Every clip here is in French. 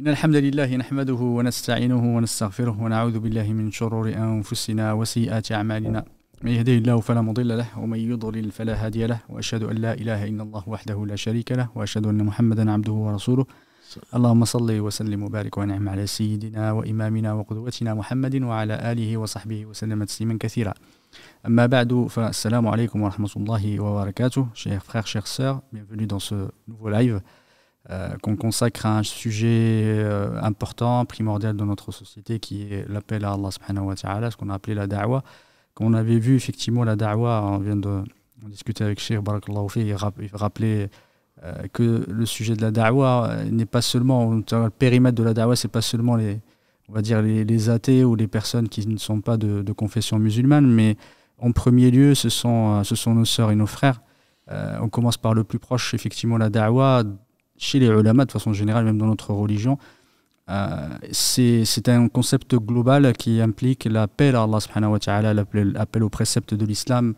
إن الحمد لله نحمده ونستعينه ونستغفره ونعوذ بالله من شرور أنفسنا وسيئات أعمالنا من يهده الله فلا مضل له ومن يضلل فلا هادي له وأشهد أن لا إله إلا الله وحده لا شريك له وأشهد أن محمدا عبده ورسوله اللهم صل وسلم وبارك ونعم على سيدنا وإمامنا وقدوتنا محمد وعلى آله وصحبه وسلم تسليما كثيرا أما بعد فالسلام عليكم ورحمة الله وبركاته شيخ خير شيخ سير bienvenue dans ce nouveau live Euh, qu'on consacre à un sujet euh, important, primordial dans notre société, qui est l'appel à Allah subhanahu wa ta'ala, ce qu'on a appelé la da'wah. Qu'on avait vu effectivement la da'wah, on vient de discuter avec Cheikh Barakallahu il, rappelait euh, que le sujet de la da'wah n'est pas seulement, le périmètre de la da'wah, c'est pas seulement les, on va dire les, athées ou les personnes qui ne sont pas de, de, confession musulmane, mais en premier lieu, ce sont, ce sont nos sœurs et nos frères. on commence par le plus proche, effectivement, la da'wah chez les ulama, de façon générale, même dans notre religion, euh, c'est un concept global qui implique l'appel à Allah subhanahu wa ta'ala, l'appel au précepte de l'islam,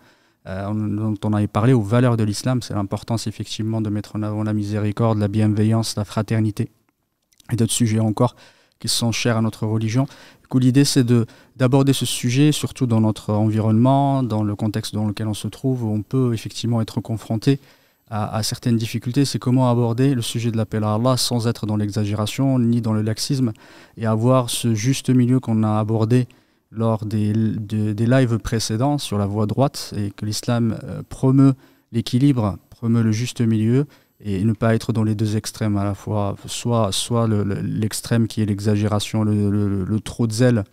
euh, dont on avait parlé, aux valeurs de l'islam. C'est l'importance effectivement de mettre en avant la miséricorde, la bienveillance, la fraternité et d'autres sujets encore qui sont chers à notre religion. L'idée, c'est d'aborder ce sujet, surtout dans notre environnement, dans le contexte dans lequel on se trouve, où on peut effectivement être confronté à, certaines difficultés, c'est comment aborder le sujet de l'appel à Allah sans être dans l'exagération ni dans le laxisme et avoir ce juste milieu qu'on a abordé lors des, des lives précédents sur la voie droite et que l'islam euh, promeut l'équilibre, promeut le juste milieu et ne pas être dans les deux extrêmes à la fois, soit, soit l'extrême qui est l'exagération, le, le, trop de zèle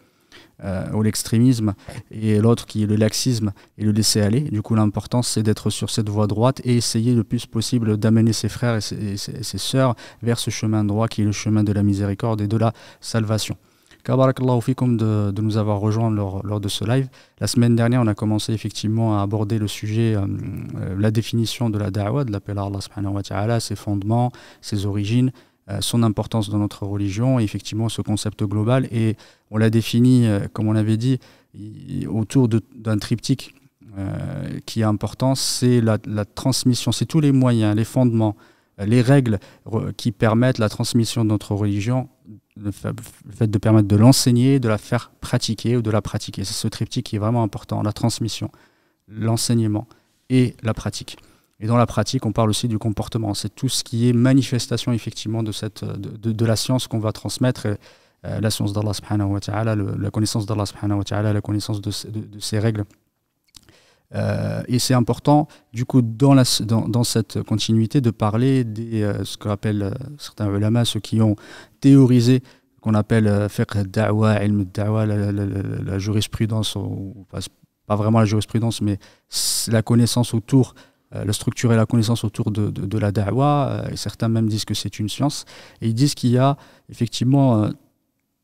ou euh, l'extrémisme, et l'autre qui est le laxisme et le laisser aller. Du coup, l'important, c'est d'être sur cette voie droite et essayer le plus possible d'amener ses frères et ses, sœurs vers ce chemin droit qui est le chemin de la miséricorde et de la salvation. Kabarakallahu fikum de, de nous avoir rejoints lors, de ce live. La semaine dernière, on a commencé effectivement à aborder le sujet, euh, euh, la définition de la da'wah, de l'appel à Allah ses fondements, ses origines, euh, son importance dans notre religion effectivement ce concept global. Et on l'a défini, euh, comme on l'avait dit, autour d'un triptyque euh, qui est important, c'est la, transmission, c'est tous les moyens, les fondements, les règles qui permettent la transmission de notre religion, le fait de permettre de l'enseigner, de la faire pratiquer ou de la pratiquer. C'est ce triptyque qui est vraiment important, la transmission, l'enseignement et la pratique. Et dans la pratique, on parle aussi du comportement. C'est tout ce qui est manifestation effectivement de, cette, de, de, la science qu'on va transmettre. Euh, la science d'Allah subhanahu wa ta'ala, la connaissance d'Allah subhanahu wa ta'ala, la connaissance de, ses règles. Euh, et c'est important, du coup, dans, la, dans, dans, cette continuité, de parler des, euh, ce que appelle certains ulama, ceux qui ont théorisé qu'on appelle fiqh da'wa, ilm la, jurisprudence, pas, pas, vraiment la jurisprudence, mais la connaissance autour euh, structure et la connaissance autour de, de, la dawa, euh, et certains même disent que c'est une science, et ils disent qu'il y a effectivement euh,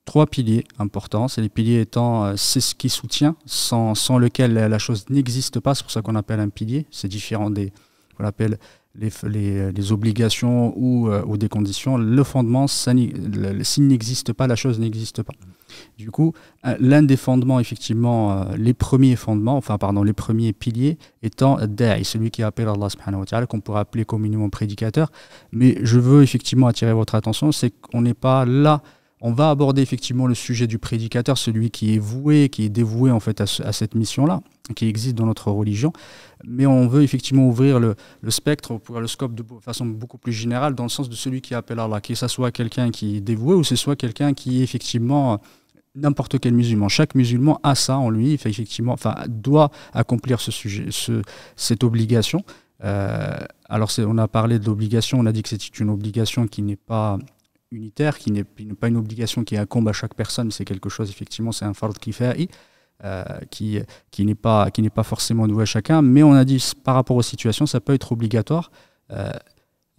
trois piliers importants. C'est les piliers étant c'est ce qui soutient, sans, sans lequel la, chose n'existe pas. C'est pour ça qu'on appelle un pilier. C'est différent des qu'on appelle les, les, les obligations ou, euh, ou, des conditions, le fondement, s'il n'existe pas, la chose n'existe pas. Du coup, euh, l'un des fondements, effectivement, euh, les premiers fondements, enfin, pardon, les premiers piliers étant Da'i, celui qui appelle Allah subhanahu wa ta'ala, qu'on pourrait appeler communément prédicateur. Mais je veux effectivement attirer votre attention, c'est qu'on n'est pas là on va aborder effectivement le sujet du prédicateur, celui qui est voué, qui est dévoué en fait à, cette mission-là, qui existe dans notre religion. Mais on veut effectivement ouvrir le, spectre, pour le scope de, façon beaucoup plus générale, dans le sens de celui qui appelle Allah, que ce soit quelqu'un qui est dévoué ou ce soit quelqu'un qui est effectivement n'importe quel musulman. Chaque musulman a ça en lui, fait effectivement, enfin, doit accomplir ce sujet, cette obligation. Euh, alors on a parlé de l'obligation, on a dit que c'était une obligation qui n'est pas unitaire, qui n'est pas une obligation qui incombe à chaque personne, c'est quelque chose, effectivement, c'est un fard qui euh, qui, qui n'est pas, qui pas forcément nouveau à chacun, mais on a dit, par rapport aux situations, ça peut être obligatoire, euh,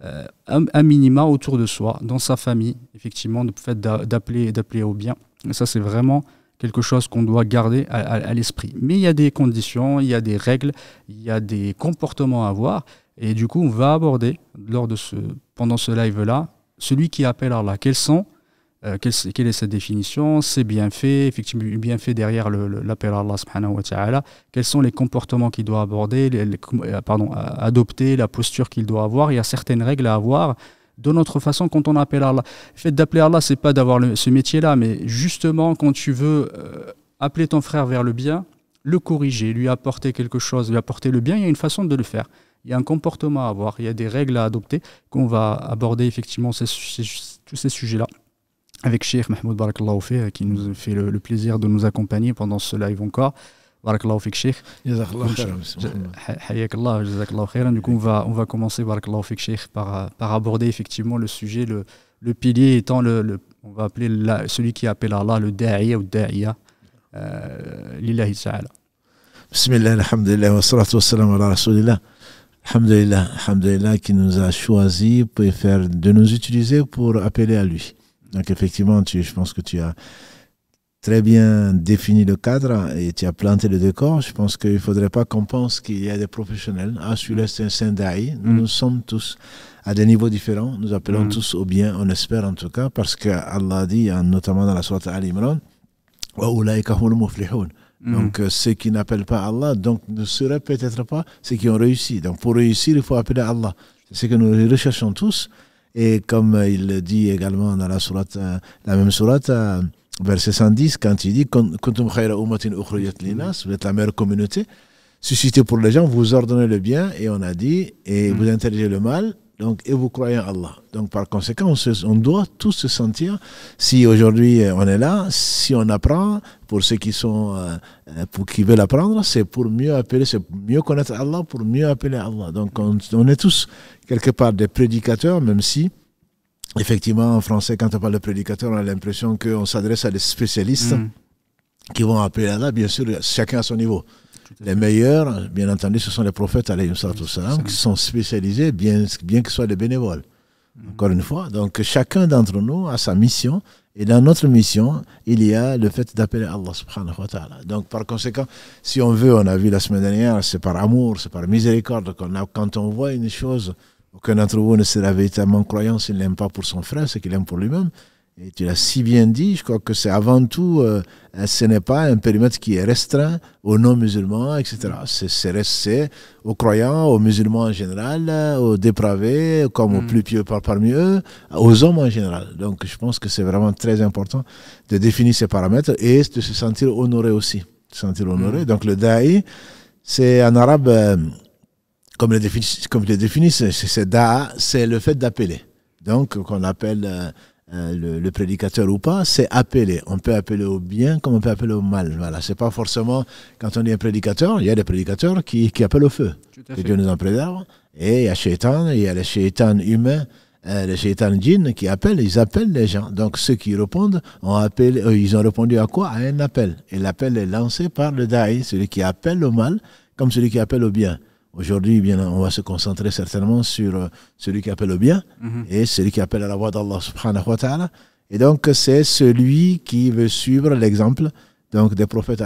euh, un, minima autour de soi, dans sa famille, effectivement, fait d'appeler d'appeler au bien. Et ça, c'est vraiment quelque chose qu'on doit garder à, à l'esprit. Mais il y a des conditions, il y a des règles, il y a des comportements à avoir. Et du coup, on va aborder lors de ce, pendant ce live-là celui qui appelle Allah. Quels sont euh, quelle, est sa définition, c'est bien fait effectivement, fait derrière l'appel à Allah wa ta'ala, quels sont les comportements qu'il doit aborder, euh, pardon, euh, adopter, la posture qu'il doit avoir. Il y a certaines règles à avoir de notre façon quand on appelle Allah. Le fait d'appeler Allah, c'est pas d'avoir ce métier-là, mais justement, quand tu veux appeler ton frère vers le bien, le corriger, lui apporter quelque chose, lui apporter le bien, il y a une façon de le faire il y a un comportement à avoir, il y a des règles à adopter qu'on va aborder effectivement tous ces sujets-là avec Cheikh Mahmoud Barakallahu euh, qui nous fait le, plaisir de nous accompagner pendant ce live encore. Barakallahu fik Cheikh. Hayakallah, jazakallahu khairan. Du coup, on va, on va commencer Barakallahu fik Cheikh par, euh, par aborder effectivement le sujet, le, le pilier étant le, on va appeler celui qui appelle Allah le da'iya ou Euh, Lillahi ta'ala. Bismillah, alhamdulillah, wa salatu wa ala rasulillah. Alhamdulillah, Alhamdulillah qui nous a choisi pour faire, de nous utiliser pour appeler à lui. Donc effectivement, je pense que tu as très bien défini le cadre et tu as planté le décor. Je pense qu'il ne faudrait pas qu'on pense qu'il y a des professionnels. Ah, celui-là, c'est un Sendai. Nous, mm. nous sommes tous à des niveaux différents. Nous appelons mm. tous au bien, on espère en tout cas, parce que Allah dit, hein, notamment dans la sourate Al Imran, « Wa donc, mhm. euh, ceux qui n'appellent pas Allah donc, ne seraient peut-être pas ceux qui ont réussi. Donc, pour réussir, il faut appeler Allah. C'est ce que nous recherchons tous. Et comme euh, il dit également dans la, euh, la même sourate, verset 110, quand il dit vous êtes la meilleure communauté, suscitez pour les gens, vous ordonnez le bien, et on a dit, et mhm. vous interdisez le mal, donc, et vous croyez en Allah. Donc, par conséquent, on, doit tous se sentir, si aujourd'hui euh, on est là, si on apprend, pour ceux qui sont, euh, euh, pour qui veulent apprendre, c'est pour mieux appeler, c'est mieux connaître Allah, pour mieux appeler Allah. Donc, on, est tous, quelque part, des prédicateurs, même si effectivement, en français, quand on parle de prédicateur, on a l'impression qu'on s'adresse à des spécialistes mm. qui vont appeler Allah. Bien sûr, chacun à son niveau. Les meilleurs, bien entendu, ce sont les prophètes qui sont spécialisés, bien, bien que soient des bénévoles. Mhm. Encore une fois, donc chacun d'entre nous a sa mission. Et dans notre mission, il y a le fait d'appeler Allah subhanahu wa ta'ala. Donc par conséquent, si on veut, on a vu la semaine dernière, c'est par amour, c'est par miséricorde qu'on quand on voit une chose, aucun d'entre vous ne sera véritablement croyant s'il n'aime pas pour son frère, ce qu'il aime pour lui-même. Et tu l'as si bien dit, je crois que c'est avant tout, euh, ce n'est pas un périmètre qui est restreint aux non-musulmans, etc. Mm. C'est resté aux croyants, aux musulmans en général, euh, aux dépravés, comme aux mm. plus pieux par, parmi eux, aux hommes en général. Donc je pense que c'est vraiment très important de définir ces paramètres et de se sentir honoré aussi. sentir honoré. Mm. Donc le da'i, c'est en arabe, euh, comme le définis, c'est da'a, c'est le fait d'appeler. Donc qu'on appelle... Euh, euh, le, prédicateur ou pas, c'est appeler. On peut appeler au bien comme on peut appeler au mal. Voilà, c'est pas forcément quand on est un prédicateur, il y a des prédicateurs qui, qui appellent au feu. Que Dieu nous en préserve. Et il y a Shaitan, il y a les Shaitan humain, euh, les Shaitan djinn qui appellent, ils appellent les gens. Donc ceux qui répondent, ont appelé, euh, ils ont répondu à quoi À un appel. Et l'appel est lancé par le Daï, celui qui appelle au mal comme celui qui appelle au bien. Aujourd'hui, bien, on va se concentrer certainement sur euh, celui qui appelle au bien mhm. et celui qui appelle à la voix d'Allah subhanahu wa ta'ala. Et donc, c'est celui qui veut suivre l'exemple donc, des prophètes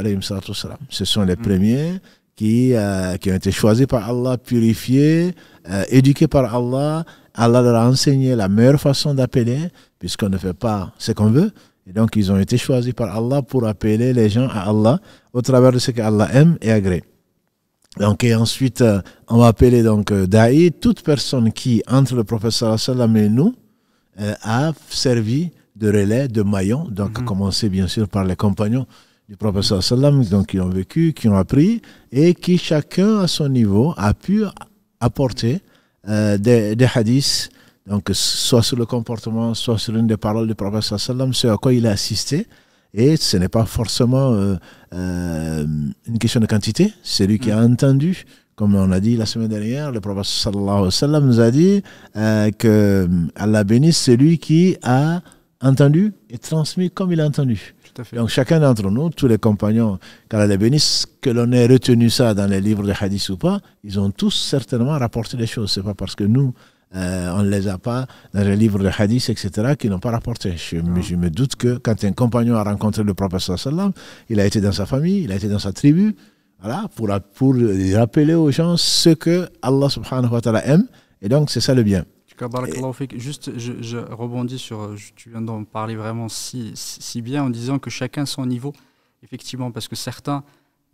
Ce sont les mhm. premiers qui, euh, qui ont été choisis par Allah, purifiés, euh, éduqués par Allah. Allah leur a enseigné la meilleure façon d'appeler, puisqu'on ne fait pas ce qu'on veut. Et donc, ils ont été choisis par Allah pour appeler les gens à Allah au travers de ce que Allah aime et agrée. Donc, et ensuite, euh, on va appeler donc euh, toute personne qui, entre le professeur sallam et nous, euh, a servi de relais, de maillon, donc mhm. commencer bien sûr par les compagnons du professeur sallam, donc qui ont vécu, qui ont appris, et qui chacun à son niveau a pu apporter des, hadiths, donc soit sur le comportement, soit sur une des paroles du professeur sallam, ce à quoi il a assisté, et ce n'est pas forcément euh, euh, une question de quantité. C'est lui qui a mm. entendu, comme on a dit la semaine dernière, le prophète nous a dit euh, que euh, Allah bénisse celui qui a entendu et transmis comme il a entendu. Donc chacun d'entre nous, tous les compagnons, qu'Allah les bénisse, que l'on ait retenu ça dans les livres de hadith ou pas, ils ont tous certainement rapporté des choses. C'est pas parce que nous, euh, on ne les a pas dans les livres de hadith, etc., qui n'ont pas rapporté. Je, je, me doute que quand un compagnon a rencontré le prophète, sallam, il a été dans sa famille, il a été dans sa tribu, voilà, pour, pour rappeler aux gens ce que Allah subhanahu wa ta'ala aime, et donc c'est ça le bien. Juste, je, rebondis sur, tu viens d'en parler vraiment si, si, bien en disant que chacun son niveau, effectivement, parce que certains,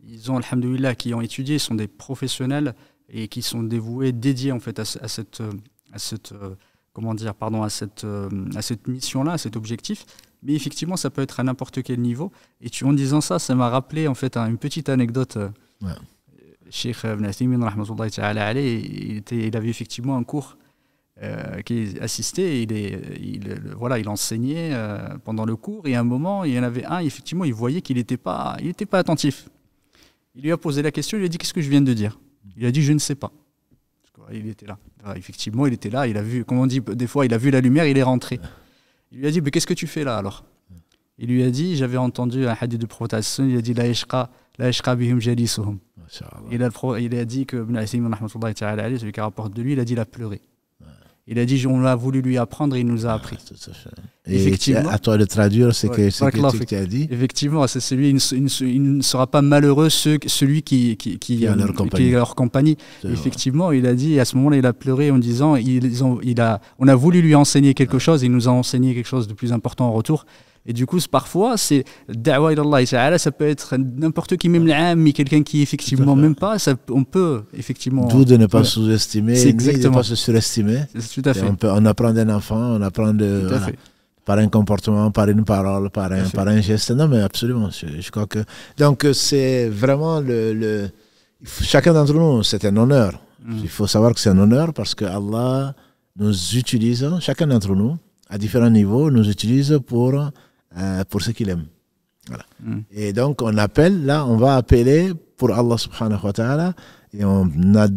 ils ont, alhamdoulilah, qui ont étudié, sont des professionnels et qui sont dévoués, dédiés en fait à, à cette euh, à cette, euh, comment dire, pardon, à cette, euh, à cette mission-là, à cet objectif. Mais effectivement, ça peut être à n'importe quel niveau. Et tu, en disant ça, ça m'a rappelé en fait une petite anecdote. Euh, ouais. Cheikh Ibn il, il avait effectivement un cours euh, qui assistait, il, est, il, voilà, il enseignait pendant le cours, et à un moment, il y en avait un, effectivement, il voyait qu'il n'était pas, il pas attentif. Il lui a posé la question, il lui a dit Qu'est-ce que je viens de dire Il a dit Je ne sais pas. Il était là. Ah, effectivement, il était là. Il a vu, comme on dit des fois, il a vu la lumière, il est rentré. Il lui a dit Mais qu'est-ce que tu fais là alors Il lui a dit J'avais entendu un hadith du prophète il a dit La ishqa, la bihim jalisuhum. Il a, dit que Ibn celui qui rapporte de lui, il a dit Il a pleuré. Il a dit on a voulu lui apprendre, il nous a appris. Ah, effectivement. À toi de traduire ce que, ce que tu as dit. Effectivement, c'est celui il ne, sera pas malheureux celui qui, qui, qui, euh, a leur compagnie. leur compagnie. Effectivement, il a dit à ce moment-là, il a pleuré en disant ils ont, il a, on a voulu lui enseigner quelque chose, il nous a enseigné quelque chose de plus important en retour. Et du coup, parfois, c'est da'wa ilallah ça peut être n'importe qui, même l'âme, mais quelqu'un qui effectivement même pas, on peut effectivement. D'où de ne pas sous-estimer, exactement. de ne pas se surestimer. Tout à fait. On, peut, on, apprend d'un enfant, on apprend de. Par un comportement, par une parole, par un, par un geste. Non, mais absolument. Je, crois que. Donc, c'est vraiment le, Chacun d'entre nous, c'est un honneur. Mm. Il faut savoir que c'est un honneur parce que Allah nous utilise, chacun d'entre nous, à différents niveaux, nous utilise pour euh, pour ce qu'il aime. Hmm. Et donc, on appelle, là, on va appeler pour Allah subhanahu wa ta'ala et on,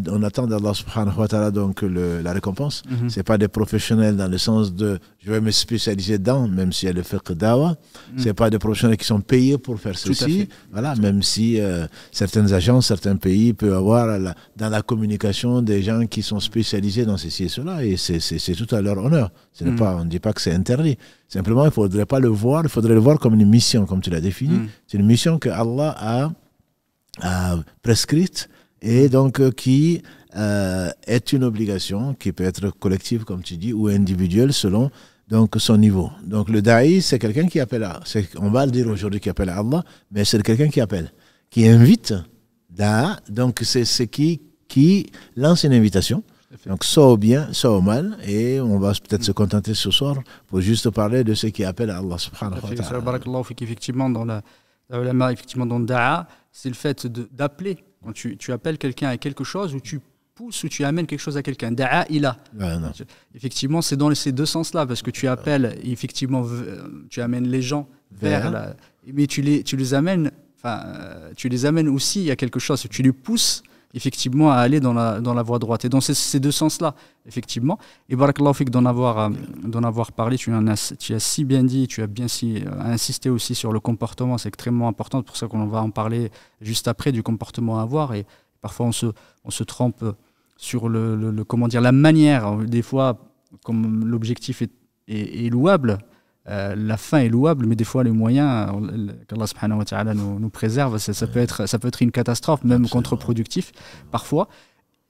on attend d'Allah subhanahu wa ta'ala donc le, la récompense. Ce mhm. C'est pas des professionnels dans le sens de je vais me spécialiser dans, même si elle le fait que dawa. Ce mhm. C'est pas des professionnels qui sont payés pour faire ceci. Voilà, même si euh, certaines agences, certains pays peuvent avoir dans la communication des gens qui sont spécialisés dans ceci et cela. Et c'est tout à leur honneur. Ce mhm. pas, on ne dit pas que c'est interdit. Simplement, il ne faudrait pas le voir, il faudrait le voir comme une mission, comme tu l'as défini. C'est une mission que Allah a, a prescrite et donc euh, qui euh, est une obligation qui peut être collective, comme tu dis, ou individuelle selon donc, son niveau. Donc le da'i, c'est quelqu'un qui appelle à, on va le dire aujourd'hui qui appelle à Allah, mais c'est quelqu'un qui appelle, qui invite da donc c'est qui, qui lance une invitation. Donc, soit au bien, soit au mal, et on va peut-être se contenter ce soir pour juste parler de ce qui appelle à Allah subhanahu Effectivement, effectivement, dans da'a, c'est le fait d'appeler tu, tu appelles quelqu'un à quelque chose ou tu pousses ou tu amènes quelque chose à quelqu'un. Da'a ila. Effectivement, c'est dans ces deux sens-là, parce que tu appelles, effectivement, euh, tu amènes les gens vers, la, mais tu les, tu les amènes, enfin, euh, tu les amènes aussi à quelque chose. Tu les pousses effectivement à aller dans la, voie droite. Et dans ces, deux sens-là, effectivement. Et Barakallahu Fik d'en avoir, euh, d'en avoir parlé, tu, as, si bien dit, tu as bien si, euh, insisté aussi sur le comportement, c'est extrêmement important, pour ça qu'on va en parler juste après du comportement à avoir. Et parfois on se, on trompe sur le, comment dire, la manière. Des fois, comme l'objectif est louable, euh, la fin est louable, mais des fois les moyens euh, qu'Allah subhanahu nous, préserve, ça, peut être, ça peut être une catastrophe, même contre-productif parfois.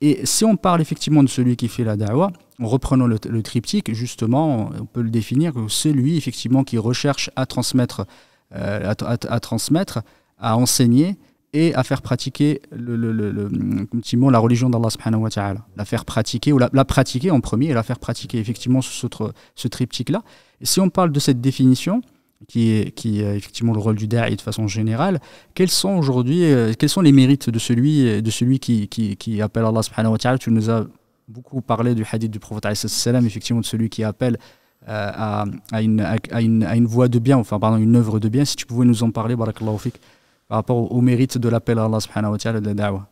Et si on parle effectivement de celui qui fait la da'wah, en reprenant le, triptyque, justement, on peut le définir que celui effectivement qui recherche à transmettre, euh, à, transmettre, à enseigner et à faire pratiquer le, le, le la religion d'Allah subhanahu wa ta'ala. La faire pratiquer, ou la, pratiquer en premier et la faire pratiquer effectivement sous ce, ce triptyque-là si on parle de cette définition, qui est, qui est euh, effectivement le rôle du da'i de façon générale, quels sont aujourd'hui, euh, quels sont les mérites de celui, euh, de celui qui, qui, appelle Allah subhanahu wa ta'ala Tu nous as beaucoup parlé du hadith du prophète effectivement de celui qui appelle à, une, à, une, à, une, voie de bien, enfin pardon, une œuvre de bien. Si tu pouvais nous en parler, barakallahu fik, par rapport au, mérites mérite de l'appel à Allah subhanahu wa ta'ala de la da'wah.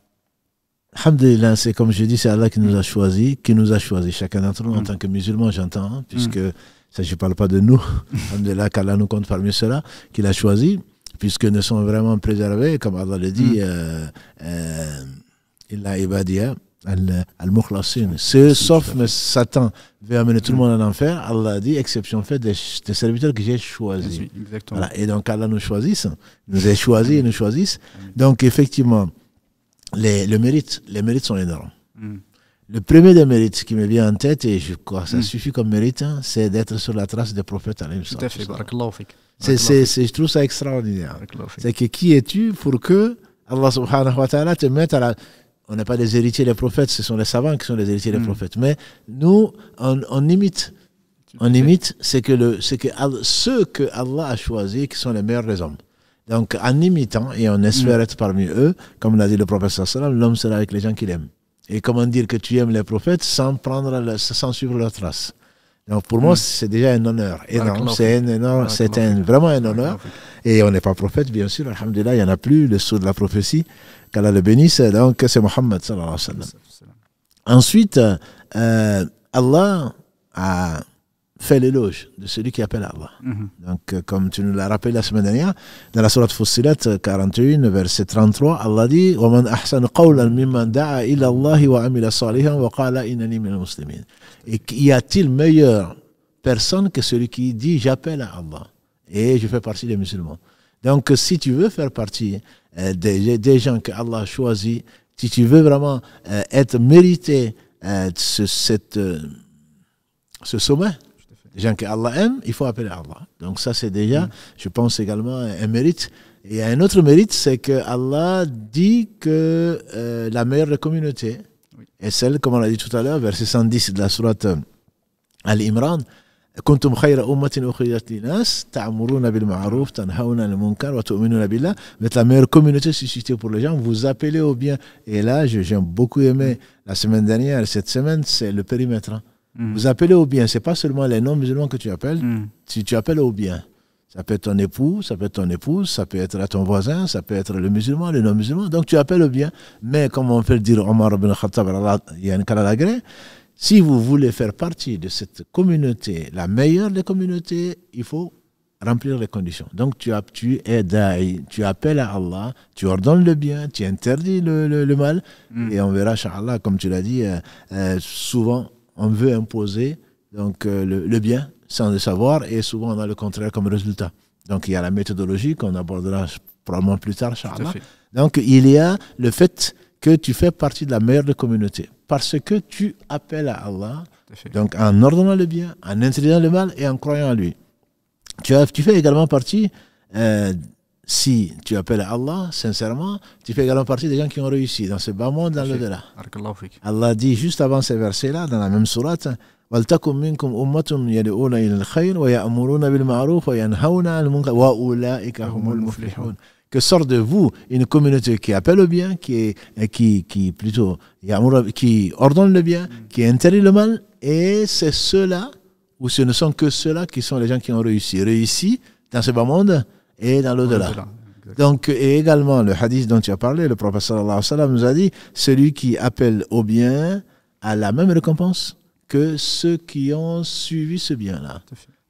Alhamdulillah, c'est comme je dis, c'est Allah qui nous a choisis, qui nous a choisis, chacun d'entre nous, en tant que musulmans, j'entends, hein, puisque ça, je ne parle pas de nous. Alhamdulillah, qu'Allah nous compte parmi ceux-là, qu'il a choisi, puisque nous sommes vraiment préservés, comme Allah le dit, mm. euh, euh, il a ibadia. Al-Mukhlasin. sauf que Satan, veut amener tout le monde en mm. enfer, Allah dit, exception faite des, serviteurs que j'ai choisis. Et donc Allah nous choisisse, nous a choisi nous choisisse. Donc effectivement, les, le mérite, les mérites sont énormes. Mm. Le premier des mérites qui me vient en tête, et je crois que ça hmm. suffit comme mérite, hein, c'est d'être sur la trace des prophètes. c'est, je trouve ça extraordinaire. C'est que qui es-tu pour que Allah te mette à la... On n'est pas des héritiers des prophètes, ce sont les savants qui sont les héritiers des hmm. prophètes. Mais nous, on, imite. On imite c'est que, le, ceux que Allah a choisis qui sont les meilleurs des hommes. Donc en imitant, et en espérant hmm. être parmi eux, comme l'a dit le prophète l'homme sera avec les gens qu'il aime et comment dire que tu aimes les prophètes sans, prendre le, sans suivre leur trace Donc pour moi, hmm. c'est déjà un honneur énorme. C'est un c'est un, vraiment un honneur. Et on n'est pas prophète, bien sûr. Alhamdulillah, il n'y en a plus. Le sceau de la prophétie, qu'Allah le bénisse. Donc c'est Mohammed. Ensuite, euh, Allah a fait l'éloge de celui qui appelle Allah. Mhm. Donc, euh, comme tu nous l'as rappelé la semaine dernière, dans la Sourate Fussilat 41, euh, verset 33, Allah dit Et y a-t-il meilleure personne que celui qui dit j'appelle à Allah et je fais partie des musulmans Donc, euh, si tu veux faire partie des, des, gens que Allah choisit, si tu veux vraiment être mérité ce, cette, ce sommet, les gens qu'Allah aime, il faut appeler Allah. Donc ça, c'est déjà, mm. je pense également, un mérite. Et un autre mérite, c'est que Allah dit que euh, la meilleure communauté est celle, comme on l'a dit tout à l'heure, verset 110 de la sourate euh, Al-Imran, Mais la meilleure communauté suscitée pour les gens, vous appelez au bien. Et là, j'ai beaucoup aimé mm. la semaine dernière, cette semaine, c'est le périmètre. Hein. Mm. Vous appelez au bien. c'est pas seulement les non-musulmans que tu appelles. Mm. Si tu appelles au bien, ça peut être ton époux, ça peut être ton épouse, ça peut être ton voisin, ça peut être le musulman, le non-musulman. Donc tu appelles au bien. Mais comme on peut le dire Omar ibn Khattab, si vous voulez faire partie de cette communauté, la meilleure des communautés, il faut remplir les conditions. Donc tu, tu tu appelles à Allah, tu ordonnes le bien, tu interdis le, mal, mm. et on verra, Allah comme tu l'as dit, euh, euh, souvent on veut imposer donc, euh, le, bien sans le savoir et souvent on a le contraire comme résultat. Donc il y a la méthodologie qu'on abordera probablement plus tard, Donc il y a le fait que tu fais partie de la meilleure communauté parce que tu appelles à Allah, donc en ordonnant le bien, en interdisant le mal et en croyant en lui. Tu, tu fais également partie euh, si tu appelles à Allah, sincèrement, tu fais également partie des gens qui ont réussi dans ce bas monde, dans le delà Allah dit juste avant ces versets-là, dans la même sourate, que sort de vous une communauté qui appelle au bien, qui, qui, plutôt, qui ordonne le bien, mm. qui interdit le mal, et c'est ceux-là, ou ce ne sont que ceux-là qui sont les gens qui ont réussi. Réussi dans ce bas monde, et dans l'au-delà. Donc, et également, le hadith dont tu as parlé, le professeur sallallahu alayhi nous a dit celui qui appelle au bien a la même récompense que ceux qui ont suivi ce bien-là.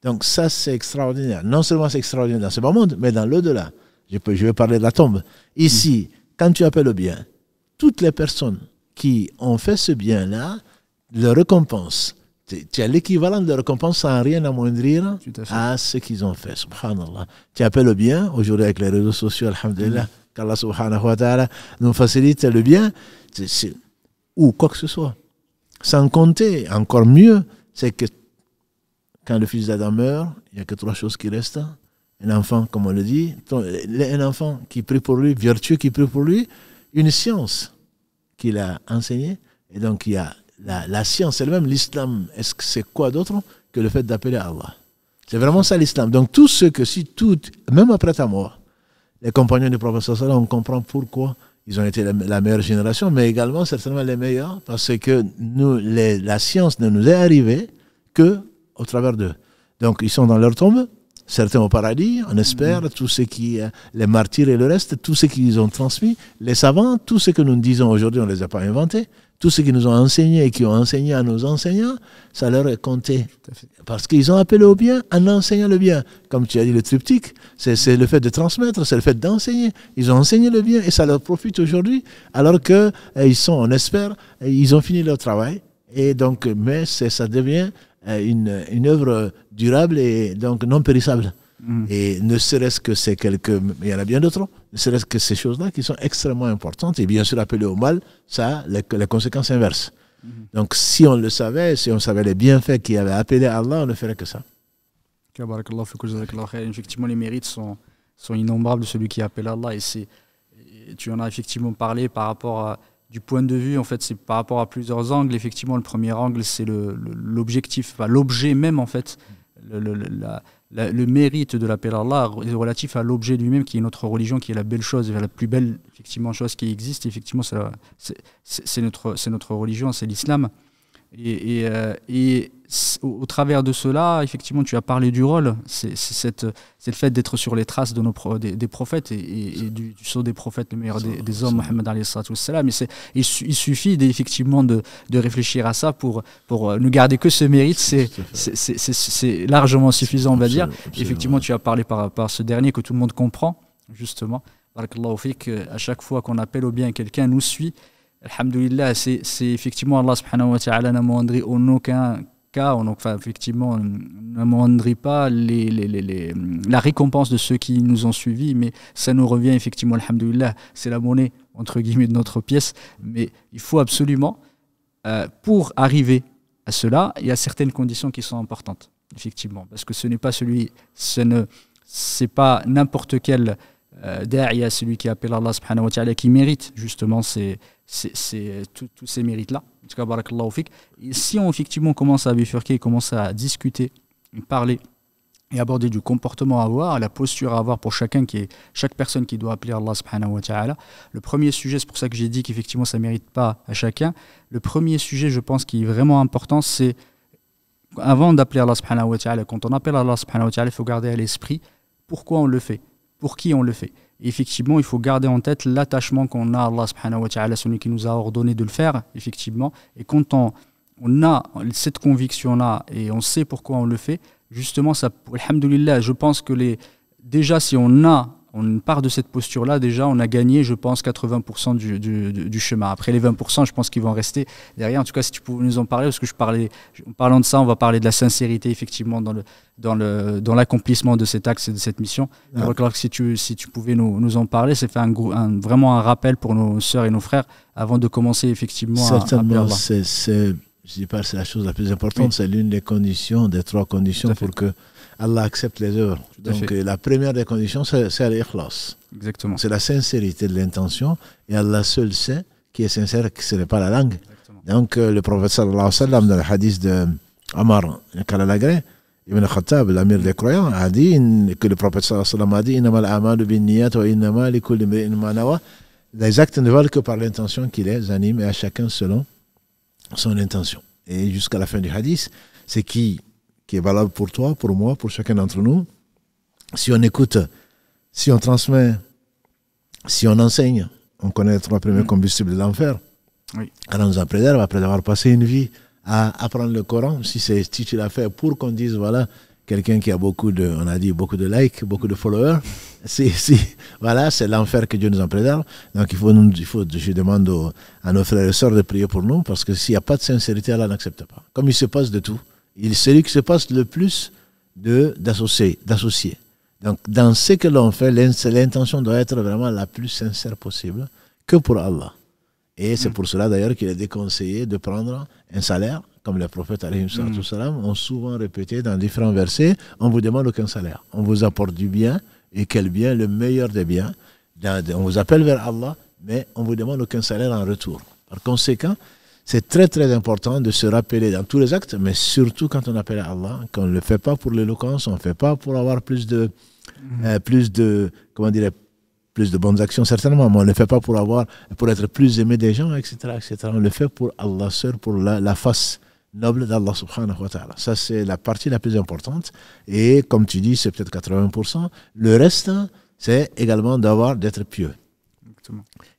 Donc, ça, c'est extraordinaire. Non seulement c'est extraordinaire dans ce bon monde, mais dans l'au-delà. Je, je vais parler de la tombe. Ici, mm. quand tu appelles au bien, toutes les personnes qui ont fait ce bien-là, leur récompense, tu as l'équivalent de récompense sans rien amoindrir à, à, ce qu'ils ont fait. Subhanallah. Tu appelles le bien, aujourd'hui avec les réseaux sociaux, alhamdulillah, subhanahu wa ta'ala nous facilite le bien, ou quoi que ce soit. Sans compter, encore mieux, c'est que quand le fils d'Adam meurt, il n'y a que trois choses qui restent. Un enfant, comme on le dit, un enfant qui prie pour lui, vertueux qui prie pour lui, une science qu'il a enseignée, et donc il y a la, science elle-même, l'islam, est-ce que c'est quoi d'autre que le fait d'appeler Allah C'est vraiment ça l'islam. Donc tout ce que si tout, même après ta mort, les compagnons du prophète, Salah, on comprend pourquoi ils ont été la, meilleure génération, mais également certainement les meilleurs, parce que nous, la science ne nous est arrivée que au travers d'eux. Donc ils sont dans leur tombe, certains au paradis, on espère, mm-hmm. tous qui, euh, les martyrs et le reste, tout ce qu'ils ont transmis, les savants, tout ce que nous disons aujourd'hui, on ne les a pas inventés tout ce qu'ils nous ont enseigné et qui ont enseigné à nos enseignants, ça leur est compté. Parce qu'ils ont appelé au bien en enseignant le bien. Comme tu as dit, le triptyque, c'est le fait de transmettre, c'est le fait d'enseigner. Ils ont enseigné le bien et ça leur profite aujourd'hui, alors qu'ils eh, sont, en espère, eh, ils ont fini leur travail. Et donc, mais ça devient eh, une, une œuvre durable et donc non périssable. Mm. Et ne serait-ce que ces quelques, il y en a bien d'autres, hein. ne serait-ce que ces choses-là qui sont extrêmement importantes. Et bien sûr, appeler au mal, ça a les, conséquences inverses. Mm-hmm. Donc, si on le savait, si on savait les bienfaits qui y avait appelé à Allah, on ne ferait que ça. Effectivement, les mérites sont, sont innombrables de celui qui appelle Allah. Et, c'est, tu en as effectivement parlé par rapport à, du point de vue, en fait, c'est par rapport à plusieurs angles. Effectivement, le premier angle, c'est le, l'objectif, l'objet même, en fait. la, le mérite de l'appel à Allah est relatif à l'objet lui-même qui est notre religion, qui est la belle chose, la plus belle effectivement chose qui existe. Effectivement, c'est notre, notre religion, c'est l'islam. et euh, au, travers de cela, effectivement, tu as parlé du rôle. C'est le fait d'être sur les traces de nos des, prophètes et, du, saut des prophètes, le meilleur des, des hommes, Mohammed Mais il, il suffit effectivement de, de, réfléchir à ça pour, pour euh, ne garder que ce mérite. C'est c'est largement suffisant, on va dire. Effectivement, tu as parlé par, par ce dernier que tout le monde comprend, justement. Barakallahu fik, euh, à chaque fois qu'on appelle au bien quelqu'un, nous suit. Alhamdulillah, c'est effectivement Allah subhanahu wa ta'ala n'a moindri cas, on, enfin, effectivement, on ne pas les, la récompense de ceux qui nous ont suivis, mais ça nous revient effectivement, alhamdoulilah, c'est la monnaie, entre guillemets, de notre pièce, mais il faut absolument, euh, pour arriver à cela, il y a certaines conditions qui sont importantes, effectivement, parce que ce n'est pas celui, ce ne, c'est pas n'importe quel euh, y celui qui appelle Allah subhanahu wa ta'ala, qui mérite justement ces, tous, ces mérites-là. En tout cas, si on effectivement commence à bifurquer, commence à discuter, parler et aborder du comportement à avoir, la posture à avoir pour chacun qui est, chaque personne qui doit appeler Allah subhanahu wa ta'ala. Le premier sujet, c'est pour ça que j'ai dit qu'effectivement ça ne mérite pas à chacun. Le premier sujet, je pense, qui est vraiment important, c'est avant d'appeler Allah subhanahu wa ta'ala, quand on appelle Allah subhanahu wa ta'ala, il faut garder à l'esprit pourquoi on le fait pour qui on le fait. effectivement, il faut garder en tête l'attachement qu'on a à Allah subhanahu wa ta'ala, celui qui nous a ordonné de le faire, effectivement. Et quand on, a cette conviction-là et on sait pourquoi on le fait, justement, ça, alhamdoulilah, je pense que les, déjà, si on a on part de cette posture-là, déjà, on a gagné, je pense, 80% du, chemin. Après les 20%, je pense qu'ils vont rester derrière. En tout cas, si tu pouvais nous en parler, parce que je parlais, en parlant de ça, on va parler de la sincérité, effectivement, dans, le, dans, le, dans l'accomplissement de cet axe et de cette mission. Je Alors, que si tu, si tu pouvais nous, en parler, c'est fait un, vraiment un rappel pour nos sœurs et nos frères avant de commencer, effectivement, à, c'est, c'est, je pas, c'est la chose la plus importante, c'est l'une des conditions, des trois conditions pour que Allah accepte les œuvres. Donc euh, la première des conditions, c'est l'ikhlas. Exactement. C'est la sincérité de l'intention et Allah seul sait qui est sincère qui ce n'est pas la langue. Donc euh, le prophète sallallahu alayhi wa sallam dans le hadith de Omar Ibn Khattab, l'amir des croyants, a dit que le prophète sallallahu alayhi wa sallam a dit Les actes ne valent que par l'intention qu'il les anime et à chacun selon son intention. Et jusqu'à la fin du hadith, c'est qui qui est valable pour toi, pour moi, pour chacun d'entre nous. Si on écoute, si on transmet, si on enseigne, on connaît les trois premiers mm. combustibles de l'enfer. Oui. Alors nous en préserve, après avoir passé une vie à apprendre le Coran, si c'est si tu l'as fait pour qu'on dise, voilà, quelqu'un qui a beaucoup de, on a dit, beaucoup de likes, beaucoup de followers, si, si, voilà, c'est l'enfer que Dieu nous en préserve. Donc il faut, nous, il faut je demande à nos frères et sœurs de prier pour nous, parce que s'il n'y a pas de sincérité, Allah n'accepte pas. Comme il se passe de tout, il celui qui se passe le plus d'associer. Donc, dans ce que l'on fait, l'intention doit être vraiment la plus sincère possible que pour Allah. Et c'est mm. pour cela d'ailleurs qu'il est déconseillé de prendre un salaire, comme les prophètes mm. s-salam, ont souvent répété dans différents versets, on vous demande aucun salaire, on vous apporte du bien, et quel bien, le meilleur des biens. On vous appelle vers Allah, mais on vous demande aucun salaire en retour. Par conséquent, c'est très très important de se rappeler dans tous les actes, mais surtout quand on appelle à Allah, qu'on ne le fait pas pour l'éloquence, on ne le fait pas pour avoir plus de, mhm. euh, plus de, comment dire, plus de bonnes actions certainement, mais on ne le fait pas pour avoir, pour être plus aimé des gens, etc., etc. On le fait pour Allah seul, pour la, la face noble d'Allah subhanahu wa ta'ala. Ça, c'est la partie la plus importante. Et comme tu dis, c'est peut-être 80%. Le reste, c'est également d'avoir, d'être pieux.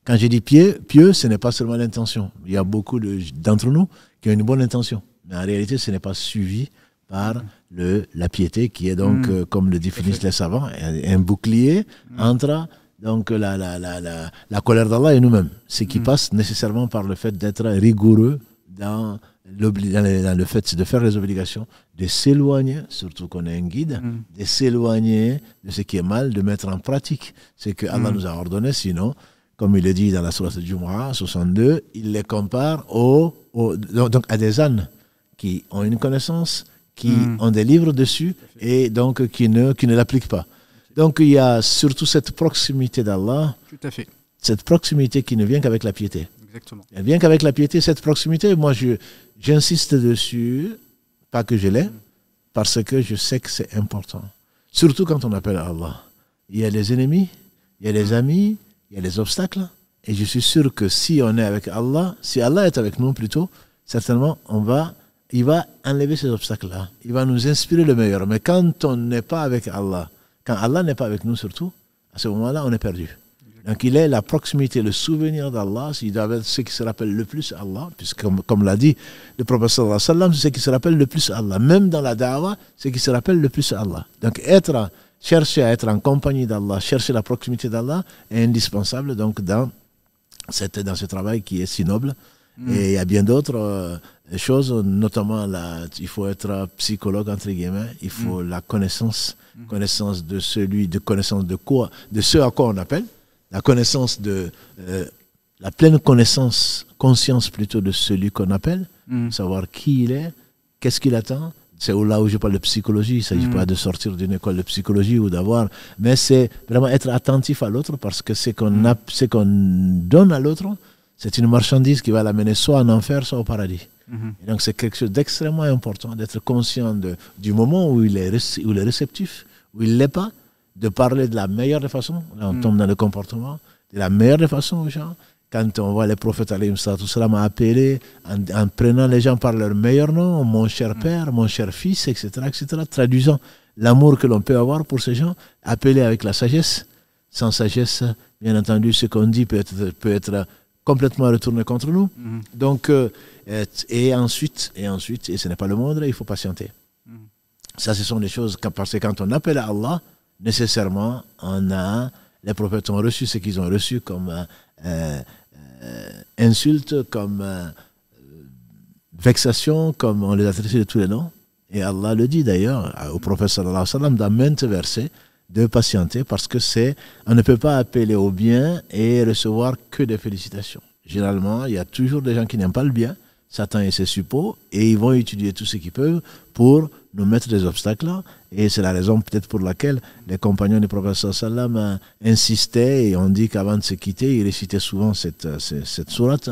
Quand je dis pieux, pieux ce n'est pas seulement l'intention. Il y a beaucoup d'entre nous qui ont une bonne intention. Mais en réalité, ce n'est pas suivi par le, la piété, qui est donc, mm. euh, comme le définissent les savants, un, bouclier mm. entre donc, la, la, la, la, la colère d'Allah et nous-mêmes. Ce qui mm. passe nécessairement par le fait d'être rigoureux dans, dans le, dans le fait de faire les obligations, de s'éloigner, surtout qu'on a un guide, de s'éloigner de ce qui est mal, de mettre en pratique ce que Allah nous a ordonné, sinon comme il le dit dans la sourate du Mois 62, il les compare aux, donc à des ânes qui ont une connaissance, qui hmm. ont des livres dessus et donc qui ne, qui ne l'appliquent pas. Donc il y a surtout cette proximité d'Allah. fait. Cette proximité qui ne vient qu'avec la piété. Elle vient qu'avec la piété, cette proximité. Moi, j'insiste dessus, pas que je l'ai, parce que je sais que c'est important. Surtout quand on appelle à Allah. Il y a les ennemis, il y a les hmm. amis, il y a des obstacles. Et je suis sûr que si on est avec Allah, si Allah est avec nous plutôt, certainement, on va, il va enlever ces obstacles-là. Il va nous inspirer le meilleur. Mais quand on n'est pas avec Allah, quand Allah n'est pas avec nous surtout, à ce moment-là, on est perdu. Donc il est la proximité, le souvenir d'Allah, il doit être ce qui se rappelle le plus Allah, puisque comme, l'a dit le prophète sallallahu alayhi sallam, c'est ce qui se rappelle le plus Allah. Même dans la dawa, c'est ce qui se rappelle le plus Allah. Donc être chercher à être en compagnie d'Allah, chercher la proximité d'Allah est indispensable donc dans, cette, dans ce travail qui est si noble. Mm. Et il y a bien d'autres euh, choses, notamment il faut être psychologue, entre guillemets, il faut mm. la connaissance, mm. connaissance de celui, de connaissance de quoi, de ce à quoi on appelle, la connaissance de, euh, la pleine connaissance, conscience plutôt de celui qu'on appelle, savoir qui il est, qu'est-ce qu'il attend, c'est là où je parle de psychologie. Il ne s'agit mm. pas de sortir d'une école de psychologie ou d'avoir, mais c'est vraiment être attentif à l'autre parce que ce qu'on mm. ce qu'on donne à l'autre, c'est une marchandise qui va l'amener soit en enfer, soit au paradis. Mm-hmm. donc c'est quelque chose d'extrêmement important d'être conscient du moment où il, est où il réceptif, où il ne l'est pas, de parler de la meilleure façon. Là, on mm. tombe dans le comportement, de la meilleure façon aux gens, quand on voit les tout cela m'a appelé en, prenant les gens par leur meilleur nom, mon cher mm. père, mon cher fils, etc., etc., traduisant l'amour que l'on peut avoir pour ces gens, appelé avec la sagesse. Sans sagesse, bien entendu, ce qu'on dit peut être, peut être complètement retourné contre nous. Mm-hmm. Donc, euh, et ensuite, et ensuite, et ce n'est pas le moindre, il faut patienter. Mm-hmm. Ça, ce sont des choses, parce que quand on appelle à Allah, nécessairement, on a, les prophètes ont reçu ce qu'ils ont reçu comme euh, euh, euh, insultes, comme euh, vexations, comme on les a traités de tous les noms. Et Allah le dit d'ailleurs euh, au prophète sallallahu alayhi wa sallam dans de patienter parce que c'est on ne peut pas appeler au bien et recevoir que des félicitations. Généralement, il y a toujours des gens qui n'aiment pas le bien Satan et ses suppôts, et ils vont étudier tout ce qu'ils peuvent pour nous mettre des obstacles. Et c'est la raison peut-être pour laquelle les compagnons du professeur sallam euh, insistaient et on dit qu'avant de se quitter, ils récitaient souvent cette, euh, cette, sourate.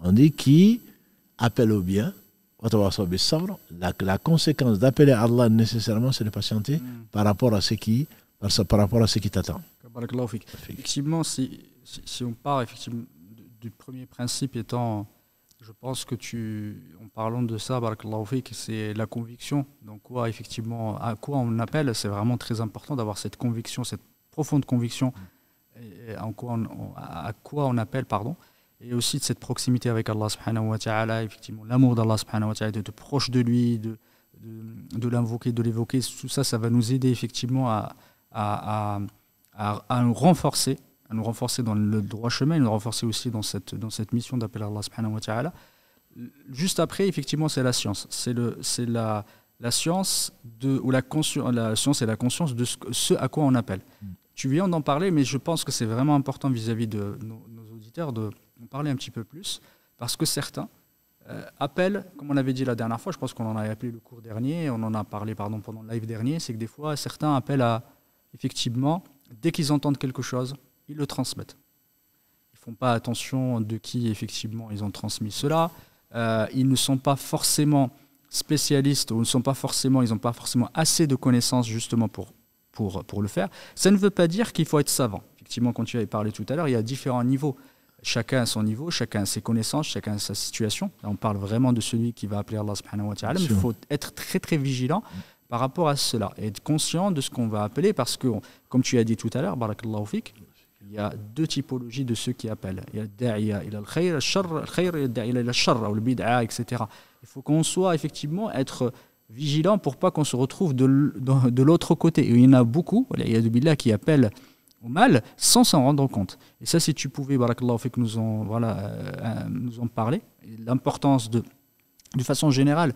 On dit qui appelle au bien, la, conséquence d'appeler Allah nécessairement, c'est de patienter mm. par rapport à ce qui, par rapport à ce qui t'attend. Effectivement, si, on part effectivement du premier principe étant, je pense que tu, en parlant de ça, c'est la conviction. Donc quoi, effectivement, à quoi on appelle, c'est vraiment très important d'avoir cette conviction, cette profonde conviction, mm. à quoi on appelle, pardon et aussi de cette proximité avec Allah subhanahu wa ta'ala, effectivement, l'amour d'Allah subhanahu wa ta'ala, d'être proche de lui, de, de, l'invoquer, de l'évoquer, tout ça, ça va nous aider effectivement à à, nous renforcer, à nous renforcer dans le droit chemin, à nous renforcer aussi dans cette, dans cette mission d'appeler Allah subhanahu wa ta'ala. Juste après, effectivement, c'est la science. C'est la, la science de, ou la, la science et la conscience de ce, à quoi on appelle. Mm. Tu viens d'en parler, mais je pense que c'est vraiment important vis-à-vis de nos, auditeurs de parler un petit peu plus, parce que certains euh, appellent, comme on avait dit la dernière fois, je pense qu'on en a appelé le cours dernier, on en a parlé pardon, pendant le live dernier, c'est que des fois, certains appellent à, effectivement, dès qu'ils entendent quelque chose, ils le transmettent. Ils font pas attention de qui effectivement ils ont transmis cela. Euh, ils ne sont pas forcément spécialistes ou ne sont pas forcément, ils n'ont pas forcément assez de connaissances justement pour, pour, pour le faire. Ça ne veut pas dire qu'il faut être savant. Effectivement, quand tu avais parlé tout à l'heure, il y a différents niveaux. Chacun a son niveau, chacun a ses connaissances, chacun a sa situation. Là, on parle vraiment de celui qui va appeler Allah Il faut être très très vigilant mm par rapport à cela être conscient de ce qu'on va appeler, parce que, comme tu as dit tout à l'heure, barakallahu fik, il y a deux typologies de ceux qui appellent. Il y a le da'iya, il y a le khayr, le il a le ou le bid'a, etc. Il faut qu'on soit effectivement être vigilant pour pas qu'on se retrouve de l'autre côté. Et il y en a beaucoup, il y a billah qui appellent au mal sans s'en rendre compte. Et ça, si tu pouvais, barakallahu fik, nous en, voilà, euh, euh, nous en parler, l'importance de, de façon générale,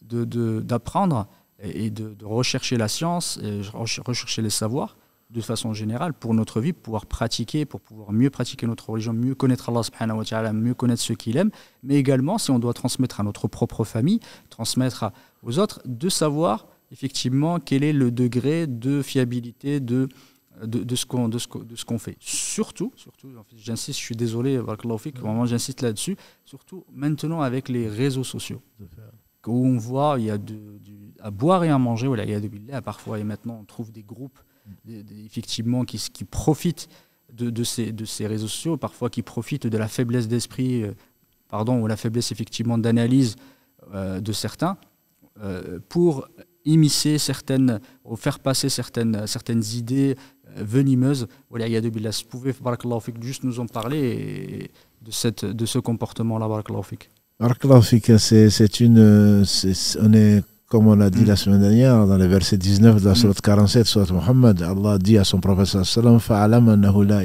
d'apprendre. De, et, de, rechercher la science, et rechercher les savoirs de façon générale pour notre vie, pour pouvoir pratiquer, pour pouvoir mieux pratiquer notre religion, mieux connaître Allah subhanahu wa ta'ala, mieux connaître ce qu'il aime, mais également si on doit transmettre à notre propre famille, transmettre aux autres, de savoir effectivement quel est le degré de fiabilité de, de, ce qu'on de ce, qu'on fait. Surtout, surtout j'insiste, je suis désolé, vraiment j'insiste là-dessus, surtout maintenant avec les réseaux sociaux, où on voit, il y a du à boire et à manger au a de Billah parfois. Et maintenant, on trouve des groupes, effectivement, qui, qui profitent de, ces, de, ces, réseaux sociaux, parfois qui profitent de la faiblesse d'esprit, euh, pardon, ou la faiblesse, effectivement, d'analyse euh, de certains, euh, pour immiscer certaines, ou faire passer certaines, certaines idées venimeuses au Laga de Billah. Si vous pouvez, barakallahu juste nous en parler de, cette, de ce comportement-là, barakallahu fik. Barakallahu fik, c'est une... on est comme on a dit mm. la semaine dernière, dans le verset 19 de la mm. Sourate 47, Sourate Muhammad, Allah dit à son prophète sallam, la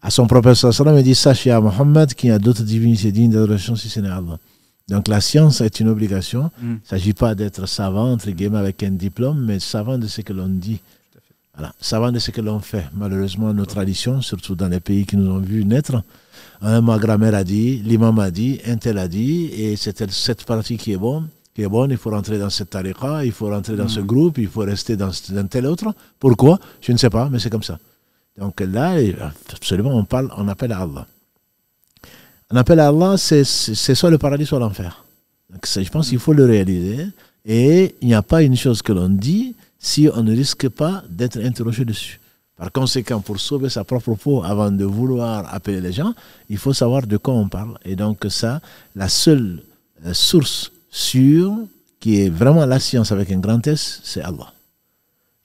À son prophète sallam, il dit, sache à Muhammad qu'il y a d'autres divinités dignes d'adoration si ce n'est Allah. Donc la science est une obligation. Mm. Il ne s'agit pas d'être savant, entre guillemets, avec un diplôme, mais savant de ce que l'on dit. savant de ce que l'on fait. Malheureusement, nos traditions, surtout dans les pays qui nous ont vu naître, ma grand-mère a dit, l'imam a dit, un tel a dit, et c'est cette partie qui est bonne, il faut rentrer dans cette tariqa, il faut rentrer dans ce mm. groupe, il faut rester dans, tel autre. Pourquoi Je ne sais pas, mais c'est comme ça. Donc là, absolument, on parle, on appelle à Allah. Un appel à Allah, c'est soit le paradis, soit l'enfer. je pense qu'il faut le réaliser. Et il n'y a pas une chose que l'on dit si on ne risque pas d'être interrogé dessus. Par conséquent, pour sauver sa propre peau avant de vouloir appeler les gens, il faut savoir de quoi on parle. Et donc ça, la seule euh, source sûr, qui est vraiment la science avec un grand S, c'est Allah.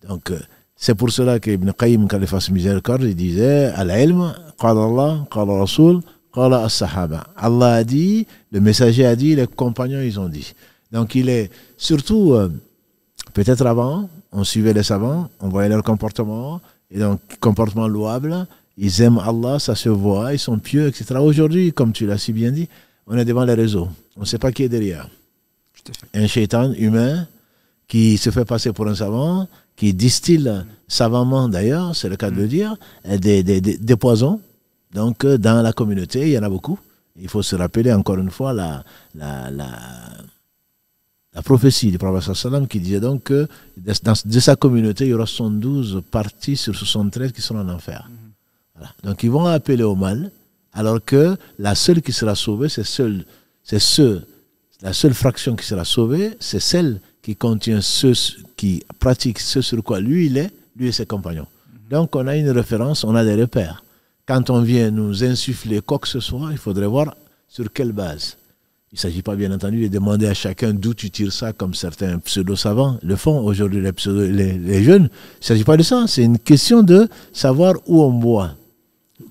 Donc, euh, c'est pour cela que Ibn Qayyim, quand il fasse miséricorde, il disait Al-ilm, qala Allah, qala Rasul, qala Allah a dit, le messager a dit, les compagnons, ils ont dit. Donc, il est surtout, euh, peut-être avant, on suivait les savants, on voyait leur comportement, et donc, comportement louable, ils aiment Allah, ça se voit, ils sont pieux, etc. Aujourd'hui, comme tu l'as si bien dit, on est devant les réseaux, on ne sait pas qui est derrière un shaitan humain qui se fait passer pour un savant, qui distille savamment d'ailleurs, c'est le cas de mm. le dire, des, des, des, poisons. Donc euh, dans la communauté, il y en a beaucoup. Il faut se rappeler encore une fois la, la, la, prophétie du prophète Sassalam qui disait donc que dans, de sa communauté, il y aura 112 parties sur 73 qui seront en enfer. Mm-hmm. Voilà. Donc ils vont appeler au mal, alors que la seule qui sera sauvée, c'est ceux la seule fraction qui sera sauvée, c'est celle qui contient ceux qui pratiquent ce sur quoi lui il est, lui et ses compagnons. Donc on a une référence, on a des repères. Quand on vient nous insuffler quoi que ce soit, il faudrait voir sur quelle base. Il ne s'agit pas bien entendu de demander à chacun d'où tu tires ça, comme certains pseudo-savants le font aujourd'hui, les, jeunes. Il ne s'agit pas de ça, c'est une question de savoir où on boit.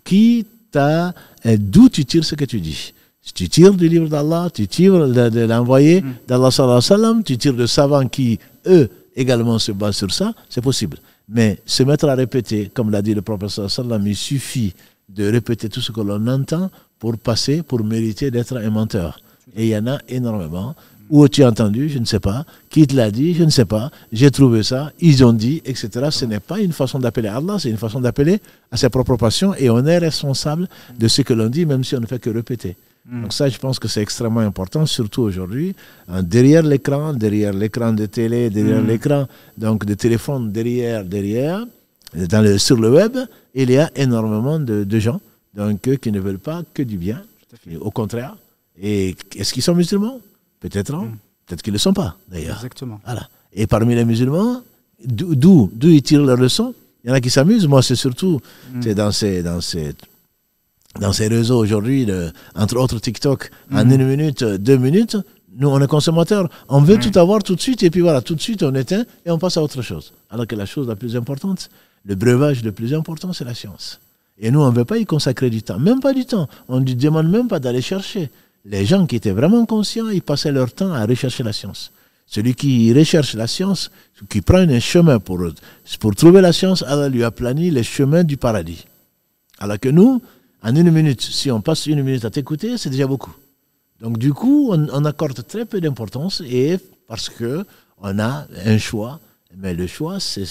Qui t'a, euh, d'où tu tires ce que tu dis. Si Tu tires du livre d'Allah, tu tires de, l'envoyé mm. d'Allah sallallahu alayhi wa tu tires de savants qui, eux, également se basent sur ça, c'est possible. Mais se mettre à répéter, comme l'a dit le prophète sallallahu alayhi sallam, il suffit de répéter tout ce que l'on entend pour passer, pour mériter d'être un menteur. Et il y en a énormément. Où as-tu entendu Je ne sais pas. Qui te l'a dit Je ne sais pas. J'ai trouvé ça. Ils ont dit, etc. Ce n'est pas une façon d'appeler Allah, c'est une façon d'appeler à ses propres passions. Et on est responsable de ce que l'on dit, même si on ne fait que répéter. Mm. Donc ça, je pense que c'est extrêmement important, surtout aujourd'hui, hein, derrière l'écran, derrière l'écran de télé, derrière mm. l'écran, donc de téléphone, derrière, derrière, dans le, sur le web, il y a énormément de, gens donc, qui ne veulent pas que du bien, au contraire. Et est-ce qu'ils sont musulmans Peut-être mm. peut-être qu'ils ne le sont pas, d'ailleurs. Exactement. Voilà. Et parmi les musulmans, d'où ils tirent leur leçon Il y en a qui s'amusent, moi c'est surtout, c'est dans Dans ces dans ces réseaux aujourd'hui, entre autres TikTok, en mhm. une minute, deux minutes, nous, on est consommateurs. On veut mhm. tout avoir tout de suite, et puis voilà, tout de suite, on éteint et on passe à autre chose. Alors que la chose la plus importante, le breuvage le plus important, c'est la science. Et nous, on ne veut pas y consacrer du temps, même pas du temps. On ne demande même pas d'aller chercher. Les gens qui étaient vraiment conscients, ils passaient leur temps à rechercher la science. Celui qui recherche la science, qui prend un chemin pour, pour trouver la science, elle lui a plani les chemins du paradis. Alors que nous, en une minute, si on passe une minute à t'écouter, c'est déjà beaucoup. Donc du coup, on, accorde très peu d'importance et parce que on a un choix. Mais le choix, c'est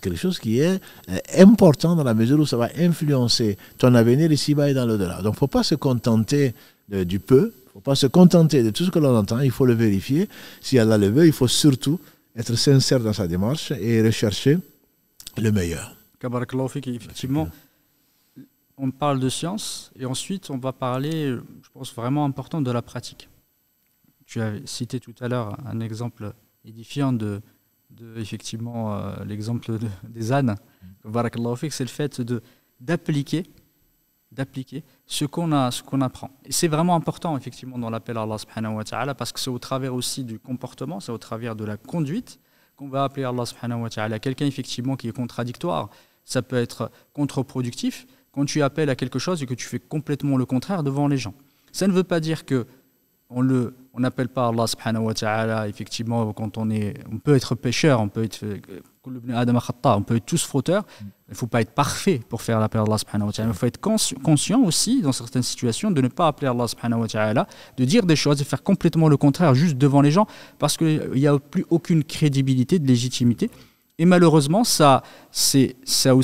quelque chose qui est euh, important dans la mesure où ça va influencer ton avenir ici-bas et dans l'au-delà. Donc, il ne faut pas se contenter du peu, il ne faut pas se contenter de tout ce que l'on entend, il faut le vérifier. Si Allah le veut, il faut surtout être sincère dans sa démarche et rechercher le meilleur. qui, effectivement on parle de science et ensuite on va parler, je pense vraiment important, de la pratique. Tu as cité tout à l'heure un exemple édifiant de, effectivement euh, l'exemple des ânes. c'est le fait de d'appliquer, d'appliquer ce qu'on a, ce qu'on apprend. c'est vraiment important effectivement dans l'appel à Allah subhanahu wa parce que c'est au travers aussi du comportement, c'est au travers de la conduite qu'on va appeler Allah subhanahu wa taala. Quelqu'un effectivement qui est contradictoire, ça peut être contre-productif quand tu appelles à quelque chose et que tu fais complètement le contraire devant les gens. Ça ne veut pas dire que on le on n'appelle pas Allah subhanahu wa ta'ala effectivement quand on est on peut être pécheur on peut être on peut être tous frotteurs, il ne faut pas être parfait pour faire l'appel à Allah subhanahu il faut être conscient, aussi dans certaines situations de ne pas appeler Allah subhanahu wa ta'ala de dire des choses et faire complètement le contraire juste devant les gens parce qu'il n'y a plus aucune crédibilité de légitimité et malheureusement, ça, c'est, ça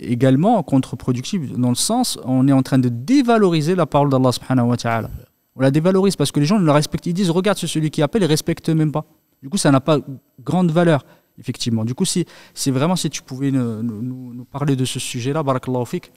également contre-productif dans le sens, on est en train de dévaloriser la parole d'Allah subhanahu wa ta'ala. On la dévalorise parce que les gens ne la respectent. Ils disent, regarde, celui qui appelle, il respecte même pas. Du coup, ça n'a pas grande valeur, effectivement. Du coup, si, c'est vraiment si tu pouvais nous, parler de ce sujet-là, barakallahu fik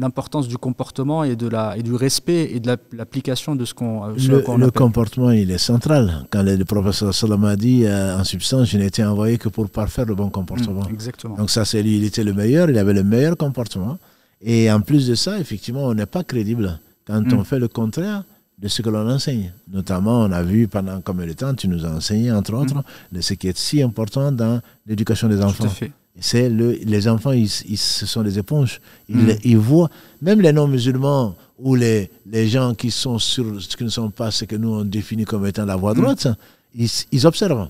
l'importance du comportement et, de la, et du respect et de l'application de ce qu'on euh, le, le comportement, il est central. Quand le, professeur Salam a dit, euh, en substance, je n'ai été envoyé que pour parfaire le bon comportement. Mm, exactement. Donc ça, c'est lui, il était le meilleur, il avait le meilleur comportement. Et en plus de ça, effectivement, on n'est pas crédible quand mm. on fait le contraire de ce que l'on enseigne. Notamment, on a vu pendant combien de temps, tu nous as enseigné, entre mm. autres, de ce qui est si important dans l'éducation des Tout enfants. À fait c'est le, les enfants, ils, ce sont des éponges. Mm. Ils, voient, même les non-musulmans ou les, les gens qui, sont sur, qui ne sont pas ce que nous on définit comme étant la voie mm. droite, ils, observent.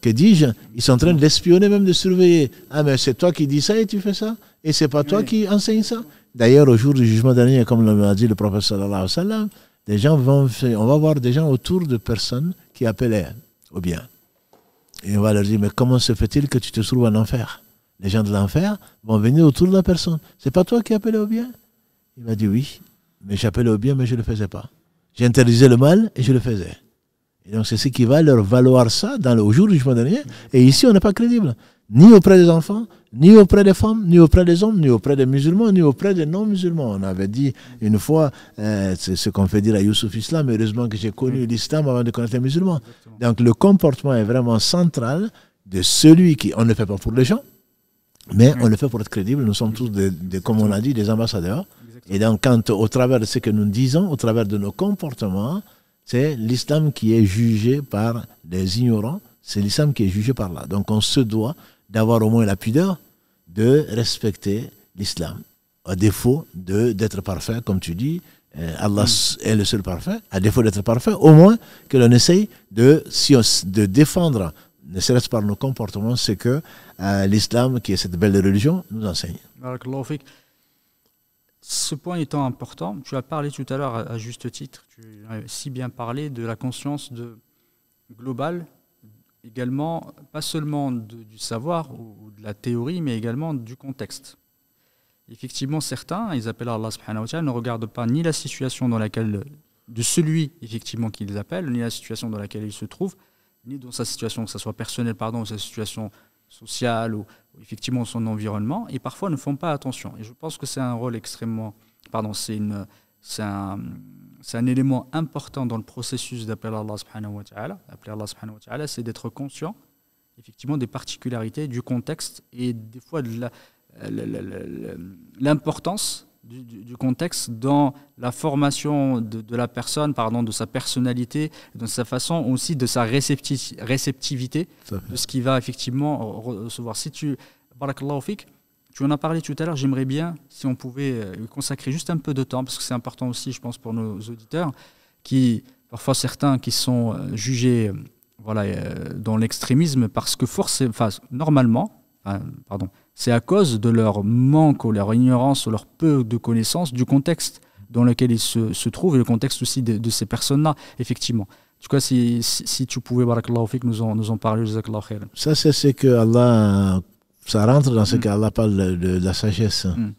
Que dis-je Ils sont en train de l'espionner même de surveiller. Ah, mais c'est toi qui dis ça et tu fais ça Et c'est pas toi qui enseigne ça D'ailleurs, au jour du jugement dernier, comme l'a dit le professeur sallallahu alayhi gens vont, on va voir des gens autour de personnes qui appelaient au bien. Et on va leur dire, mais comment se fait-il que tu te trouves en enfer les gens de l'enfer vont venir autour de la personne. C'est pas toi qui appelais au bien Il m'a dit oui, mais j'appelais au bien, mais je ne le faisais pas. J'interdisais le mal et je le faisais. Et donc c'est ce qui va leur valoir ça dans le, au jour du jugement dernier. Et ici, on n'est pas crédible. Ni auprès des enfants, ni auprès des femmes, ni auprès des hommes, ni auprès des musulmans, ni auprès des non-musulmans. On avait dit une fois, euh, c'est ce qu'on fait dire à Youssouf Islam, heureusement que j'ai connu mm. l'islam avant de connaître les musulmans. Donc le comportement est vraiment central de celui qui, on ne fait pas pour les gens, mais on le fait pour être crédible. Nous sommes tous, des, comme on a dit, des ambassadeurs. Et donc, quand, au travers de ce que nous disons, au travers de nos comportements, c'est l'islam qui est jugé par les ignorants, c'est l'islam qui est jugé par là. Donc, on se doit d'avoir au moins la pudeur de respecter l'islam, à défaut d'être parfait, comme tu dis. Euh, Allah hmm. est le seul parfait. À défaut d'être parfait, au moins que l'on essaye de, de défendre, ne serait-ce par nos comportements, c'est que l'islam, qui est cette belle religion, nous enseigne. Ce point étant important, tu as parlé tout à l'heure, à juste titre, tu as si bien parlé de la conscience de, globale, également, pas seulement du savoir ou, de la théorie, mais également du contexte. Effectivement, certains, ils appellent Allah subhanahu wa ta'ala, ne regardent pas ni la situation dans laquelle, de celui effectivement qu'ils appellent, ni la situation dans laquelle il se trouve, ni dans sa situation, que ce soit personnelle, pardon, ou sa situation sociale ou, effectivement son environnement, et parfois ne font pas attention. Et je pense que c'est un rôle extrêmement, pardon, c'est une, c'est un, un, élément important dans le processus d'appeler Allah subhanahu wa ta'ala. Appeler c'est d'être conscient effectivement des particularités du contexte et des fois de l'importance du, contexte dans la formation de, la personne, pardon, de sa personnalité, de sa façon aussi de sa réceptivité, de ce qui va effectivement recevoir. Si tu, tu en as parlé tout à l'heure, j'aimerais bien si on pouvait euh, consacrer juste un peu de temps, parce que c'est important aussi, je pense, pour nos auditeurs, qui, parfois certains qui sont euh, jugés euh, voilà, dans l'extrémisme, parce que force, enfin, normalement, pardon, c'est à cause de leur manque ou leur ignorance ou leur peu de connaissance du contexte dans lequel ils se, trouvent et le contexte aussi de, ces personnes-là, effectivement. Tu crois, si, tu pouvais, barakallahu fik, nous en, nous en parler, Ça, c'est ce que Allah, ça rentre dans ce mm. qu'Allah parle de, la sagesse. Mm.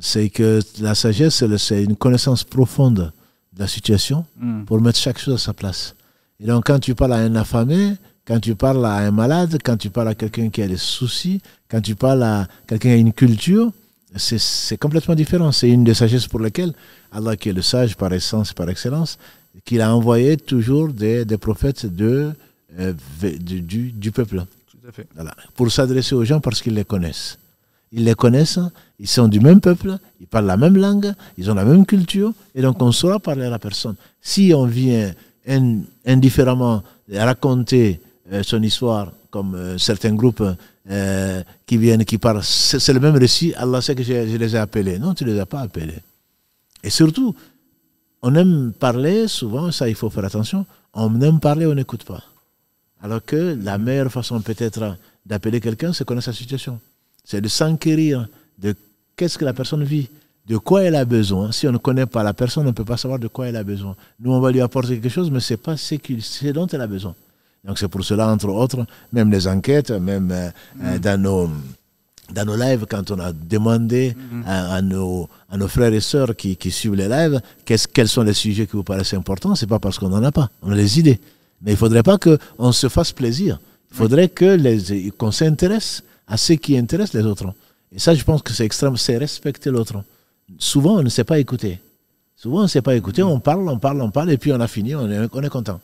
C'est que la sagesse, c'est une connaissance profonde de la situation mm. pour mettre chaque chose à sa place. Et donc, quand tu parles à un affamé, quand tu parles à un malade, quand tu parles à quelqu'un qui a des soucis, quand tu parles à quelqu'un qui a une culture, c'est complètement différent. C'est une des sagesses pour lesquelles Allah, qui est le sage par essence, par excellence, qu'il a envoyé toujours des, prophètes de, euh, du, peuple. Tout à fait. Voilà. Pour s'adresser aux gens parce qu'ils les connaissent. Ils les connaissent, ils sont du même peuple, ils parlent la même langue, ils ont la même culture, et donc on saura parler à la personne. Si on vient indifféremment raconter euh, son histoire, comme euh, certains groupes euh, qui viennent, qui parlent. C'est le même récit, Allah sait que je, les ai appelés. Non, tu ne les as pas appelés. Et surtout, on aime parler, souvent, ça il faut faire attention, on aime parler, on n'écoute pas. Alors que la meilleure façon peut-être d'appeler quelqu'un, c'est connaître sa situation. C'est de s'enquérir de qu'est-ce que la personne vit, de quoi elle a besoin. Si on ne connaît pas la personne, on ne peut pas savoir de quoi elle a besoin. Nous, on va lui apporter quelque chose, mais ce n'est pas ce dont elle a besoin. Donc c'est pour cela, entre autres, même les enquêtes, même euh, euh, mm. dans nos dans nos lives, quand on a demandé mm. à, nos, à, nos, frères et sœurs qui, suivent les lives, quels sont les sujets qui vous paraissent importants, c'est pas parce qu'on n'en a pas, on a des idées. Mais il faudrait pas qu'on se fasse plaisir. Il faudrait qu'on s'intéresse à ce qui intéresse les autres. Et ça, je pense que c'est extrême, c'est respecter l'autre. Souvent, on ne sait pas écouter. Souvent, on ne sait pas écouter, mm. on parle, on parle, on parle, et puis on a fini, on est content.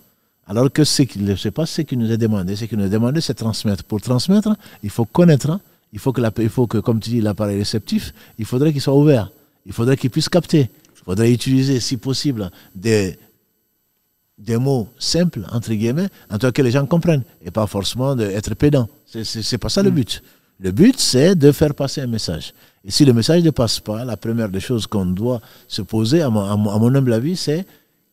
Alors que ce n'est pas ce qui nous est demandé. Ce qui nous est demandé, c'est transmettre. Pour transmettre, il faut connaître, il faut que, la, il faut que comme tu dis, l'appareil réceptif, il faudrait qu'il soit ouvert, il faudrait qu'il puisse capter, il faudrait utiliser, si possible, des, des mots simples, entre guillemets, en tout que les gens comprennent, et pas forcément d'être pédant. C'est pas ça le mm. but. Le but, c'est de faire passer un message. Et si le message ne passe pas, la première des choses qu'on doit se poser, à mon, à mon humble avis, c'est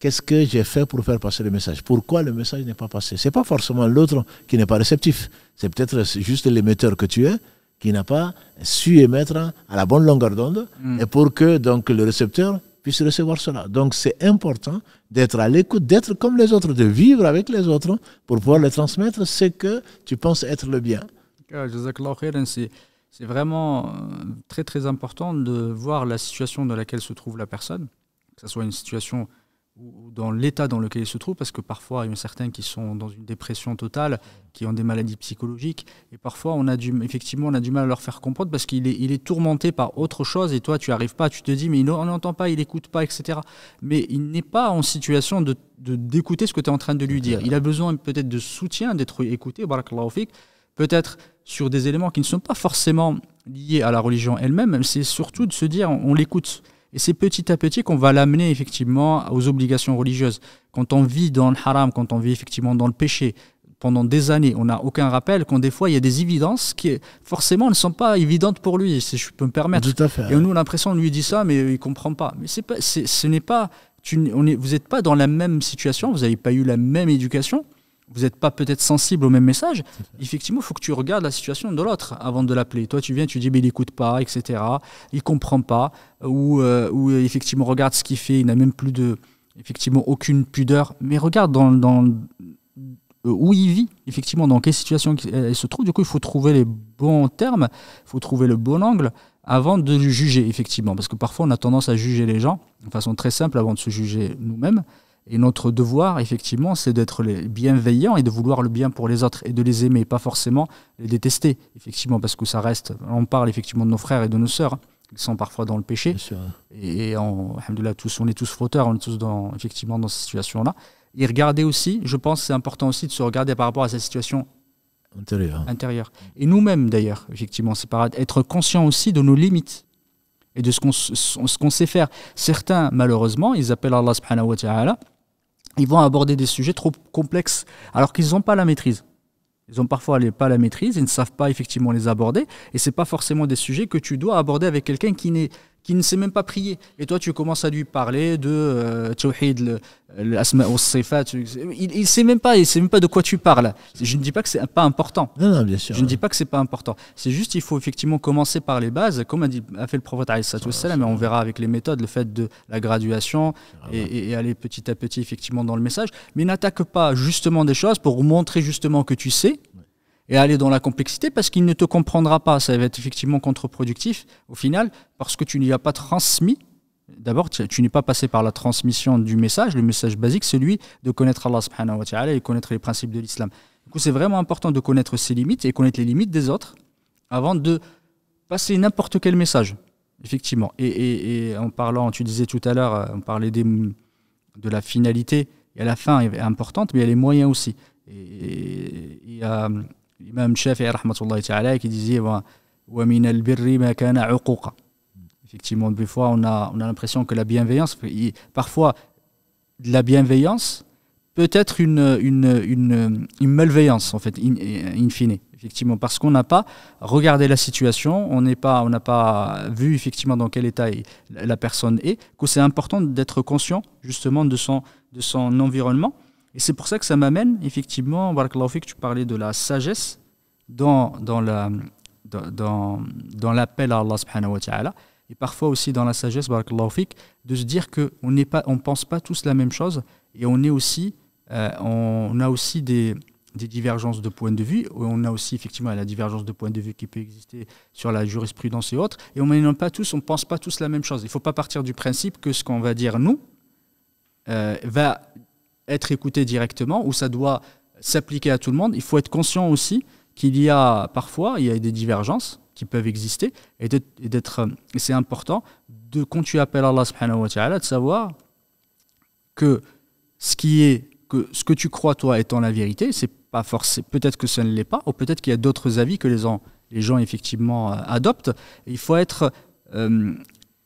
qu'est-ce que j'ai fait pour faire passer le message Pourquoi le message n'est pas passé C'est pas forcément l'autre qui n'est pas réceptif. C'est peut-être juste l'émetteur que tu es qui n'a pas su émettre à la bonne longueur d'onde hmm. et pour que donc le récepteur puisse recevoir cela. Donc c'est important d'être à l'écoute, d'être comme les autres, de vivre avec les autres pour pouvoir les transmettre ce que tu penses être le bien. C'est vraiment euh, très très important de voir la situation dans laquelle se trouve la personne, que ce soit une situation dans l'état dans lequel il se trouve, parce que parfois il y en a certains qui sont dans une dépression totale, qui ont des maladies psychologiques, et parfois on a du, effectivement on a du mal à leur faire comprendre parce qu'il est, il est tourmenté par autre chose, et toi tu arrives pas, tu te dis mais il n'entend pas, il n'écoute pas, etc. Mais il n'est pas en situation de, d'écouter ce que tu es en train de lui dire. Il a besoin peut-être de soutien, d'être écouté, peut-être sur des éléments qui ne sont pas forcément liés à la religion elle-même, c'est surtout de se dire on l'écoute. Et c'est petit à petit qu'on va l'amener effectivement aux obligations religieuses. Quand on vit dans le haram, quand on vit effectivement dans le péché, pendant des années, on n'a aucun rappel, quand des fois il y a des évidences qui forcément ne sont pas évidentes pour lui, si je peux me permettre. Tout à fait, et nous, on a l'impression, de lui dit ça, mais il ne comprend pas. Mais ce n'est pas, tu, on vous n'êtes pas dans la même situation, vous n'avez pas eu la même éducation vous n'êtes pas peut-être sensible au même message, effectivement, il faut que tu regardes la situation de l'autre avant de l'appeler. Toi, tu viens, tu dis, mais il n'écoute pas, etc. Il comprend pas. Ou, euh, ou euh, effectivement, regarde ce qu'il fait. Il n'a même plus de, effectivement, aucune pudeur. Mais regarde dans, euh, où il vit, effectivement, dans quelle situation il se trouve. Du coup, il faut trouver les bons termes, il faut trouver le bon angle avant de le juger, effectivement. Parce que parfois, on a tendance à juger les gens de façon très simple avant de se juger nous-mêmes. Et notre devoir, effectivement, c'est d'être bienveillant et de vouloir le bien pour les autres et de les aimer, pas forcément les détester, effectivement, parce que ça reste. On parle effectivement de nos frères et de nos sœurs. qui sont parfois dans le péché. Hein. Et on, tous, on est tous fauteurs, on est tous dans, effectivement dans cette situation-là. Et regarder aussi, je pense c'est important aussi de se regarder par rapport à cette situation intérieure. Hein. Et nous-mêmes d'ailleurs, effectivement, c'est par être conscient aussi de nos limites et de ce qu'on sait faire. Certains, malheureusement, ils appellent Allah subhanahu wa ta'ala ils vont aborder des sujets trop complexes alors qu'ils n'ont pas la maîtrise. Ils n'ont parfois pas la maîtrise, ils ne savent pas effectivement les aborder, et ce n'est pas forcément des sujets que tu dois aborder avec quelqu'un qui n'est qui ne sait même pas prier. Et toi, tu commences à lui parler de euh, Tawhid, l'asma ou sifat. Il ne sait même pas, il sait même pas de quoi tu parles. Je ne dis pas que c'est pas important. Non, bien sûr. Je ne dis pas que c'est pas important. C'est juste, il faut effectivement commencer par les bases, comme a, dit, fait le prophète mais on verra avec les méthodes, le fait de la graduation et, et, aller petit à petit effectivement dans le message. Mais n'attaque pas justement des choses pour montrer justement que tu sais et aller dans la complexité parce qu'il ne te comprendra pas. Ça va être effectivement contre-productif au final parce que tu n'y as pas transmis. D'abord, tu n'es pas passé par la transmission du message. Le message basique, c'est de connaître Allah subhanahu wa ta'ala et connaître les principes de l'islam. Du coup, c'est vraiment important de connaître ses limites et connaître les limites des autres avant de passer n'importe quel message. Effectivement. Et, en parlant, tu disais tout à l'heure, euh, on parlait de la finalité. Et à la fin est importante, mais il y a les moyens aussi. Et, l'imam Shafi'i qui disait Effectivement, des fois, on a, on a l'impression que la bienveillance, parfois, la bienveillance peut être une, une, une, une malveillance, en fait, in, fine effectivement, parce qu'on n'a pas regardé la situation, on n'est pas, on n'a pas vu effectivement dans quel état la personne est, que c'est important d'être conscient justement de son, de son environnement. Et c'est pour ça que ça m'amène, effectivement, Barakallahu tu parlais de la sagesse dans, dans l'appel dans, dans à Allah subhanahu wa ta'ala. Et parfois aussi dans la sagesse, Barakallahu de se dire qu'on ne pense pas tous la même chose et on, est aussi, euh, on a aussi des, divergences de points de vue. On a aussi effectivement la divergence de points de vue qui peut exister sur la jurisprudence et autres. Et on ne on pense pas tous la même chose. Il ne faut pas partir du principe que ce qu'on va dire nous euh, va être écouté directement, ou ça doit s'appliquer à tout le monde. Il faut être conscient aussi qu'il y a parfois il y a des divergences qui peuvent exister et d'être euh, c'est important de quand tu appelles Allah subhanahu de savoir que ce qui est que ce que tu crois toi étant la vérité, c'est pas forcément peut-être que ce ne l'est pas ou peut-être qu'il y a d'autres avis que les gens les gens effectivement euh, adoptent. Il faut être euh,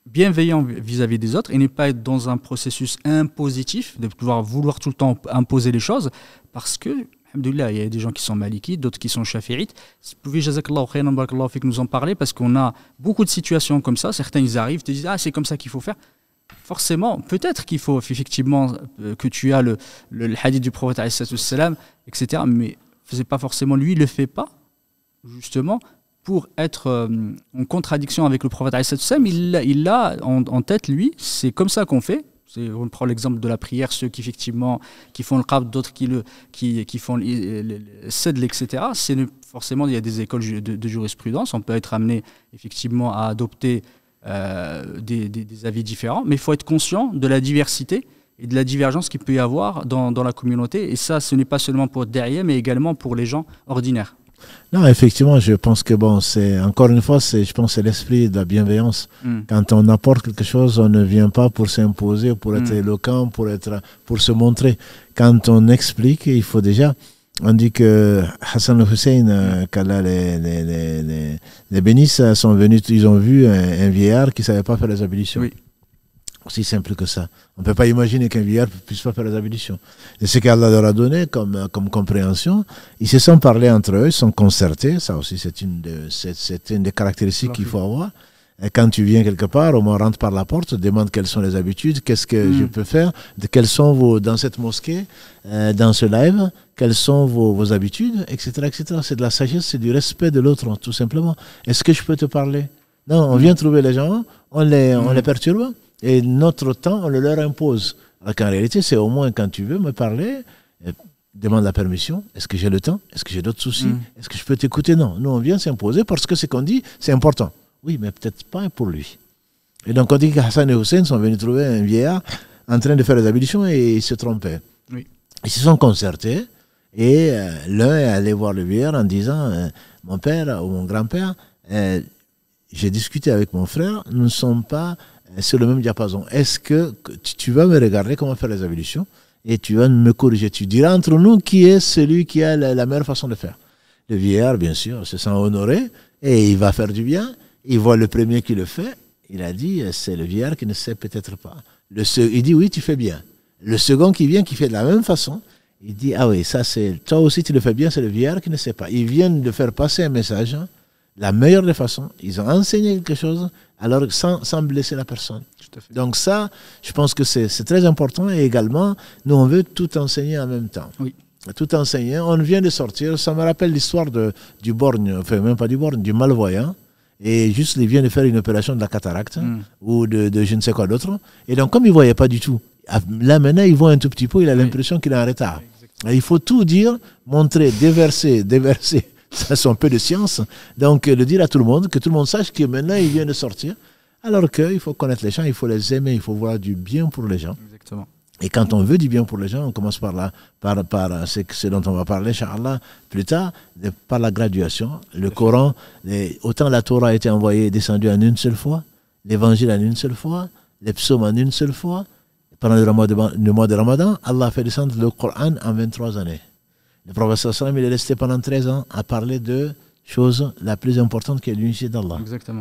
bienveillant vis-à-vis des autres et n'est pas être dans un processus impositif, de pouvoir vouloir tout le temps imposer les choses, parce que, alhamdoulilah, il y a des gens qui sont malikites, d'autres qui sont chafirites. Si vous pouvez, jazakallah khayran, barakallah nous en parler, parce qu'on a beaucoup de situations comme ça, certains ils arrivent, ils disent « Ah, c'est comme ça qu'il faut faire ». Forcément, peut-être qu'il faut effectivement euh, que tu as le, hadith du prophète, etc., mais c'est pas forcément lui, il le fait pas, justement, pour être euh, en contradiction avec le prophète il, il l'a en, tête, lui, c'est comme ça qu'on fait, on prend l'exemple de la prière, ceux qui effectivement qui font le qab, d'autres qui le qui, font le cèdent, etc. C'est forcément il y a des écoles de, jurisprudence. On peut être amené effectivement à adopter euh, des, avis différents, mais il faut être conscient de la diversité et de la divergence qu'il peut y avoir dans, dans la communauté. Et ça, ce n'est pas seulement pour derrière, mais également pour les gens ordinaires. Non, effectivement, je pense que, bon, c'est encore une fois, je pense c'est l'esprit de la bienveillance. Mm. Quand on apporte quelque chose, on ne vient pas pour s'imposer, pour être mm. éloquent, pour, être, pour se montrer. Quand on explique, il faut déjà. On dit que Hassan Hussein, euh, mm. les, les, sont venus, ils ont vu un, vieillard qui savait pas faire les ablutions. Aussi simple que ça. On ne peut pas imaginer qu'un vieillard ne puisse pas faire les ablutions. Et ce qu'Allah leur a donné comme, euh, comme compréhension, ils se sont parlé entre eux, ils sont concertés. Ça aussi, c'est une, de, c'est, une des caractéristiques qu'il faut avoir. Et quand tu viens quelque part, au moins rentre par la porte, demande quelles sont les habitudes, qu'est-ce que je hmm. peux faire, quelles sont vos, dans cette mosquée, euh, dans ce live, quelles sont vos, vos habitudes, etc., etc. C'est de la sagesse, c'est du respect de l'autre, tout simplement. Est-ce que je peux te parler? Non, on hmm. vient trouver les gens, on les, on hmm. les perturbe, et notre temps, on le leur impose. Alors qu'en réalité, c'est au moins quand tu veux me parler, eh, demande la permission. Est-ce que j'ai le temps Est-ce que j'ai d'autres soucis mm. Est-ce que je peux t'écouter Non. Nous, on vient s'imposer parce que ce qu'on dit, c'est important. Oui, mais peut-être pas pour lui. Et donc, on dit que Hassan et Hussein sont venus trouver un vieillard en train de faire les ablutions et ils se trompaient. Ils se sont concertés et euh, l'un est allé voir le vieillard en disant euh, Mon père ou mon grand-père, euh, j'ai discuté avec mon frère, nous ne sommes pas sur le même diapason. Est-ce que tu vas me regarder comment faire les évolutions et tu vas me corriger Tu diras entre nous qui est celui qui a la, meilleure façon de faire. Le vieillard, bien sûr, se sent honoré et il va faire du bien. Il voit le premier qui le fait. Il a dit, c'est le vieillard qui ne sait peut-être pas. il dit, oui, tu fais bien. Le second qui vient, qui fait de la même façon, il dit, ah oui, ça c'est, toi aussi tu le fais bien, c'est le vieillard qui ne sait pas. Ils viennent de faire passer un message. Hein la meilleure des façons. Ils ont enseigné quelque chose, alors sans, sans blesser la personne. Donc ça, je pense que c'est très important. Et également, nous, on veut tout enseigner en même temps. Oui. Tout enseigner. On vient de sortir, ça me rappelle l'histoire du borgne, enfin même pas du borgne, du malvoyant. Et juste, il vient de faire une opération de la cataracte hmm. ou de, je ne sais quoi d'autre. Et donc, comme il ne voyait pas du tout, ah, là maintenant, il voit un tout petit peu, il a l'impression qu'il est en retard. il faut tout dire, montrer, déverser, déverser ça c'est un peu de science. Donc, le euh, dire à tout le monde, que tout le monde sache que maintenant, il vient de sortir. Alors qu'il faut connaître les gens, il faut les aimer, il faut voir du bien pour les gens. Exactement. Et quand on veut du bien pour les gens, on commence par, là, par, par euh, ce, dont on va parler, Inch'Allah, plus tard, par la graduation. Le Coran, autant la Torah a été envoyée et descendue en une seule fois, l'Évangile en une seule fois, les psaumes en une seule fois. Pendant le mois de, le mois de Ramadan, Allah a fait descendre le Coran en 23 années. Le professeur Salam, il est resté pendant 13 ans à parler de choses la plus importante qui est l'unité d'Allah.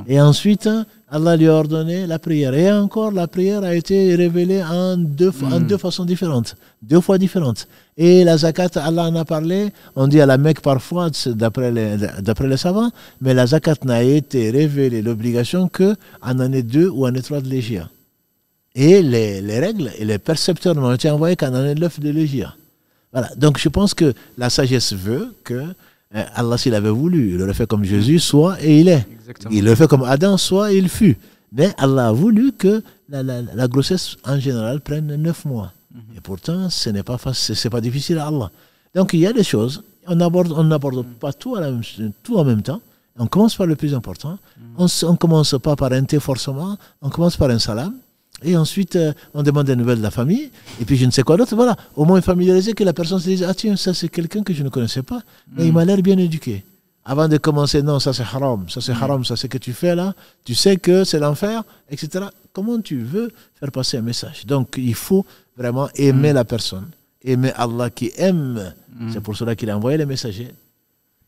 Et ensuite, Allah lui a ordonné la prière. Et encore, la prière a été révélée en deux, hmm. deux façons différentes, deux fois différentes. Et la zakat, Allah en a parlé, on dit à la Mecque parfois, d'après les, les savants, mais la zakat n'a été révélée, l'obligation, qu'en année 2 ou en année 3 de l'Égia. Et les, les, règles et les percepteurs n'ont été envoyés qu'en année 9 de l'Égia. Voilà. Donc, je pense que la sagesse veut que euh, Allah, s'il avait voulu, il aurait fait comme Jésus, soit et il est. Il le fait comme Adam, soit et il fut. Mais Allah a voulu que la, grossesse en général prenne neuf mois. Mhm. Et pourtant, ce n'est pas c'est pas difficile à Allah. Donc, il y a des choses. On n'aborde on mhm. pas tout, à tout en même temps. On commence par le plus important. Mhm. On ne commence pas par un thé forcément. On commence par un salam. Et ensuite, euh, on demande des nouvelles de la famille, et puis je ne sais quoi d'autre. Voilà, au moins familiariser que la personne se dise Ah, tiens, ça c'est quelqu'un que je ne connaissais pas, mais il hmm. m'a l'air bien éduqué. Avant de commencer, non, ça c'est haram, ça c'est hmm. haram, ça c'est que tu fais là, tu sais que c'est l'enfer, etc. Comment tu veux faire passer un message Donc, il faut vraiment aimer hmm. la personne, aimer Allah qui aime. C'est pour cela qu'il a envoyé les messagers.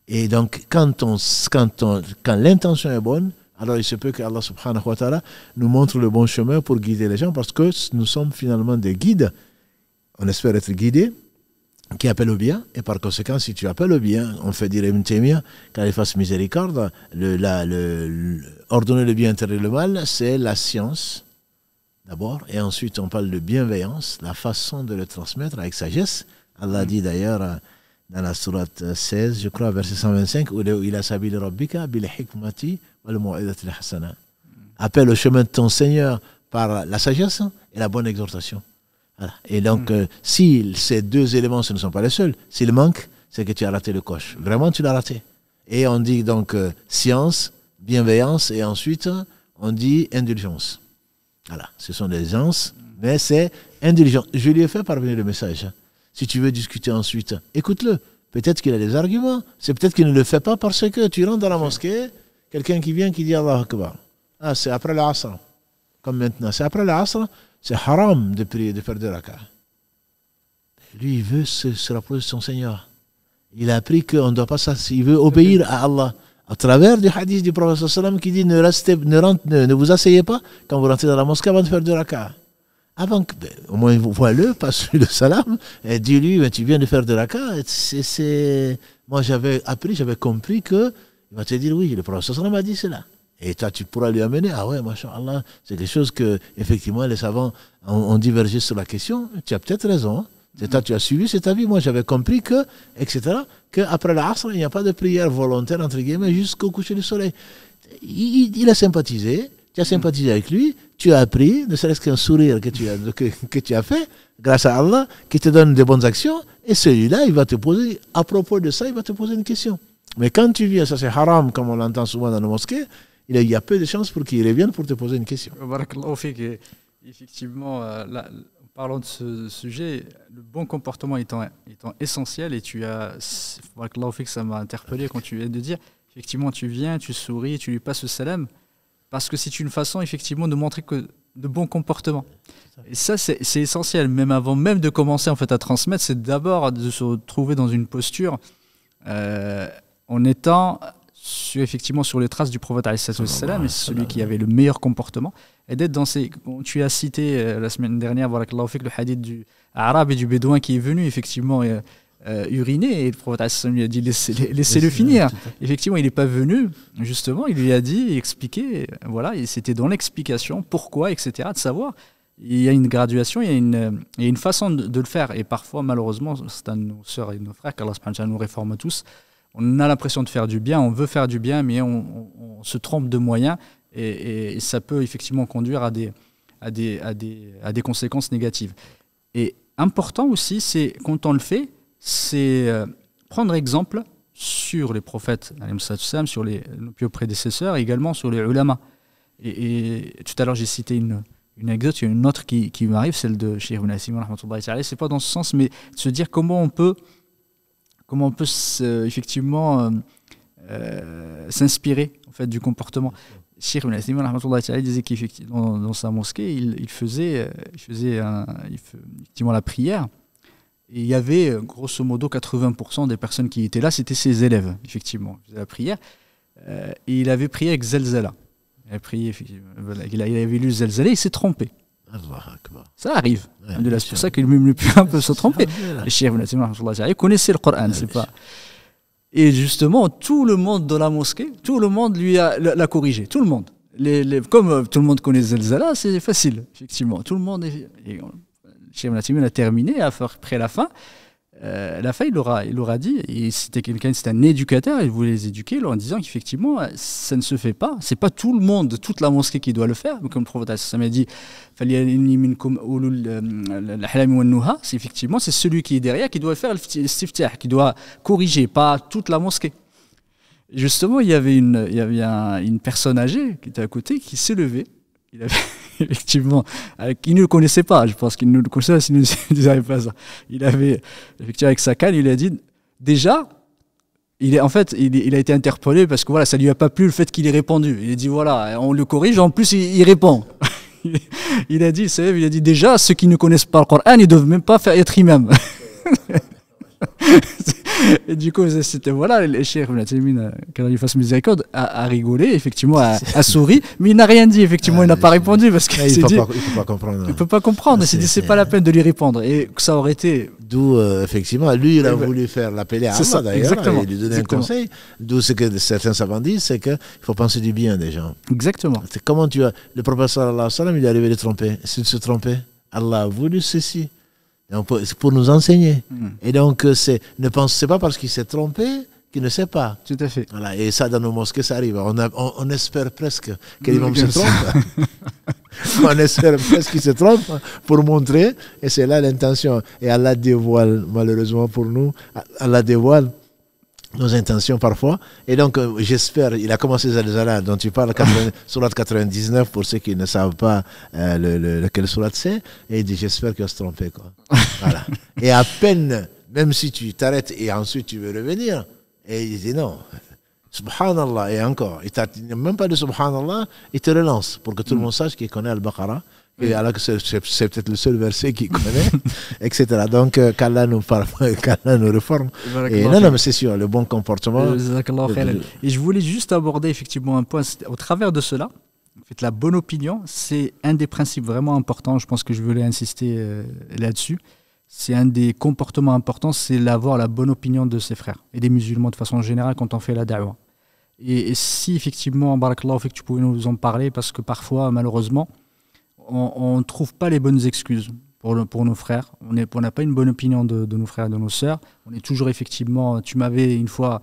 Et donc, quand, on, quand, quand l'intention est bonne, alors il se peut qu'Allah subhanahu wa ta'ala nous montre le bon chemin pour guider les gens parce que nous sommes finalement des guides. On espère être guidés, qui appelle au bien, et par conséquent, si tu appelles au bien, on fait dire une qu'elle fasse miséricorde, le, le, ordonner le bien, interdire le mal, c'est la science, d'abord, et ensuite on parle de bienveillance, la façon de le transmettre avec sagesse. Allah dit d'ailleurs, dans la sourate 16, euh, je crois, verset 125, où il a sabi le Rabbika, bil hikmati, wal mm. Appelle au chemin de ton Seigneur par la sagesse et la bonne exhortation. Et donc, mm. euh, si ces deux éléments, ce ne sont pas les seuls, s'ils manquent, c'est que tu as raté le coche. Vraiment, tu l'as raté. Et on dit donc euh, science, bienveillance, et ensuite, on dit indulgence. Voilà, ce sont des sciences, mm. mais c'est indulgence. Je lui ai fait parvenir le message. Hein si tu veux discuter ensuite, écoute-le. Peut-être qu'il a des arguments. C'est peut-être qu'il ne le fait pas parce que tu rentres dans la mosquée, quelqu'un qui vient qui dit Allah Akbar. Ah, c'est après l'Asr, comme maintenant. C'est après l'Asr, c'est haram de prier, de faire du raka. Lui, il veut se, rapprocher de son Seigneur. Il a appris qu'on ne doit pas ça. Il veut obéir à Allah. À travers du hadith du prophète qui dit ne, restez, ne, ne, vous asseyez pas quand vous rentrez dans la mosquée avant de faire du raka avant que, ben, au moins voit le passe le salam, et dis-lui, ben, tu viens de faire de la c'est Moi, j'avais appris, j'avais compris que, il va te dire, oui, le prophète m'a dit cela. Et toi, tu pourras lui amener, ah ouais, Allah c'est quelque chose que, effectivement, les savants ont, divergé sur la question. Tu as peut-être raison. Hein. toi, tu as suivi cet avis. Moi, j'avais compris que, etc., qu'après l'Asr, il n'y a pas de prière volontaire, entre guillemets, jusqu'au coucher du soleil. il, il a sympathisé, tu as sympathisé avec lui, tu as appris, ne serait-ce qu'un sourire que tu, as, que, tu as fait, grâce à Allah, qui te donne des bonnes actions, et celui-là, il va te poser, à propos de ça, il va te poser une question. Mais quand tu viens, ça c'est haram, comme on l'entend souvent dans nos mosquées, il y a peu de chances pour qu'il revienne pour te poser une question. Effectivement, euh, là, parlant de ce sujet, le bon comportement étant, étant essentiel, et tu as, ça m'a interpellé quand tu viens de dire, effectivement, tu viens, tu souris, tu lui passes le salam, parce que c'est une façon effectivement de montrer que de bons comportements. Et ça, c'est essentiel. Même avant même de commencer en fait à transmettre, c'est d'abord de se retrouver dans une posture euh, en étant effectivement sur les traces du prophète salam celui qui avait le meilleur comportement. Et d'être dans ces. tu as cité euh, la semaine dernière voilà, le hadith du arabe et du bédouin qui est venu effectivement. Euh, uriner. Et le prophète lui a dit laissez-le finir. Effectivement, il n'est pas venu, justement, il lui a dit, expliquer voilà, et c'était dans l'explication, pourquoi, etc., de savoir. Il y a une graduation, il y a une, une façon de, le faire. Et parfois, malheureusement, c'est à nos sœurs et nos frères qu'Allah nous réforme tous. On a l'impression de faire du bien, on veut faire du bien, mais on, se trompe de moyens. Et, et, ça peut effectivement conduire à des, à des, à des, à des conséquences négatives. Et important aussi, c'est quand on le fait, c'est euh, prendre exemple sur les prophètes, sur les, nos pieux prédécesseurs, également sur les ulama. Et, tout à l'heure, j'ai cité une, une anecdote, il y a une autre qui, qui m'arrive, celle de Cheikh Ibn Asim, c'est pas dans ce sens, mais de se dire comment on peut, comment on peut effectivement euh, euh, s'inspirer en fait, du comportement. Cheikh Ibn Asim, disait qu'effectivement, dans, dans, sa mosquée, il, faisait, il faisait effectivement la prière, il y avait euh, grosso modo 80% des personnes qui étaient là, c'était ses élèves, effectivement. Il faisait la prière. Euh, et il avait prié avec Zelzala. Il, a prié, il, avait lu Zelzala et il s'est trompé. Ça arrive. c'est pour ça qu'il ne le plus un peu se tromper. Le connaissait le Coran, c'est pas. Et justement, tout le monde dans la mosquée, tout le monde lui a l'a corrigé, tout le monde. comme euh, tout le monde connaît Zelzala, c'est facile, effectivement. Tout le monde est. Shem a terminé à hein, près la fin. Euh, la fin, il l'aura il aura dit, et c'était quelqu'un, c'était un éducateur, il voulait les éduquer en disant qu'effectivement, ça ne se fait pas. C'est pas tout le monde, toute la mosquée qui doit le faire. Comme le prophète ça m'a dit, euh, c'est effectivement, c'est celui qui est derrière qui doit faire le stiftah, qui doit corriger, pas toute la mosquée. Justement, il y avait une, il y avait une personne âgée qui était à côté qui s'est levée. Il avait effectivement, avec, euh, ne le connaissait pas. Je pense qu'il ne le connaissait pas s'il ne disait pas ça. Il avait, effectivement, avec sa canne, il a dit déjà, il est, en fait, il, a été interpellé parce que voilà, ça lui a pas plu le fait qu'il ait répondu. Il a dit voilà, on le corrige, en plus il, répond. il a dit, il a dit déjà, ceux qui ne connaissent pas le Coran, ils ne doivent même pas faire être imam. et du coup, c'était voilà, les chers quand il fasse miséricorde, a, a rigolé, effectivement, a, souri, mais il n'a rien dit, effectivement, il n'a pas ah, répondu parce qu'il ne peut, pas comprendre. Il ne peut pas comprendre, il s'est dit, c'est pas la peine de lui répondre. Et ça aurait été. D'où, euh, effectivement, lui, il a voulu faire l'appeler à ça, d'ailleurs, et lui donner un conseil. D'où ce que certains savants disent, c'est qu'il faut penser du bien des gens. Exactement. C'est comment tu as. Le professeur, il est arrivé de tromper. S'il se trompait, Allah a voulu ceci pour nous enseigner. Hmm. Et donc, euh, c'est ne pensez pas parce qu'il s'est trompé qu'il ne sait pas. Tout à fait. et ça, dans nos mosquées, ça arrive. On, on, espère presque que l'imam se trompe. on espère presque qu'il se trompe pour montrer. Et c'est là l'intention. Et Allah dévoile, malheureusement pour nous, Allah dévoile nos intentions parfois. Et donc, euh, j'espère, il a commencé Zalzala, dont tu parles, surat 99, pour ceux qui ne savent pas euh, le, lequel surat c'est, et il dit, j'espère qu'il va se tromper. Quoi. voilà. Et à peine, même si tu t'arrêtes et ensuite tu veux revenir, et il dit non. Subhanallah, et encore, il a même pas de Subhanallah, il te relance pour que tout le mm. monde sache qu'il connaît Al-Baqarah et alors que c'est peut-être le seul verset qu'il connaît, etc. Donc, euh, qu'Allah nous, parle, qu'Allah nous réforme. Et non, non, mais c'est sûr, le bon comportement. Et je voulais juste aborder effectivement un point. Au travers de cela, fait, la bonne opinion, c'est un des principes vraiment importants. Je pense que je voulais insister euh, là-dessus. C'est un des comportements importants, c'est d'avoir la bonne opinion de ses frères et des musulmans de façon générale quand on fait la da'wah. Et, si effectivement, Barakallah, fait que tu pouvais nous en parler, parce que parfois, malheureusement, on ne trouve pas les bonnes excuses pour, pour nos frères. On n'a pas une bonne opinion de, nos frères et de nos sœurs. On est toujours effectivement, tu m'avais une fois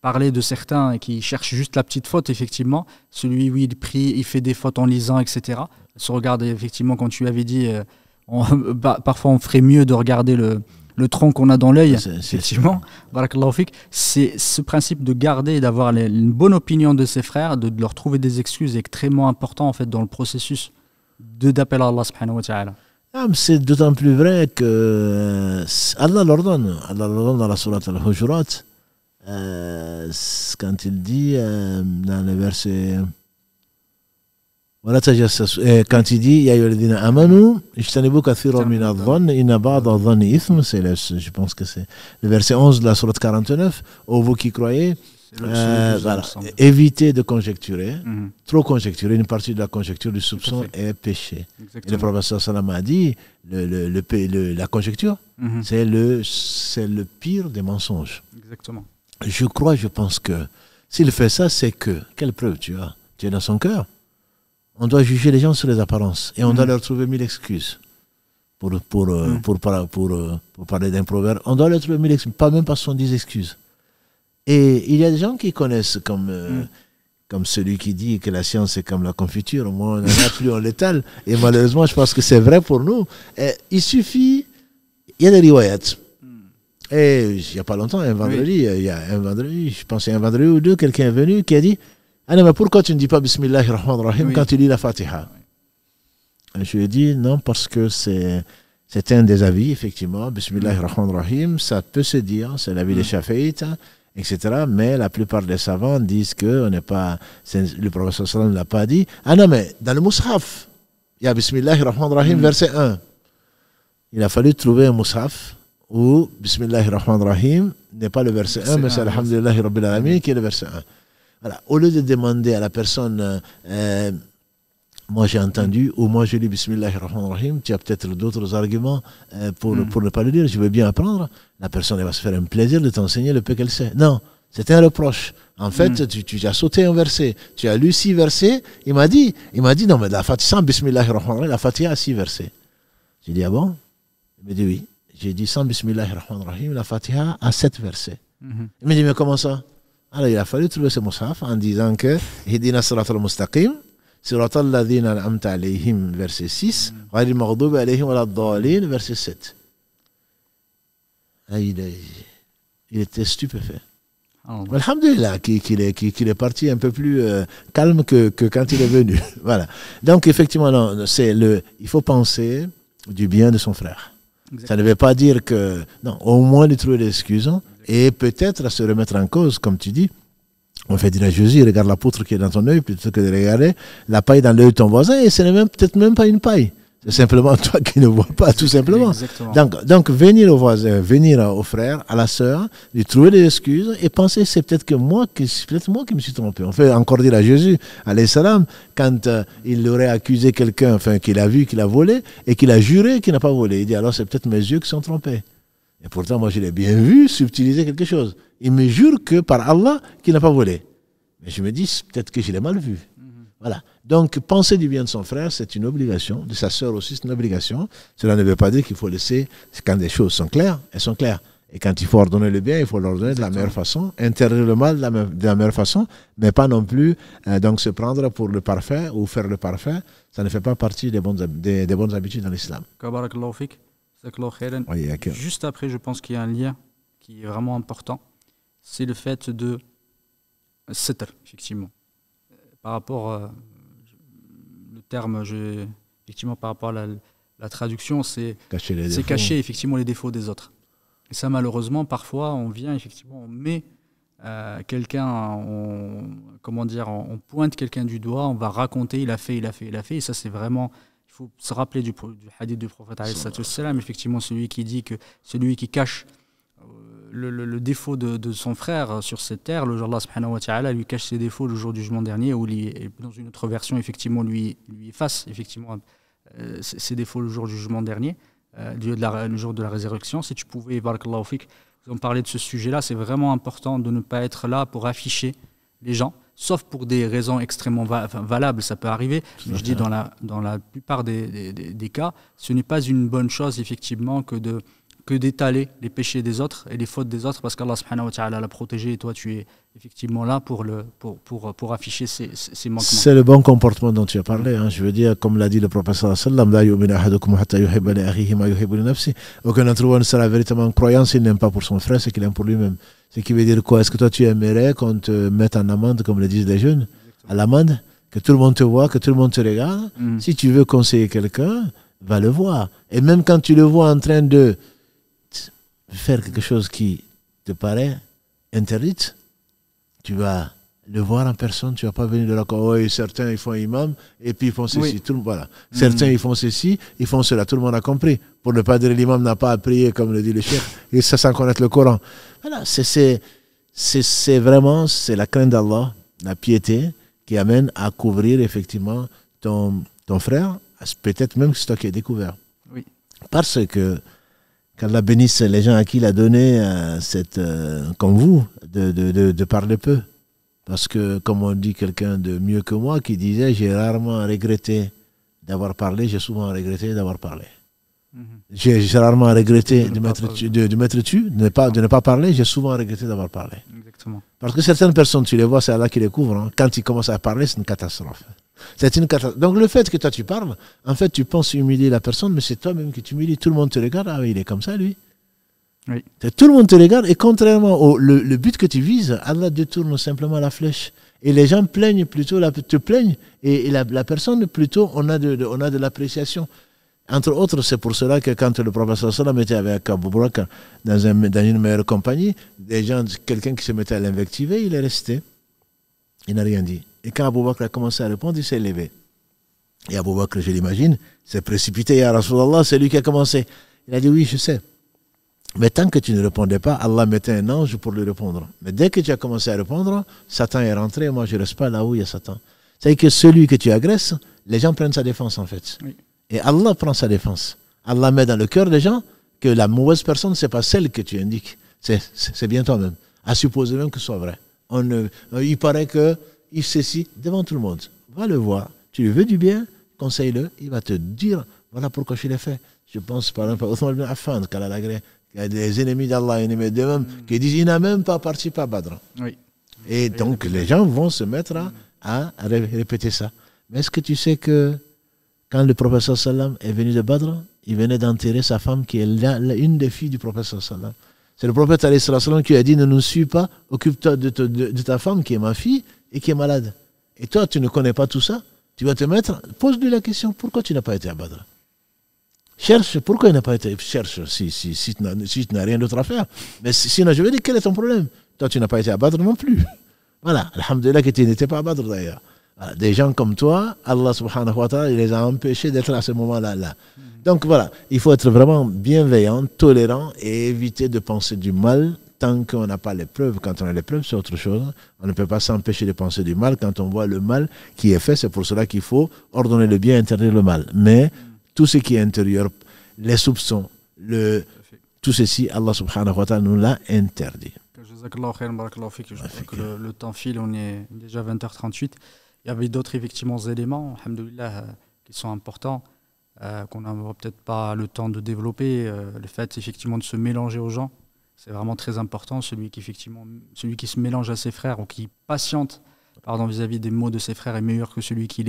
parlé de certains qui cherchent juste la petite faute, effectivement. Celui, oui, il prie, il fait des fautes en lisant, etc. Se regarde, effectivement, quand tu avais dit, euh, bah, parfois on ferait mieux de regarder le, tronc qu'on a dans l'œil, effectivement, c'est ce principe de garder et d'avoir une bonne opinion de ses frères, de, leur trouver des excuses est extrêmement important en fait dans le processus دو دابيل الله سبحانه وتعالى نعم سي دو تان بلو فري الله لوردون الله لوردون على سورة الحجرات كانت تلدي دان فيرسي ولا تجسسوا كان تدي يا ايها الذين امنوا اجتنبوا كثيرا من الظن ان بعض الظن اثم سي بونس كو سي فيرسي 11 لا سورة 49 او فو كي كرويي Euh, Éviter de conjecturer, mhm. trop conjecturer, une partie de la conjecture du soupçon est péché. le professeur Salam a dit, le, la conjecture, mhm. c'est le, pire des mensonges. Exactement. Je crois, je pense que s'il fait ça, c'est que, quelle preuve tu as Tu es dans son cœur. On doit juger les gens sur les apparences et on doit mhm. leur trouver mille excuses. Pour, pour, euh, pour, euh, pour, parler d'un proverbe, on doit leur trouver mille excuses, pas même qu'on 70 excuses. Et il y a des gens qui connaissent comme, euh, mm. comme celui qui dit que la science est comme la confiture. Moi, on n'en a plus, on l'étale. Et malheureusement, je pense que c'est vrai pour nous. Et il suffit. Il y a des riwayats. Mm. Et il n'y a pas longtemps, un vendredi, il y a un je pense qu'il y a un vendredi ou deux, quelqu'un est venu qui a dit Ah non, mais pourquoi tu ne dis pas Bismillahirrahmanirrahim quand tu lis la Fatiha Je lui ai dit Non, parce que c'est. C'est un des avis, effectivement. Bismillahirrahmanirrahim, mm. ça peut se dire, c'est l'avis des chafaites. » etc. Mais la plupart des savants disent que on n'est pas, le professeur Salah ne l'a pas dit. Ah non, mais dans le Mus'haf, il y a Bismillahir Rahman Rahim, hmm. verset 1. Il a fallu trouver un Mus'haf où Bismillahir Rahman Rahim n'est pas le verset 1, mais c'est Alhamdulillah Rabbil Alamin qui est le verset 1. Voilà. Au lieu de demander à la personne. Euh, moi j'ai entendu, ou moi je lis Bismillahirrahmanirrahim. tu as peut-être d'autres arguments euh, pour, hmm. pour ne pas le dire, je veux bien apprendre. La personne elle va se faire un plaisir de t'enseigner le peu qu'elle sait. Non, c'est un reproche. En hmm. fait, tu, tu, as sauté un verset, tu as lu six versets, il m'a dit, il m'a dit, non mais la Fatiha, sans Bismillahirrahmanirrahim, la Fatiha a six versets. J'ai dit, ah bon Il m'a dit oui. J'ai dit, sans Bismillahirrahmanirrahim, la Fatiha a sept versets. Hmm. Il m'a dit, mais comment ça Alors il a fallu trouver ce mushaf en disant que, Mustaqim, Surat Siratal ladhina amta alayhim, verset 6. Gharil maghdoub alayhim wa dalin, verset 7. Ah, il, était stupéfait. Oh. Alhamdulillah, qu'il est, qu est, parti un peu plus euh, calme que, que, quand il est venu. voilà. Donc, effectivement, c'est le, il faut penser du bien de son frère. Ça ne veut pas dire que. Non, au moins lui trouver des excuses hein, et peut-être se remettre en cause, comme tu dis on fait dire à Jésus, regarde la poutre qui est dans ton œil plutôt que de regarder la paille dans l'œil de ton voisin et ce n'est même peut-être même pas une paille. C'est simplement toi qui ne vois pas, tout simplement. Donc, venir au voisin, euh, venir au frère, à la sœur, lui trouver des excuses et penser, c'est peut-être que moi, moi qui me suis trompé. On fait encore dire à Jésus, à salam, quand euh, il aurait accusé quelqu'un, enfin, qu'il a vu, qu'il a volé, et qu'il a juré qu'il n'a pas volé. Il dit, alors c'est peut-être mes yeux qui sont trompés. Et pourtant, moi, je l'ai bien vu subtiliser quelque chose. Il me jure que par Allah, qu'il n'a pas volé. Mais je me dis, peut-être que je l'ai mal vu. Voilà. Donc, penser du bien de son frère, c'est une obligation. De sa sœur aussi, c'est une obligation. Cela ne veut pas dire qu'il faut laisser, quand les choses sont claires, elles sont claires. Et quand il faut ordonner le bien, il faut l'ordonner de la meilleure façon, interdire le mal de la, meilleure façon, mais pas non plus euh, donc se prendre pour le parfait ou faire le parfait. Ça ne fait pas partie des bonnes, des, des bonnes habitudes dans l'islam. Juste après, je pense qu'il y a un lien qui est vraiment important. C'est le fait de setr, effectivement. Euh, par rapport, euh, le terme, effectivement, par rapport à la, traduction, c'est cacher, effectivement les défauts des autres. Et ça, malheureusement, parfois, on vient, effectivement, on met euh, quelqu'un, comment dire, on pointe quelqu'un du doigt, on va raconter, il a fait, il a fait, il a fait, et ça, c'est vraiment se rappeler du, hadith du prophète effectivement celui qui dit que celui qui cache euh, le, défaut de, son frère sur cette terre, le jour Allah subhanahu wa ta'ala lui cache ses défauts le jour du jugement dernier, ou dans une autre version effectivement lui, lui efface effectivement euh, ses défauts le jour du jugement dernier, euh, le jour de la résurrection. Si tu pouvais, barakallahu fik, vous en parler de ce sujet-là, c'est vraiment important de ne pas être là pour afficher les gens, sauf pour des raisons extrêmement valables, ça peut arriver. Mais je dis dans la, dans la plupart des, des cas, ce n'est pas une bonne chose effectivement que de que d'étaler les péchés des autres et les fautes des autres parce qu'Allah subhanahu wa ta'ala l'a protégé et toi tu es effectivement là pour, le, pour, pour, pour afficher ces, ces manquements. C'est le bon comportement dont tu as parlé. Hein. Je veux dire, comme l'a dit le professeur sallam, aucun d'entre vous ne sera véritablement croyant s'il n'aime pas pour son frère ce qu'il aime pour lui-même. Ce qui veut dire quoi Est-ce que toi tu aimerais qu'on te mette en amende comme le disent les jeunes À l'amende Que tout le monde te voit, que tout le monde te regarde mm. Si tu veux conseiller quelqu'un, va le voir. Et même quand tu le vois en train de faire quelque chose qui te paraît interdite, tu vas le voir en personne, tu vas pas venir de là comme, oui, certains ils font imam, et puis ils font ceci, tout, voilà. Hmm. Certains ils font ceci, ils font cela, tout le monde a compris. Pour ne pas dire l'imam n'a pas à prier, comme le dit le chef, et ça sans connaître le Coran. Voilà, c'est vraiment, c'est la crainte d'Allah, la piété, qui amène à couvrir effectivement ton, ton frère, peut-être même que c'est toi qui es découvert. Oui. Parce que qu'Allah bénisse les gens à qui il a donné, euh, cette, euh, comme vous, de, parler peu. Parce que, comme on dit quelqu'un de mieux que moi qui disait, j'ai rarement regretté d'avoir parlé, j'ai souvent regretté d'avoir parlé. Mhm. J'ai rarement regretté de, m'être tu, de, mettre tu, ne, pas, de ne pas parler, j'ai souvent regretté d'avoir parlé. Parce que certaines personnes, tu les vois, c'est Allah qui les couvre. Hein. Quand ils commencent à parler, c'est une catastrophe une Donc le fait que toi tu parles, en fait tu penses humilier la personne, mais c'est toi-même qui humilies Tout le monde te regarde, ah il est comme ça lui. Tout le monde te regarde et contrairement au le, but que tu vises, Allah détourne simplement la flèche. Et les gens plaignent plutôt, la, te plaignent, et, la, personne plutôt, on a de, on a de l'appréciation. Entre autres, c'est pour cela que quand le professeur sallam était avec Abu dans, dans, une meilleure compagnie, des gens, quelqu'un qui se mettait à l'invectiver, il est resté. Il n'a rien dit. Et quand Abou Bakr a commencé à répondre, il s'est levé. Et Abou Bakr, je l'imagine, s'est précipité. à Rasulallah, c'est lui qui a commencé. Il a dit Oui, je sais. Mais tant que tu ne répondais pas, Allah mettait un ange pour lui répondre. Mais dès que tu as commencé à répondre, Satan est rentré. Moi, je ne reste pas là où il y a Satan. C'est-à-dire que celui que tu agresses, les gens prennent sa défense en fait. Et Allah prend sa défense. Allah met dans le cœur des gens que la mauvaise personne, ce n'est pas celle que tu indiques. C'est bien toi-même. À supposer même que ce soit vrai. On, euh, il paraît que il ceci devant tout le monde. Va le voir. Tu lui veux du bien, conseille-le. Il va te dire voilà pourquoi je l'ai fait. Je pense par exemple à Othman ibn il y a des ennemis d'Allah, ennemis hmm. qui disent il n'a même pas parti à Badr. Et donc les gens vont se mettre à, répéter ça. Mais est-ce que tu sais que quand le professeur Salam est venu de Badr, il venait d'enterrer sa femme qui est l'une une des filles du professeur Sallam C'est le prophète qui a dit ne nous suis pas, occupe-toi de, de, ta femme qui est ma fille, et qui est malade. Et toi, tu ne connais pas tout ça. Tu vas te mettre, pose-lui la question, pourquoi tu n'as pas été à Badr Cherche, pourquoi il n'a pas été Cherche, si, tu n'as rien d'autre à faire. Mais sinon, je vais dire, quel est ton problème Toi, tu n'as pas été à Badr non plus. Voilà, Alhamdulillah que tu n'étais pas à Badr d'ailleurs. Des gens comme toi, Allah subhanahu wa ta'ala, il les a empêchés d'être à ce moment Là. Donc voilà, il faut être vraiment bienveillant, tolérant et éviter de penser du mal tant qu'on n'a pas les preuves, quand on a les preuves, c'est autre chose. On ne peut pas s'empêcher de penser du mal. Quand on voit le mal qui est fait, c'est pour cela qu'il faut ordonner le bien, interdire le mal. Mais tout ce qui est intérieur, les soupçons, le, tout ceci, Allah nous l'a interdit. Je crois que le, temps file, on est déjà 20h38. Il y avait d'autres effectivement éléments, euh, qui sont importants, euh, qu'on n'aura peut-être pas le temps de développer. Euh, le fait effectivement de se mélanger aux gens, c'est vraiment très important. Celui qui, effectivement, celui qui se mélange à ses frères ou qui patiente pardon, vis-à-vis des mots de ses frères est meilleur que celui qui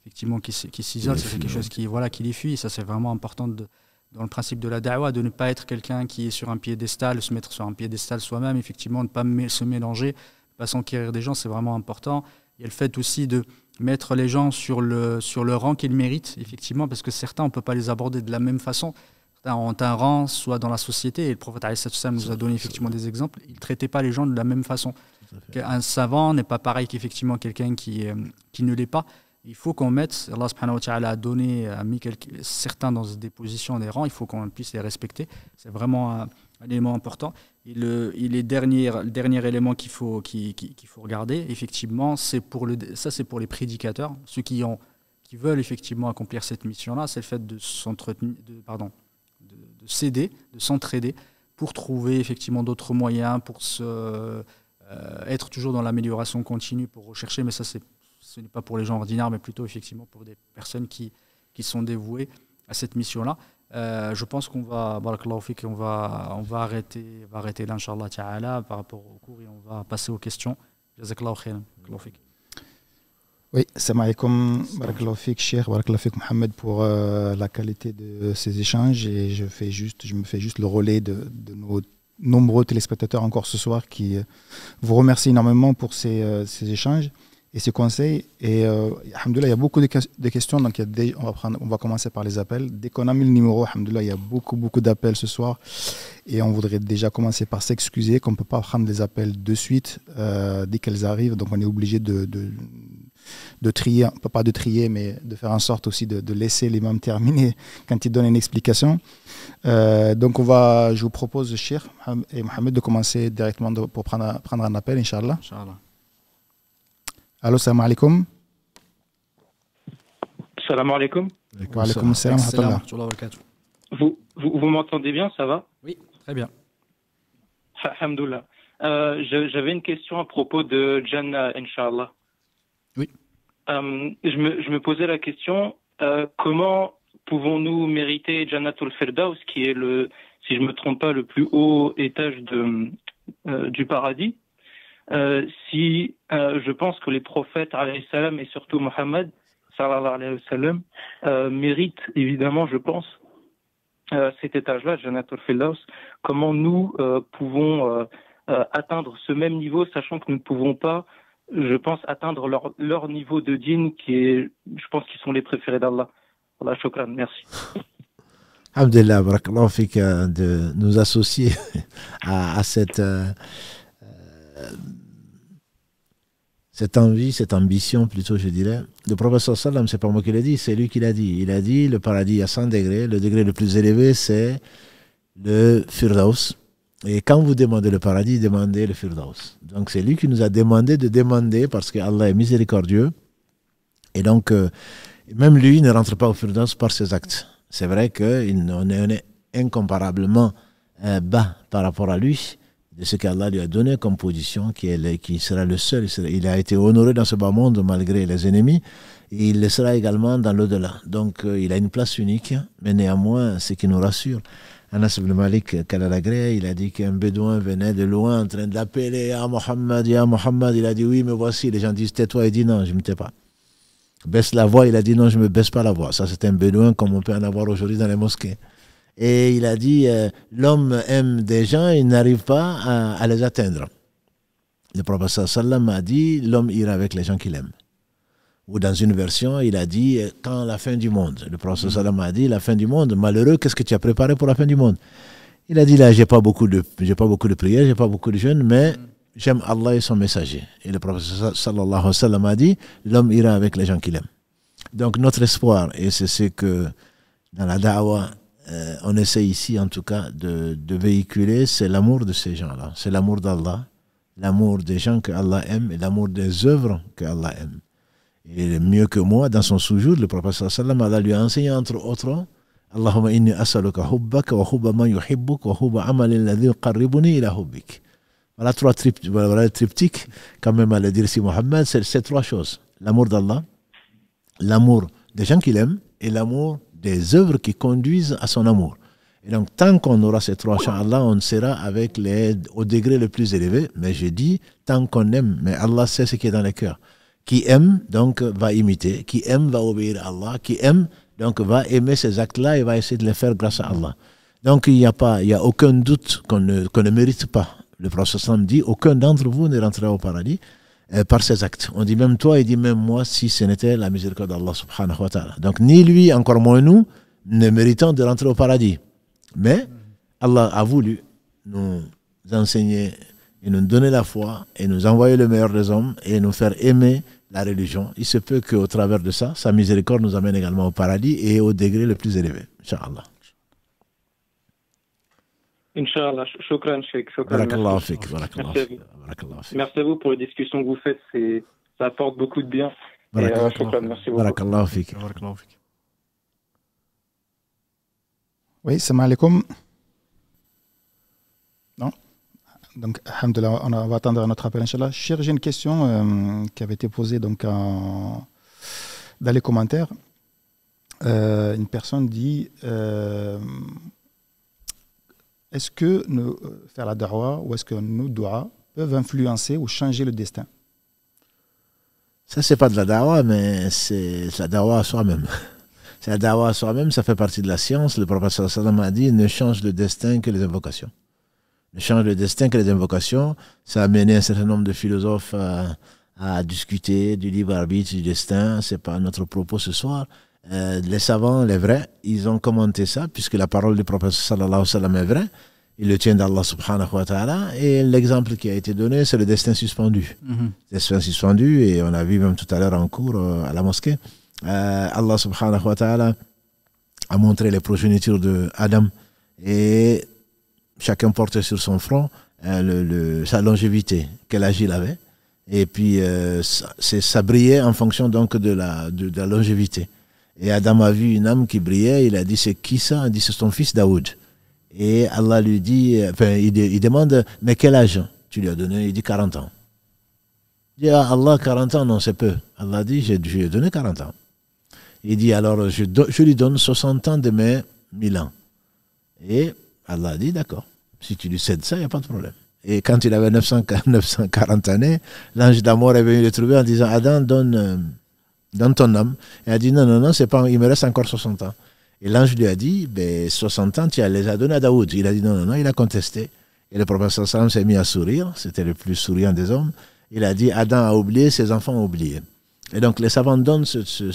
effectivement, qui, s'isole. C'est quelque chose qui, voilà, qui les fuit. ça, c'est vraiment important dans le principe de la dawa, de ne pas être quelqu'un qui est sur un piédestal, se mettre sur un piédestal soi-même, effectivement, ne pas se mélanger, pas s'enquérir des gens, c'est vraiment important. Il y a le fait aussi de mettre les gens sur le, sur le rang qu'ils méritent, effectivement, parce que certains, on ne peut pas les aborder de la même façon ont un rang, soit dans la société. Et le prophète nous a donné effectivement des exemples. Il ne traitait pas les gens de la même façon. Un savant n'est pas pareil qu'effectivement quelqu'un qui, euh, qui ne l'est pas. Il faut qu'on mette, Allah subhanahu a donné, a mis quelques, certains dans des positions, des rangs, il faut qu'on puisse les respecter. C'est vraiment un, élément important. Et le, dernier élément qu'il faut, qu'il faut regarder, effectivement, c'est pour le, ça c'est pour les prédicateurs, ceux qui, ont, qui veulent effectivement accomplir cette mission-là, c'est le fait de s'entretenir, pardon, s'aider, de s'entraider pour trouver effectivement d'autres moyens, pour se, euh, être toujours dans l'amélioration continue, pour rechercher, mais ça c'est, ce n'est pas pour les gens ordinaires, mais plutôt effectivement pour des personnes qui, qui sont dévouées à cette mission-là. Euh, je pense qu'on va, on va, on va arrêter, va arrêter là, par rapport au cours et on va passer aux questions. Oui, salam alaikum, barakalafik, cher, barakalafik Mohamed pour euh, la qualité de ces échanges et je, fais juste, je me fais juste le relais de, de nos nombreux téléspectateurs encore ce soir qui euh, vous remercient énormément pour ces, euh, ces, échanges et ces conseils. Et il y a beaucoup de, questions, donc on, va prendre, on va commencer par les appels. Dès qu'on a mis le numéro, il y a beaucoup, beaucoup d'appels ce soir et on voudrait déjà commencer par s'excuser qu'on ne peut pas prendre les appels de suite dès qu'elles arrivent, donc on est obligé de de trier, pas de trier, mais de faire en sorte aussi de, laisser les mêmes terminer quand il donne une explication. Euh, donc on va, je vous propose, Shir et Mohamed, de commencer directement pour prendre, prendre un appel, Inch'Allah. Inch'Allah. Allô, salam alaikum. Salam alaikum. Wa salam Vous, vous, vous m'entendez bien, ça va Oui, très bien. Alhamdoulilah. Euh, j'avais une question à propos de Jannah, Inch'Allah. Euh, je, me, posais la question euh, comment pouvons-nous mériter Janatul Firdaus, qui est le, si je me trompe pas, le plus haut étage de, euh, du paradis, si je pense que les prophètes salam et surtout Mohammed méritent évidemment, je pense, cet étage-là, Janatul Ferdaus, Comment nous pouvons atteindre ce même niveau, sachant que nous ne pouvons pas je pense, atteindre leur, leur niveau de dîne qui est, je pense qu'ils sont les préférés d'Allah. Allah, shukran, merci. Abdellah, barakallahu fik euh, de nous associer à, cette, euh, euh, cette envie, cette ambition plutôt, je dirais. Le professeur Sallam, c'est pas moi qui l'ai dit, c'est lui qui l'a dit. Il a dit le paradis à 100 degrés, le degré le plus élevé, c'est le Firdaus. Et quand vous demandez le paradis, demandez le Firdaus. Donc c'est lui qui nous a demandé de demander parce que Allah est miséricordieux. Et donc, euh, même lui ne rentre pas au Firdaus par ses actes. C'est vrai qu'on est incomparablement euh, bas par rapport à lui, de ce qu'Allah lui a donné comme position, qui, est qui sera le seul. Il, a été honoré dans ce bas monde malgré les ennemis. Et il le sera également dans l'au-delà. Donc euh, il a une place unique, mais néanmoins, ce qui nous rassure, Anas ibn Malik, Kalalagré, euh, il a dit qu'un bédouin venait de loin en train de l'appeler Ah Mohammed, Ya Mohammed. Il a dit Oui, mais voici. Les gens disent Tais-toi. Il dit Non, je ne me tais pas. Baisse la voix. Il a dit Non, je ne me baisse pas la voix. Ça, c'est un bédouin comme on peut en avoir aujourd'hui dans les mosquées. Et il a dit euh, L'homme aime des gens, il n'arrive pas à, les atteindre. Le prophète sallam a dit L'homme ira avec les gens qu'il aime ou dans une version, il a dit euh, quand la fin du monde. Le prophète wasallam a dit la fin du monde. Malheureux, qu'est-ce que tu as préparé pour la fin du monde Il a dit là, j'ai pas beaucoup de, j'ai pas beaucoup de prières, j'ai pas beaucoup de jeûnes, mais j'aime Allah et son messager. Et le professeur sallallahu alayhi wa a dit l'homme ira avec les gens qu'il aime. Donc notre espoir, et c'est ce que dans la da'wah, euh, on essaie ici en tout cas de, de véhiculer, c'est l'amour de ces gens-là, c'est l'amour d'Allah, l'amour des gens que Allah aime et l'amour des œuvres que Allah aime. Et mieux que moi, dans son sous le professeur sallam Allah lui a enseigné entre autres Allahumma inni as'aluka hubbaka wa hubba man yuhibbuk wa hubba amal alladhi ila hubbik. Voilà trois triptyques, triptyque, quand même à le dire si Mohammed, c'est ces trois choses. L'amour d'Allah, l'amour des gens qu'il aime et l'amour des œuvres qui conduisent à son amour. Et donc, tant qu'on aura ces trois choses on sera avec les, au degré le plus élevé. Mais je dis, tant qu'on aime, mais Allah sait ce qui est dans les cœurs. Qui aime, donc, va imiter. Qui aime, va obéir à Allah. Qui aime, donc, va aimer ces actes-là et va essayer de les faire grâce à Allah. Donc, il n'y a, pas, il y a aucun doute qu'on ne, ne mérite pas. Le prophète dit, aucun d'entre vous ne rentrera au paradis euh, par ses actes. On dit même toi, il dit même moi, si ce n'était la miséricorde d'Allah subhanahu wa ta'ala. Donc, ni lui, encore moins nous, ne méritons de rentrer au paradis. Mais Allah a voulu nous enseigner et nous donner la foi et nous envoyer le meilleur des hommes et nous faire aimer la religion. Il se peut qu'au travers de ça, sa miséricorde nous amène également au paradis et au degré le plus élevé. Inch'Allah. Inch'Allah. Shukran, Sheikh. BarakAllahu fik. BarakAllahu Merci, Merci à vous pour les discussions que vous faites. Ça apporte beaucoup de bien. Euh, BarakAllahu fik. BarakAllahu fik. Oui, salam alaikum. Donc, Alhamdulillah, on va attendre notre appel, Inch'Allah. Cher, j'ai une question euh, qui avait été posée donc, dans les commentaires. Euh, une personne dit euh, Est-ce que nous, faire la da'wa ou est-ce que nous doigts peuvent influencer ou changer le destin Ça, c'est pas de la da'wa, mais c'est la da'wa soi-même. C'est la da'wa soi-même, ça fait partie de la science. Le professeur Saddam a dit Ne change le destin que les invocations le changement de destin que les invocations. Ça a mené un certain nombre de philosophes à, à discuter du libre arbitre, du destin. C'est pas notre propos ce soir. Euh, les savants, les vrais, ils ont commenté ça, puisque la parole du prophète sallallahu alayhi wa sallam est vraie. Il le tient d'Allah subhanahu wa ta'ala. Et l'exemple qui a été donné, c'est le destin suspendu. Mhm. Destin suspendu, et on a vu même tout à l'heure en cours euh, à la mosquée, euh, Allah subhanahu wa ta'ala a montré les progénitures de Adam et chacun portait sur son front hein, le, sa longévité, quel âge il avait. Et puis, euh, ça, brillait en fonction donc de la, la longévité. Et Adam a vu une âme qui brillait, il a dit, c'est qui ça Il dit, c'est son fils Daoud. Et Allah lui dit, enfin, il, demande, mais quel âge tu lui as donné Il dit 40 ans. Il dit, ah, Allah, 40 ans, non, c'est peu. Allah dit, je, lui ai donné 40 ans. Il dit, alors, je, je lui donne 60 ans de mes 1000 ans. Et Allah a dit d'accord. Si tu lui cèdes ça, il n'y a pas de problème. Et quand il avait 940, années, l'ange d'Amour est venu le trouver en disant Adam, donne, euh, ton âme. Et il a dit Non, non, non, pas, il me reste encore 60 ans. Et l'ange lui a dit ben, 60 ans, tu les as donnés à Daoud. Il a dit Non, non, non, il a contesté. Et le prophète Sam s'est mis à sourire, c'était le plus souriant des hommes. Il a dit Adam a oublié, ses enfants ont oublié. Et donc les savants donnent ce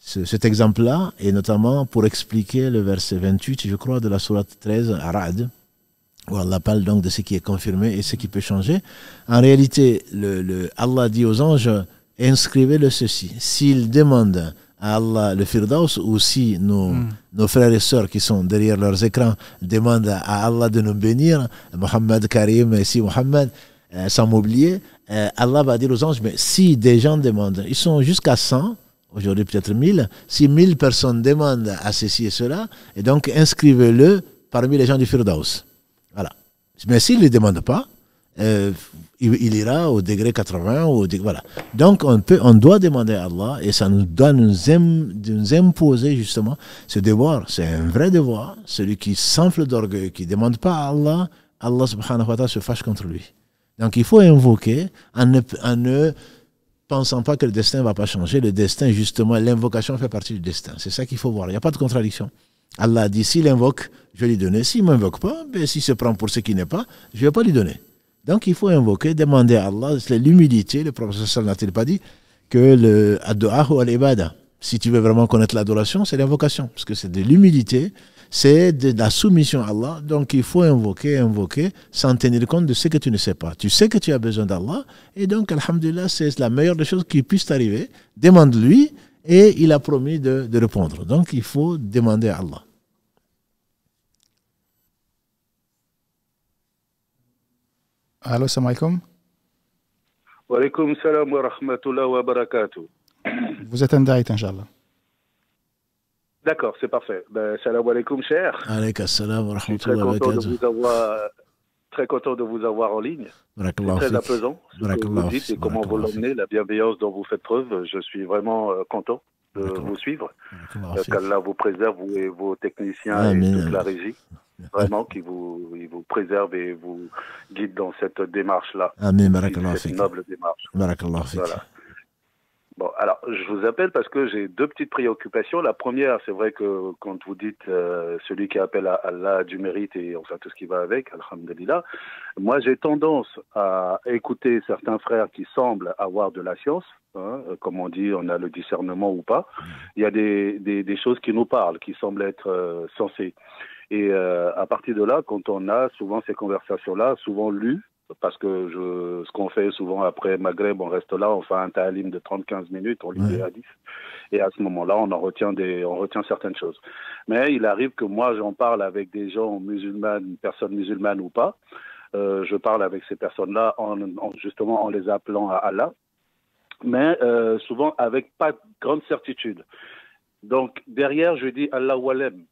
cet exemple-là, et notamment pour expliquer le verset 28, je crois, de la sourate 13, Arad, où Allah parle donc de ce qui est confirmé et ce qui peut changer. En réalité, le, Allah dit aux anges, inscrivez-le ceci. S'ils demandent à Allah le Firdaus ou si nos, hmm. nos frères et sœurs qui sont derrière leurs écrans demandent à Allah de nous bénir, Mohammed Karim, et si Mohammed, euh, sans m'oublier, euh, Allah va dire aux anges, mais si des gens demandent, ils sont jusqu'à 100, aujourd'hui peut-être 1000, si 1000 personnes demandent à ceci et cela, et donc inscrivez-le parmi les gens du Firdaus. Voilà. Mais s'il ne le demande pas, euh, il, ira au degré 80. ou voilà. Donc on, peut, on doit demander à Allah et ça nous doit nous, imposer justement ce devoir. C'est un vrai devoir. Celui qui s'enfle d'orgueil, qui ne demande pas à Allah, Allah subhanahu wa se fâche contre lui. Donc il faut invoquer en en ne pensant pas que le destin va pas changer. Le destin, justement, l'invocation fait partie du destin. C'est ça qu'il faut voir. Il n'y a pas de contradiction. Allah dit, s'il invoque, je lui donner. S'il ne m'invoque pas, ben, s'il se prend pour ce qui n'est pas, je ne vais pas lui donner. Donc il faut invoquer, demander à Allah, c'est l'humilité. Le professeur n'a-t-il pas dit que le ou al-ibada, si tu veux vraiment connaître l'adoration, c'est l'invocation, parce que c'est de l'humilité c'est de la soumission à Allah. Donc il faut invoquer, invoquer, sans tenir compte de ce que tu ne sais pas. Tu sais que tu as besoin d'Allah, et donc, Alhamdulillah, c'est la meilleure des choses qui puisse t'arriver. Demande-lui, et il a promis de, répondre. Donc il faut demander à Allah. Allô, salam alaikum. Wa salam wa rahmatullah wa barakatuh. Vous êtes un daït, Inch'Allah. D'accord, c'est parfait. Ben, salam alaikum, cher. Alaikum salam wa euh, Très content de vous avoir en ligne. Très apaisant. Ce que vous dites et comment vous l'emmenez, la bienveillance dont vous faites preuve. Je suis vraiment euh, content de vous suivre. Euh, Qu'Allah vous préserve, vous et vos techniciens et toute la régie. Vraiment, qui vous, vous préserve et vous guide dans cette démarche-là. Amen, C'est Cette noble démarche. Marakallah. voilà. Bon, alors, je vous appelle parce que j'ai deux petites préoccupations. La première, c'est vrai que quand vous dites euh, celui qui appelle à Allah du mérite et enfin tout ce qui va avec, alhamdulillah, moi j'ai tendance à écouter certains frères qui semblent avoir de la science, Hein, comme on dit, on a le discernement ou pas. Il y a des, des, des choses qui nous parlent, qui semblent être euh, sensées. Et euh, à partir de là, quand on a souvent ces conversations-là, souvent lues, parce que je, ce qu'on fait souvent après Maghreb, on reste là, on fait un talim de 30-15 minutes, on lit à 10. Et à ce moment-là, on en retient des, on retient certaines choses. Mais il arrive que moi, j'en parle avec des gens musulmans, personnes musulmanes ou pas. Euh, je parle avec ces personnes-là en, justement en les appelant à Allah, mais euh, souvent avec pas de grande certitude. Donc derrière, je dis Allah walem.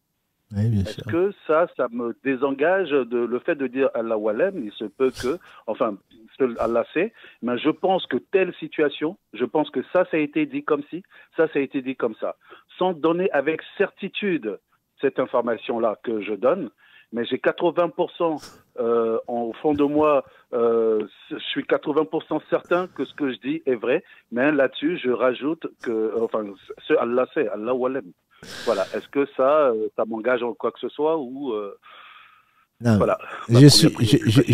Est-ce que ça, ça me désengage de le fait de dire Allah Walem, il se peut que, enfin, Allah sait, mais je pense que telle situation, je pense que ça, ça a été dit comme si, ça, ça a été dit comme ça. Sans donner avec certitude cette information-là que je donne, mais j'ai 80% au euh, fond de moi, euh, je suis 80% certain que ce que je dis est vrai, mais là-dessus, je rajoute que, euh, enfin, ce Allah sait, Allah Walem. Voilà. Est-ce que ça, euh, ça m'engage en quoi que ce soit ou euh, Voilà. Je bah, suis,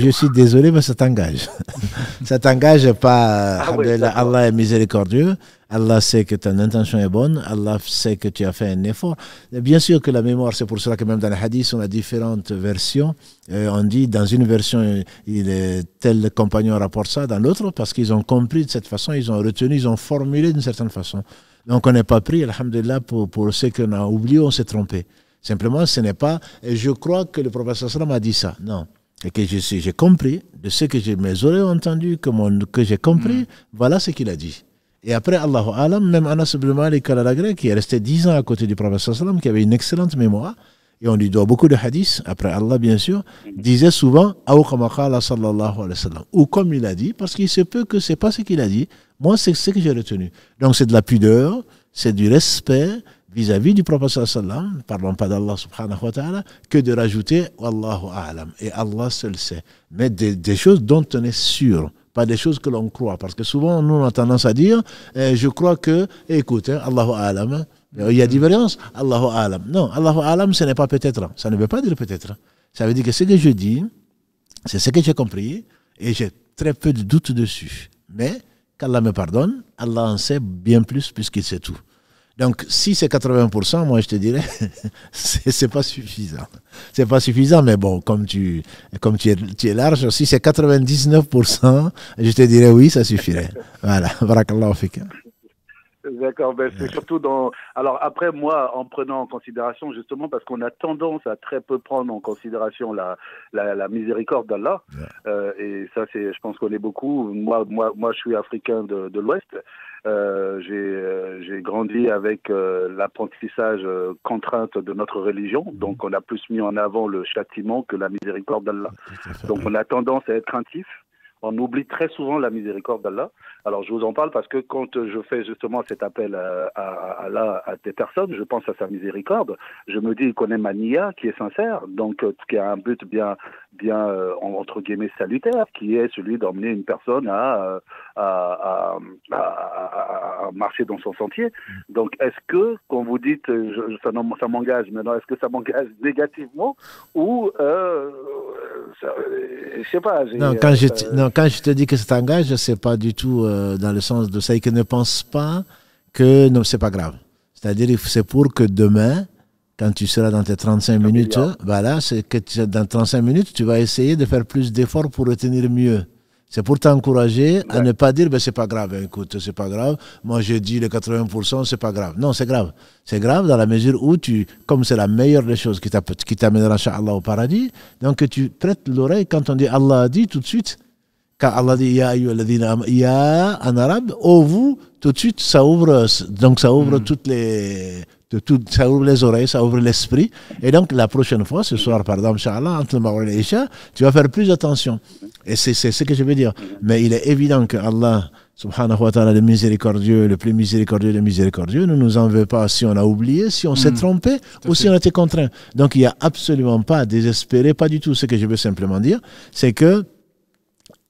je, suis désolé, mais ça t'engage. ça t'engage pas. Ah Allah est miséricordieux. Allah sait que ton intention est bonne. Allah sait que tu as fait un effort. Et bien sûr que la mémoire, c'est pour cela que même dans les hadith, on a différentes versions. Euh, on dit dans une version, il est, tel compagnon rapporte ça, dans l'autre, parce qu'ils ont compris de cette façon, ils ont retenu, ils ont formulé d'une certaine façon. Donc on n'est pas pris, alhamdulillah, pour, pour ce qu'on a oublié, on s'est trompé. Simplement, ce n'est pas, Et je crois que le professeur sallam a dit ça. Non. Et que j'ai compris, de ce que mes oreilles ont entendu, que, j'ai compris, mm. voilà ce qu'il a dit. Et après, Allahu Alam, même Anas ibn Malik al qui est resté dix ans à côté du professeur sallam, qui avait une excellente mémoire, et on lui doit beaucoup de hadiths, après Allah bien sûr, mm. disait souvent, ou comme il a dit, parce qu'il se peut que ce n'est pas ce qu'il a dit, moi, c'est ce que j'ai retenu. Donc, c'est de la pudeur, c'est du respect vis-à-vis du prophète sallam, ne parlons pas d'Allah subhanahu wa ta'ala, que de rajouter Wallahu a'lam. Et Allah seul sait. Mais des, choses dont on est sûr, pas des choses que l'on croit. Parce que souvent, nous, on a tendance à dire, eh, je crois que, eh, écoute, hein, Allahu a'lam, hein. il y a différence, Allahu a'lam. Non, Allahu a'lam, ce n'est pas peut-être. Ça ne veut pas dire peut-être. Ça veut dire que ce que je dis, c'est ce que j'ai compris, et j'ai très peu de doutes dessus. Mais, qu'Allah me pardonne, Allah en sait bien plus puisqu'il sait tout. Donc, si c'est 80%, moi je te dirais, c'est pas suffisant. C'est pas suffisant, mais bon, comme tu, comme tu es, large, si c'est 99%, je te dirais oui, ça suffirait. voilà. Barakallahu Fikr. D'accord, ben c'est surtout dans. Alors après, moi, en prenant en considération justement, parce qu'on a tendance à très peu prendre en considération la la, la miséricorde d'Allah, euh, et ça, c'est, je pense qu'on est beaucoup. Moi, moi, moi, je suis africain de, de l'Ouest. Euh, j'ai euh, grandi avec euh, l'apprentissage euh, contrainte de notre religion, mhm. donc on a plus mis en avant le châtiment que la miséricorde d'Allah. Donc on a tendance à être craintif on oublie très souvent la miséricorde d'Allah. Alors je vous en parle parce que quand je fais justement cet appel euh, à, à, à à des personnes, je pense à sa miséricorde. Je me dis qu'on est mania, qui est sincère, donc euh, qui a un but bien bien euh, entre guillemets salutaire, qui est celui d'emmener une personne euh, à, à, marcher dans son sentier. Donc, est-ce que, quand vous dites, euh, ça, m'engage maintenant, est-ce que ça m'engage négativement ou euh, ça, je sais pas. Non quand, je te, non, quand je te dis que ça t'engage, c'est pas du tout dans le sens de ça et que ne pense pas que non, c'est pas grave. C'est-à-dire, c'est pour que demain, quand tu seras dans tes 35 minutes, voilà, c'est que tu, dans 35 minutes, tu vas essayer de faire plus d'efforts pour retenir mieux. C'est pour t'encourager à ne pas dire, ben, c'est pas grave, hein, écoute, c'est pas grave. Moi, je dis les 80%, c'est pas grave. Non, c'est grave. C'est grave dans la mesure où tu, comme c'est la meilleure des choses qui t'amènera, Allah au paradis, donc tu prêtes l'oreille quand on dit Allah a dit tout de suite. Quand Allah dit Ya Ya en arabe, au vous, tout de suite, ça ouvre, donc ça ouvre hmm. toutes les de tout, ça ouvre les oreilles, ça ouvre l'esprit. Et donc, la prochaine fois, ce soir, par exemple, entre le et Isha, tu vas faire plus attention. Et c'est ce que je veux dire. Mais il est évident que Allah, subhanahu wa ta'ala, le miséricordieux, le plus miséricordieux le miséricordieux, ne nous en veut pas si on a oublié, si on s'est hmm. trompé ou si on a été contraint. Donc, il n'y a absolument pas à désespérer, pas du tout. Ce que je veux simplement dire, c'est que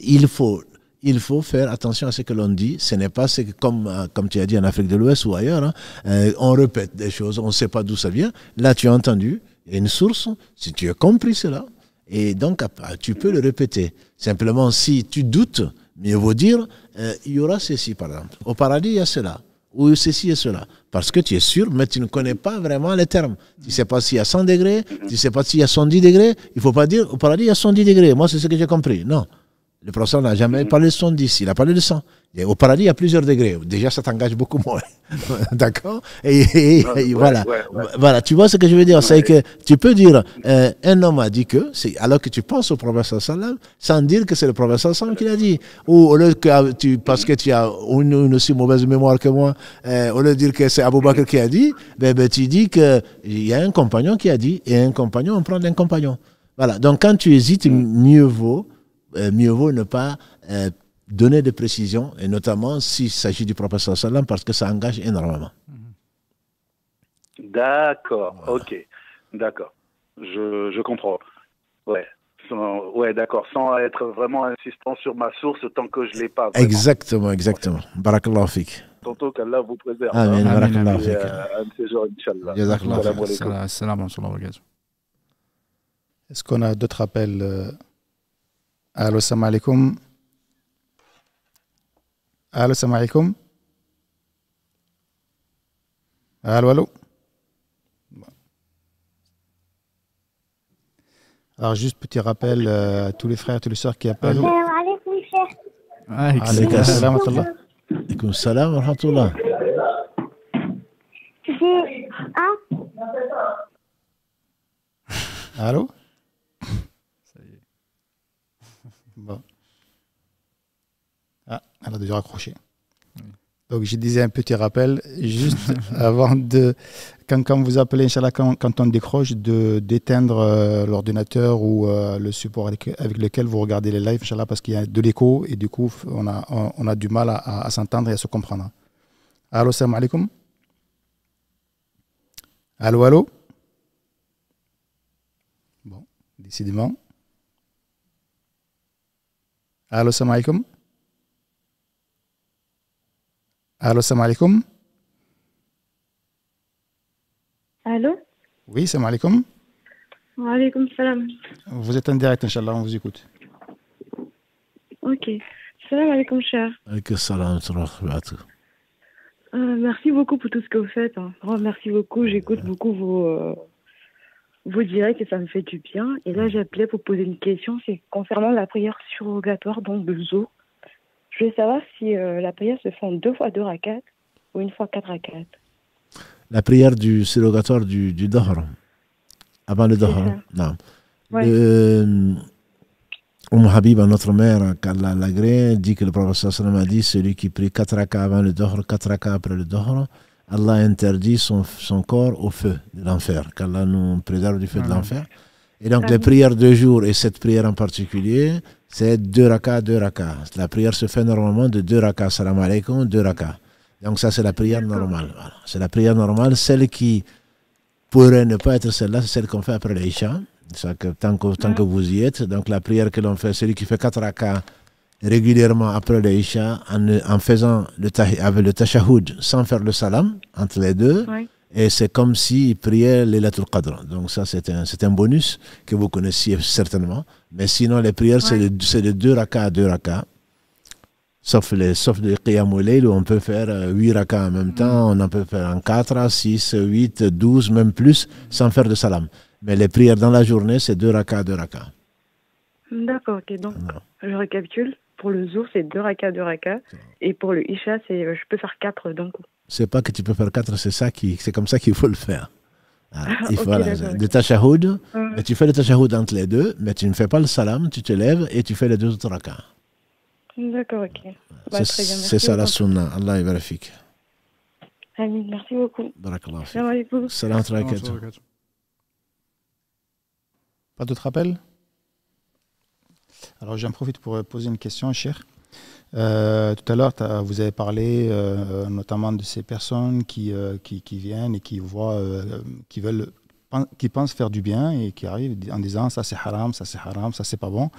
il faut il faut faire attention à ce que l'on dit. Ce n'est pas comme, euh, comme tu as dit en Afrique de l'Ouest ou ailleurs, hein, euh, on répète des choses, on ne sait pas d'où ça vient. Là, tu as entendu, une source, si tu as compris cela, et donc ah, bah, tu peux le répéter. Simplement, si tu doutes, mieux vaut dire, euh, il y aura ceci, par exemple. Au paradis, il y a cela ou ceci et cela. Parce que tu es sûr, mais tu ne connais pas vraiment les termes. Tu ne sais pas s'il y a 100 degrés, tu ne sais pas s'il y a 110 degrés. Il ne faut pas dire au paradis, il y a 110 degrés. Moi, c'est ce que j'ai compris. Non. Le professeur n'a jamais mhm. parlé de d'ici. il a parlé de sang. Et au paradis, il y a plusieurs degrés. Déjà, ça t'engage beaucoup moins. D'accord et, voilà. voilà. Tu vois ce que je veux dire C'est que tu peux dire, euh, un homme a dit que, alors que tu penses au professeur Salam, sans dire que c'est le professeur Salam qui l'a dit. Ou au lieu que euh, tu, parce que tu as une, aussi mauvaise mémoire que moi, euh, au lieu de dire que c'est Abou Bakr mhm. qui a dit, ben, ben tu dis qu'il y a un compagnon qui a dit, et un compagnon, on prend un compagnon. Voilà. Donc, quand tu hésites, mhm. mieux vaut euh, mieux vaut ne pas euh, donner de précisions, et notamment s'il s'agit du professeur Salam, parce que ça engage énormément. D'accord, ok, d'accord. Je, je, comprends. Ouais. ouais, d'accord, sans être vraiment insistant sur ma source tant que je ne l'ai pas. Exactement, exactement. Barakallah. fik. Tantôt qu'Allah vous préserve. Amen, hein. barakallahu fik. Euh, Est-ce qu'on a d'autres appels allo Allô, allo alaykoum allo allo alors juste petit rappel euh, à tous les frères et toutes les sœurs qui appellent. Allô, salam salam Allô Elle a déjà raccroché. Donc je disais un petit rappel, juste avant de, quand, quand vous appelez, Inch'Allah, quand, quand, on décroche, de, d'éteindre euh, l'ordinateur ou euh, le support avec, lequel vous regardez les lives, Inch'Allah, parce qu'il y a de l'écho et du coup, on a, on, a du mal à, s'entendre et à se comprendre. Allo, salam alaikum Allo, allô Bon, décidément. Allo, salam alaikum Allô, salam alaikum. Allô Oui, salam alaikum. Wa alaikum salam. Vous êtes en direct, Inch'Allah, on vous écoute. Ok. Salam alaikum, cher. salam, euh, Merci beaucoup pour tout ce que vous faites. Hein. merci beaucoup. J'écoute beaucoup vos, euh, vos directs et ça me fait du bien. Et là, j'appelais pour poser une question. C'est concernant la prière surrogatoire, donc le zoo. Je veux savoir si euh, la prière se fait deux fois deux raquettes ou une fois quatre raquettes. La prière du sérogatoire du, du Dohr, avant le Dohr. Non. Le, euh, Habib, notre mère, qu'Allah l'agré, dit que le prophète a dit celui qui prie quatre raquettes avant le Dohr, quatre raquettes après le Dohr, Allah interdit son, son corps au feu de l'enfer, qu'Allah nous préserve du feu de ah. l'enfer. Et donc, les prières de jour et cette prière en particulier, c'est deux rakas, deux rakas. La prière se fait normalement de deux rakas, salam alaikum, deux rakas. Donc ça, c'est la prière normale. C'est la prière normale. Celle qui pourrait ne pas être celle-là, c'est celle qu'on fait après l'Aïcha. Tant, que, tant que vous y êtes. Donc la prière que l'on fait, celui qui fait quatre rakas régulièrement après l'Aïcha, en, faisant le avec le tachahoud sans faire le salam entre les deux, oui. Et c'est comme s'il priait les lettres Qadr. Donc ça, c'est un, un bonus que vous connaissiez certainement. Mais sinon, les prières, c'est de, de, deux rakas à deux rakas. Sauf les, sauf les Qiyam où on peut faire euh, huit rakas en même mm. temps. On en peut faire en quatre, six, huit, douze, même plus, sans faire de salam. Mais les prières dans la journée, c'est deux rakas à deux rakas. D'accord, ok. Donc, je récapitule. Pour le Zour, c'est deux rakas, deux rakas. Et pour le Isha, c'est, je peux faire quatre d'un coup c'est pas que tu peux faire quatre, c'est ça qui, c'est comme ça qu'il faut le faire. Ah, ah il faut le tachahoud, mm. tu fais le tachahoud entre les deux, mais tu ne fais pas le salam, tu te lèves et tu fais les deux autres rakats. D'accord, ok. Bah, c'est ça la sunna. Allah est vérifique. Amin, merci beaucoup. Salam Salam Pas d'autres appels Alors j'en profite pour poser une question, cher. Euh, tout à l'heure, vous avez parlé euh, notamment de ces personnes qui, euh, viennent et qui voient, qui veulent qui pensent faire du bien et qui arrivent en disant ça c'est haram, ça c'est haram, ça c'est pas bon.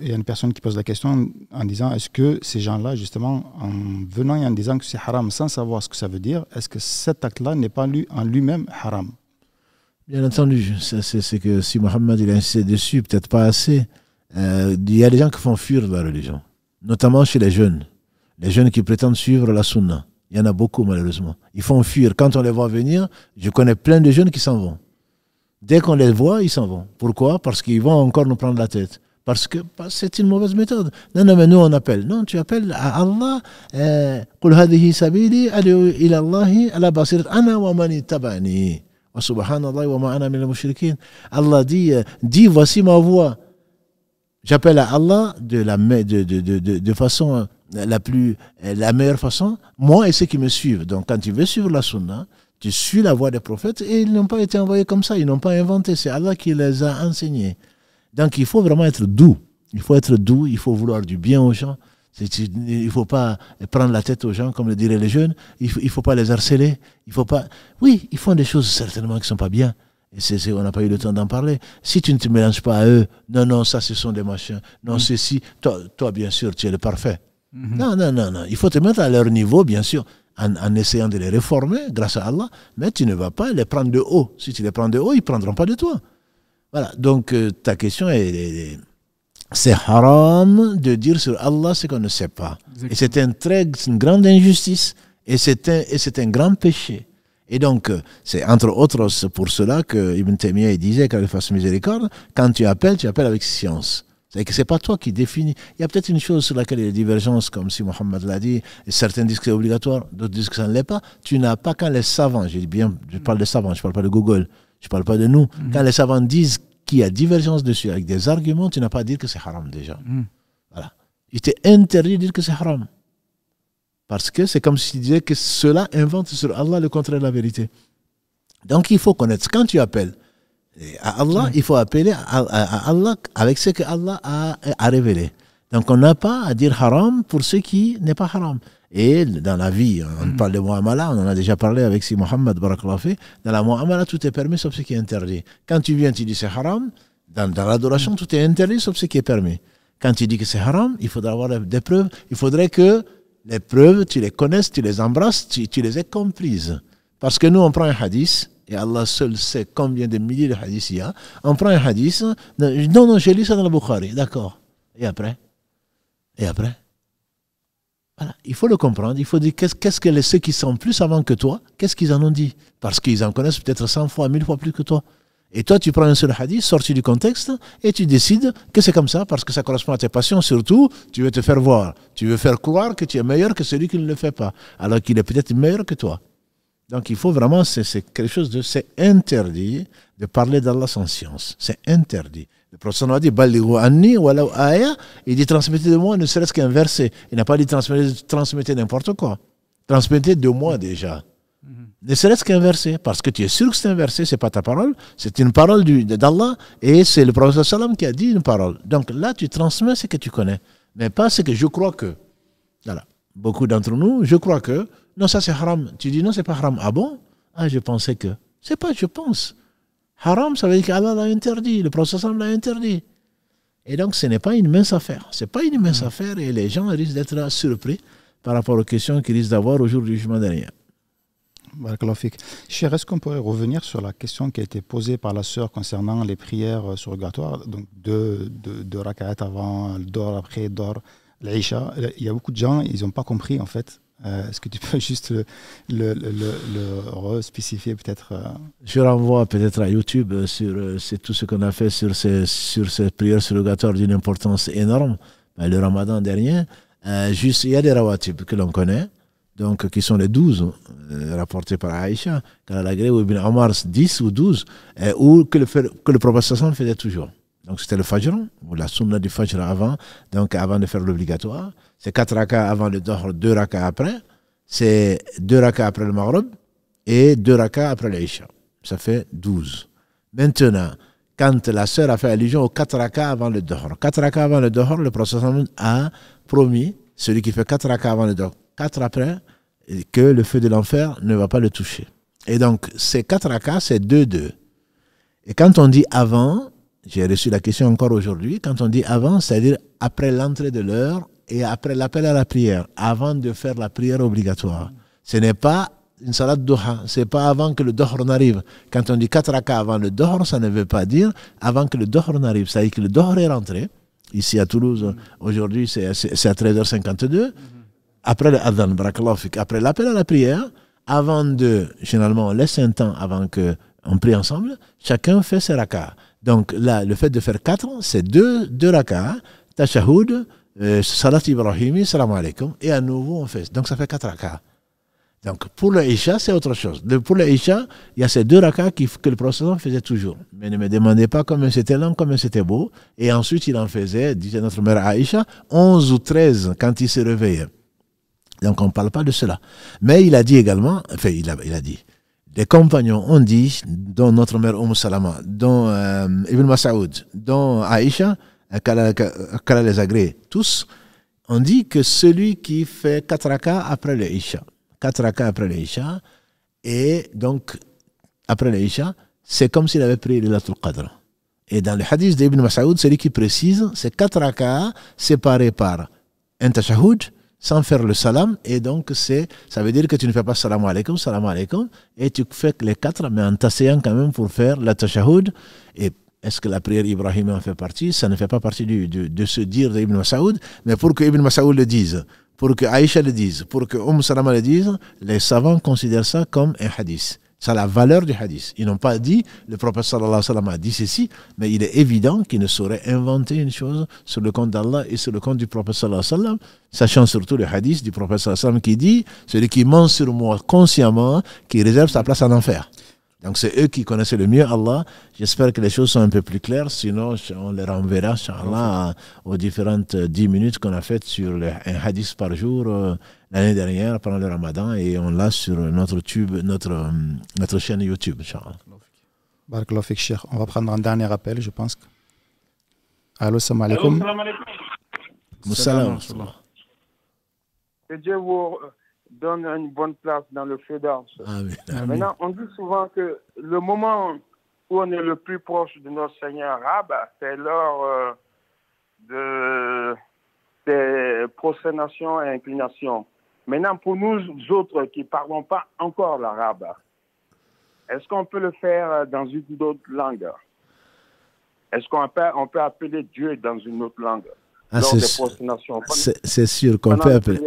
il y a une personne qui pose la question en disant est-ce que ces gens-là, justement, en venant et en disant que c'est haram sans savoir ce que ça veut dire, est-ce que cet acte-là n'est pas lui, en lui-même haram Bien entendu, c'est que si Mohammed il a insisté dessus, peut-être pas assez. Il y a des gens qui font fuir la religion notamment chez les jeunes. Les jeunes qui prétendent suivre la sunna. Il y en a beaucoup, malheureusement. Ils font fuir. Quand on les voit venir, je connais plein de jeunes qui s'en vont. Dès qu'on les voit, ils s'en vont. Pourquoi Parce qu'ils vont encore nous prendre la tête. Parce que bah, c'est une mauvaise méthode. Non, non, mais nous, on appelle. Non, tu appelles à Allah. Allah dit, eh, dis, voici ma voix j'appelle à Allah de la de, de, de, de, façon euh, la plus euh, la meilleure façon, moi et ceux qui me suivent. Donc quand tu veux suivre la sunna, tu suis la voie des prophètes et ils n'ont pas été envoyés comme ça, ils n'ont pas inventé, c'est Allah qui les a enseignés. Donc il faut vraiment être doux, il faut être doux, il faut vouloir du bien aux gens. Il ne faut pas prendre la tête aux gens, comme le diraient les jeunes. Il ne faut, il faut pas les harceler. Il faut pas. Oui, ils font des choses certainement qui ne sont pas bien et c'est on n'a pas eu le temps d'en parler. Si tu ne te mélanges pas à eux, non, non, ça, ce sont des machins. Non, mm. ceci, toi, bien sûr, tu es le parfait. Mm-hmm. Non, non, non, non. Il faut te mettre à leur niveau, bien sûr, en, essayant de les réformer, grâce à Allah, mais tu ne vas pas les prendre de haut. Si tu les prends de haut, ils ne prendront pas de toi. Voilà. Donc, euh, ta question est, c'est haram de dire sur Allah ce qu'on ne sait pas. Et c'est un une grande injustice. Et c'est un grand péché. Et donc, euh, c'est entre autres pour cela que Ibn Taymiyyah disait, qu'elle fasse miséricorde, quand tu appelles, tu appelles avec science. C'est que c'est pas toi qui définis. Il y a peut-être une chose sur laquelle il y a divergence, comme si Mohammed l'a dit, et certains disent que c'est obligatoire, d'autres disent que ça ne l'est pas. Tu n'as pas, quand les savants, je dis bien, je parle des savants, je parle pas de Google, je parle pas de nous, mm-hmm. quand les savants disent qu'il y a divergence dessus avec des arguments, tu n'as pas à dire que c'est haram déjà. Mm. Voilà. Il t'est interdit de dire que c'est haram. Parce que c'est comme si tu disais que cela invente sur Allah le contraire de la vérité. Donc il faut connaître. Quand tu appelles eh, à Allah, il faut appeler à, Allah avec ce que Allah a, révélé. Donc on n'a pas à dire haram pour ce qui n'est pas haram. Et dans la vie, on hmm. parle de Muhammad, on en a déjà parlé avec si Mohammed Baraklafi. Dans la Muhammad, tout est permis sauf ce qui est interdit. Quand tu viens, tu dis c'est haram. Dans, l'adoration, hmm. tout est interdit sauf ce qui est permis. Quand tu dis que c'est haram, il faudra avoir des preuves. Il faudrait que les preuves, tu les connais, tu les embrasses, tu, les as comprises. Parce que nous, on prend un hadith, et Allah seul sait combien de milliers de hadiths il y a. On prend un hadith, non, non, j'ai lu ça dans le Bukhari, d'accord. Et après Et après voilà. Il faut le comprendre. Il faut dire qu'est-ce que les, ceux qui sont plus avant que toi, qu'est-ce qu'ils en ont dit Parce qu'ils en connaissent peut-être 100 fois, 1000 fois plus que toi. Et toi, tu prends un seul hadith sorti du contexte et tu décides que c'est comme ça parce que ça correspond à tes passions. Surtout, tu veux te faire voir. Tu veux faire croire que tu es meilleur que celui qui ne le fait pas, alors qu'il est peut-être meilleur que toi. Donc il faut vraiment, c'est quelque chose de, c'est interdit de parler d'Allah sans science. C'est interdit. Le prophète a dit, anni aya. Il dit, transmettez de moi ne serait-ce qu'un verset. Il n'a pas dit transmettez n'importe quoi. Transmettez de moi déjà. Mhm. Ne serait-ce qu'un verset, parce que tu es sûr que c'est un verset, c'est pas ta parole, c'est une parole d'Allah, et c'est le prophète sallam qui a dit une parole. Donc là, tu transmets ce que tu connais, mais pas ce que je crois que. Voilà. Beaucoup d'entre nous, je crois que, non, ça c'est haram. Tu dis, non, c'est pas haram. Ah bon Ah, je pensais que. C'est pas je pense. Haram, ça veut dire qu'Allah l'a interdit, le prophète sallam l'a interdit. Et donc, ce n'est pas une mince affaire. C'est pas une mince mhm. affaire, et les gens risquent d'être surpris par rapport aux questions qu'ils risquent d'avoir au jour du jugement dernier. Cher, est-ce qu'on pourrait revenir sur la question qui a été posée par la sœur concernant les prières euh, surrogatoires, donc deux, de deux rak'at avant, dor après, dor, l'Aïcha euh, Il y a beaucoup de gens, ils n'ont pas compris en fait. Euh, est-ce que tu peux juste le, le, le, le spécifier peut-être Je renvoie peut-être à YouTube sur c'est tout ce qu'on a fait sur ces, sur ces prières surrogatoires d'une importance énorme. Bah, le ramadan dernier, juste, il y a des rawatib que l'on connaît donc qui sont les 12 euh, rapportés par Aïcha, Kalalagré ou Ibn Omar 10 ou 12, et ou que le, que le prophète faisait toujours. Donc c'était le Fajr, ou la sunna du Fajr avant, donc avant de faire l'obligatoire. C'est 4 rakas avant le Dohr, 2 rakas après. C'est 2 rakas après le Maghreb et 2 rakas après l'Aïcha. Ça fait 12. Maintenant, quand la sœur a fait allusion aux 4 rakas avant le Dohr, 4 rakas avant le Dohr, le prophète a promis celui qui fait 4 rakas avant le Dohr quatre après, que le feu de l'enfer ne va pas le toucher. Et donc, ces quatre cas, c'est deux, deux. Et quand on dit avant, j'ai reçu la question encore aujourd'hui, quand on dit avant, c'est-à-dire après l'entrée de l'heure et après l'appel à la prière, avant de faire la prière obligatoire. Ce n'est pas une salade doha, c'est pas avant que le dohr n'arrive. Quand on dit quatre cas avant le dohr, ça ne veut pas dire avant que le dohr n'arrive. C'est-à-dire que le dohr est rentré. Ici à Toulouse, aujourd'hui, c'est à 13h52 après après l'appel à la prière, avant de, généralement, on laisse un temps avant qu'on prie ensemble, chacun fait ses rakas. Donc là, le fait de faire quatre, c'est deux, deux rakas, tachahoud, euh, salat ibrahimi, salam alaikum, et à nouveau on fait. Donc ça fait quatre rakas. Donc pour le Isha, c'est autre chose. pour le Isha, il y a ces deux rakas que le professeur faisait toujours. Mais ne me demandez pas comment c'était long, comment c'était beau. Et ensuite, il en faisait, disait notre mère Aïcha, 11 ou 13 quand il se réveillait. Donc on ne parle pas de cela. Mais il a dit également, enfin il a, il a dit, des compagnons ont dit, dont notre mère Oum Salama, dont euh, Ibn Masoud, dont Aïcha, qu'elle les agrée, tous, on dit que celui qui fait 4 rakas après le Isha, 4 rakas après le et donc après le c'est comme s'il avait pris Latul Qadr. Et dans le hadith d'Ibn Masoud, celui qui précise, c'est 4 rakas séparés par un sans faire le salam. Et donc, c'est, ça veut dire que tu ne fais pas salam alaikum, salam alaikum, et tu fais que les quatre, mais en t'asseyant quand même pour faire la tashahoud. Et est-ce que la prière Ibrahim en fait partie Ça ne fait pas partie du, de ce dire d'Ibn masoud mais pour que Ibn masoud le dise, pour que Aïcha le dise, pour que Umm Salama le dise, les savants considèrent ça comme un hadith. C'est la valeur du hadith. Ils n'ont pas dit, le prophète sallallahu alayhi wa sallam a dit ceci, mais il est évident qu'ils ne sauraient inventer une chose sur le compte d'Allah et sur le compte du prophète sallallahu alayhi wa sallam, sachant surtout le hadith du prophète sallallahu alayhi wa sallam qui dit, celui qui ment sur moi consciemment, qui réserve sa place à l'enfer. » Donc c'est eux qui connaissaient le mieux Allah. J'espère que les choses sont un peu plus claires, sinon on les renverra, Inch'Allah, aux différentes 10 euh, minutes qu'on a faites sur un hadith par jour euh, l'année dernière pendant le ramadan et on l'a sur notre tube, notre, euh, notre chaîne YouTube, Inch'Allah. On va prendre un dernier appel, je pense. Allô, salam alaikum. Salam alaikum. Que Dieu vous donne une bonne place dans le feu ah, ah, Maintenant, on dit souvent que le moment où on est le plus proche de notre Seigneur, arabe, c'est lors euh, de des prosternations et inclinations. Maintenant, pour nous autres qui ne parlons pas encore l'arabe, est-ce qu'on peut le faire dans une autre langue Est-ce qu'on peut appeler Dieu dans une autre langue ah, c'est sûr qu'on peut appeler.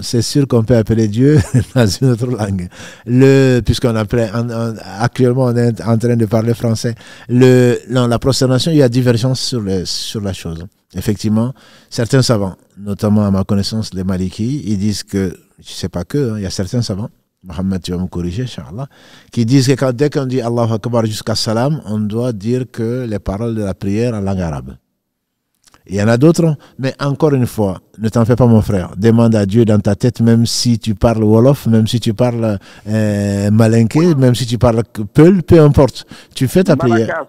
c'est sûr qu'on peut appeler Dieu dans une autre langue. Le, puisqu'on actuellement on est en train de parler français. Le, non, la prosternation, il y a divergence sur le, sur la chose. Effectivement, certains savants, notamment à ma connaissance, les Malikis, ils disent que, je sais pas que, hein, il y a certains savants, Mohamed, tu vas me corriger, inshallah, qui disent que dès qu'on dit Allahu Akbar jusqu'à Salam, on doit dire que les paroles de la prière en langue arabe. Il y en a d'autres, mais encore une fois, ne t'en fais pas mon frère. Demande à Dieu dans ta tête, même si tu parles Wolof, même si tu parles euh, même si tu parles Peul, peu importe. Tu fais ta prière.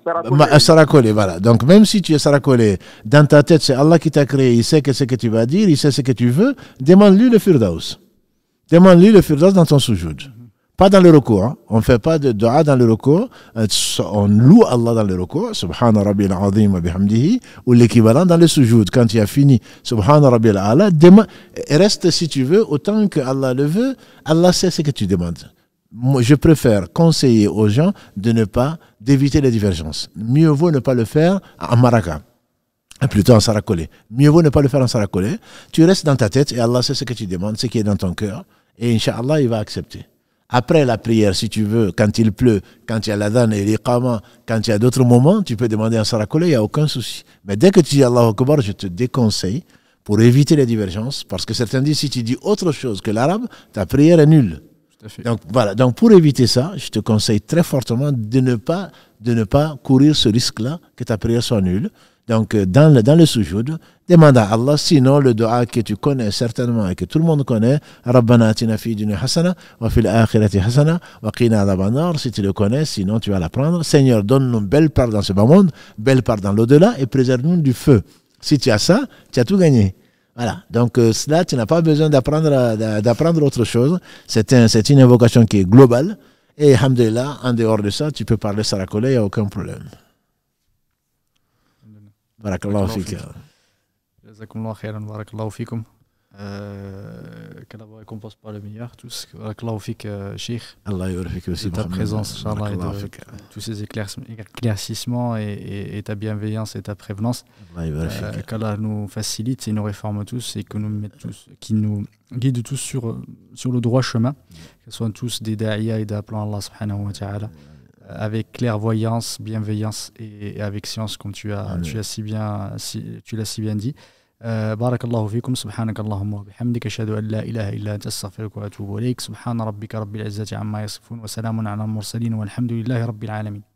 Sarakolé, euh, voilà. Donc même si tu es Sarakolé, dans ta tête, c'est Allah qui t'a créé, il sait que ce que tu vas dire, il sait ce que tu veux. Demande-lui le Firdaus. Demande-lui le Firdaus dans ton soujoud. Pas dans le recours. Hein. On ne fait pas de dua dans le recours. Euh, on loue Allah dans le recours. Subhana al Azim bihamdihi. Ou l'équivalent dans le sujoud. Quand il a fini, Subhana al Ala, reste si tu veux, autant que Allah le veut. Allah sait ce que tu demandes. Moi, je préfère conseiller aux gens de ne pas, d'éviter les divergences. Mieux vaut ne pas le faire en Maraka plutôt en saracolé. Mieux vaut ne pas le faire en saracolé. Tu restes dans ta tête et Allah sait ce que tu demandes, ce qui est dans ton cœur. Et Inch'Allah, il va accepter. Après la prière, si tu veux, quand il pleut, quand il y a la dan et l'iqama, quand il y a d'autres moments, tu peux demander un sarakolé, il n'y a aucun souci. Mais dès que tu dis Allahu Akbar, je te déconseille pour éviter les divergences, parce que certains disent si tu dis autre chose que l'arabe, ta prière est nulle. Donc voilà, donc pour éviter ça, je te conseille très fortement de ne pas, de ne pas courir ce risque-là, que ta prière soit nulle. Donc euh, dans le, dans le sujoud, Demande à Allah, sinon le dua que tu connais certainement et que tout le monde connaît, Rabbana fi wa fil akhirati hasana wa qina si tu le connais, sinon tu vas l'apprendre. Seigneur, donne-nous belle part dans ce bas monde, belle part dans l'au-delà et préserve-nous du feu. Si tu as ça, tu as tout gagné. Voilà. Donc, euh, cela, tu n'as pas besoin d'apprendre, euh, d'apprendre autre chose. C'est, une invocation qui est globale. Et, alhamdulillah, en dehors de ça, tu peux parler saracolé, il n'y a aucun problème. Barakallahu جزاكم الله خيرا بارك ta présence tous ces éclaircissements et, ta bienveillance et ta prévenance eh, nous facilite et nous tous et que nous tous qui nous guide tous sur sur le droit chemin que soient tous des et Allah subhanahu wa ta'ala eh, avec clairvoyance, bienveillance et avec science, comme tu as, tu as si bien, si, tu l'as si bien dit. آه، بارك الله فيكم سبحانك اللهم وبحمدك أشهد أن لا إله إلا أنت أستغفرك وأتوب إليك سبحان ربك رب العزة عما يصفون وسلام على المرسلين والحمد لله رب العالمين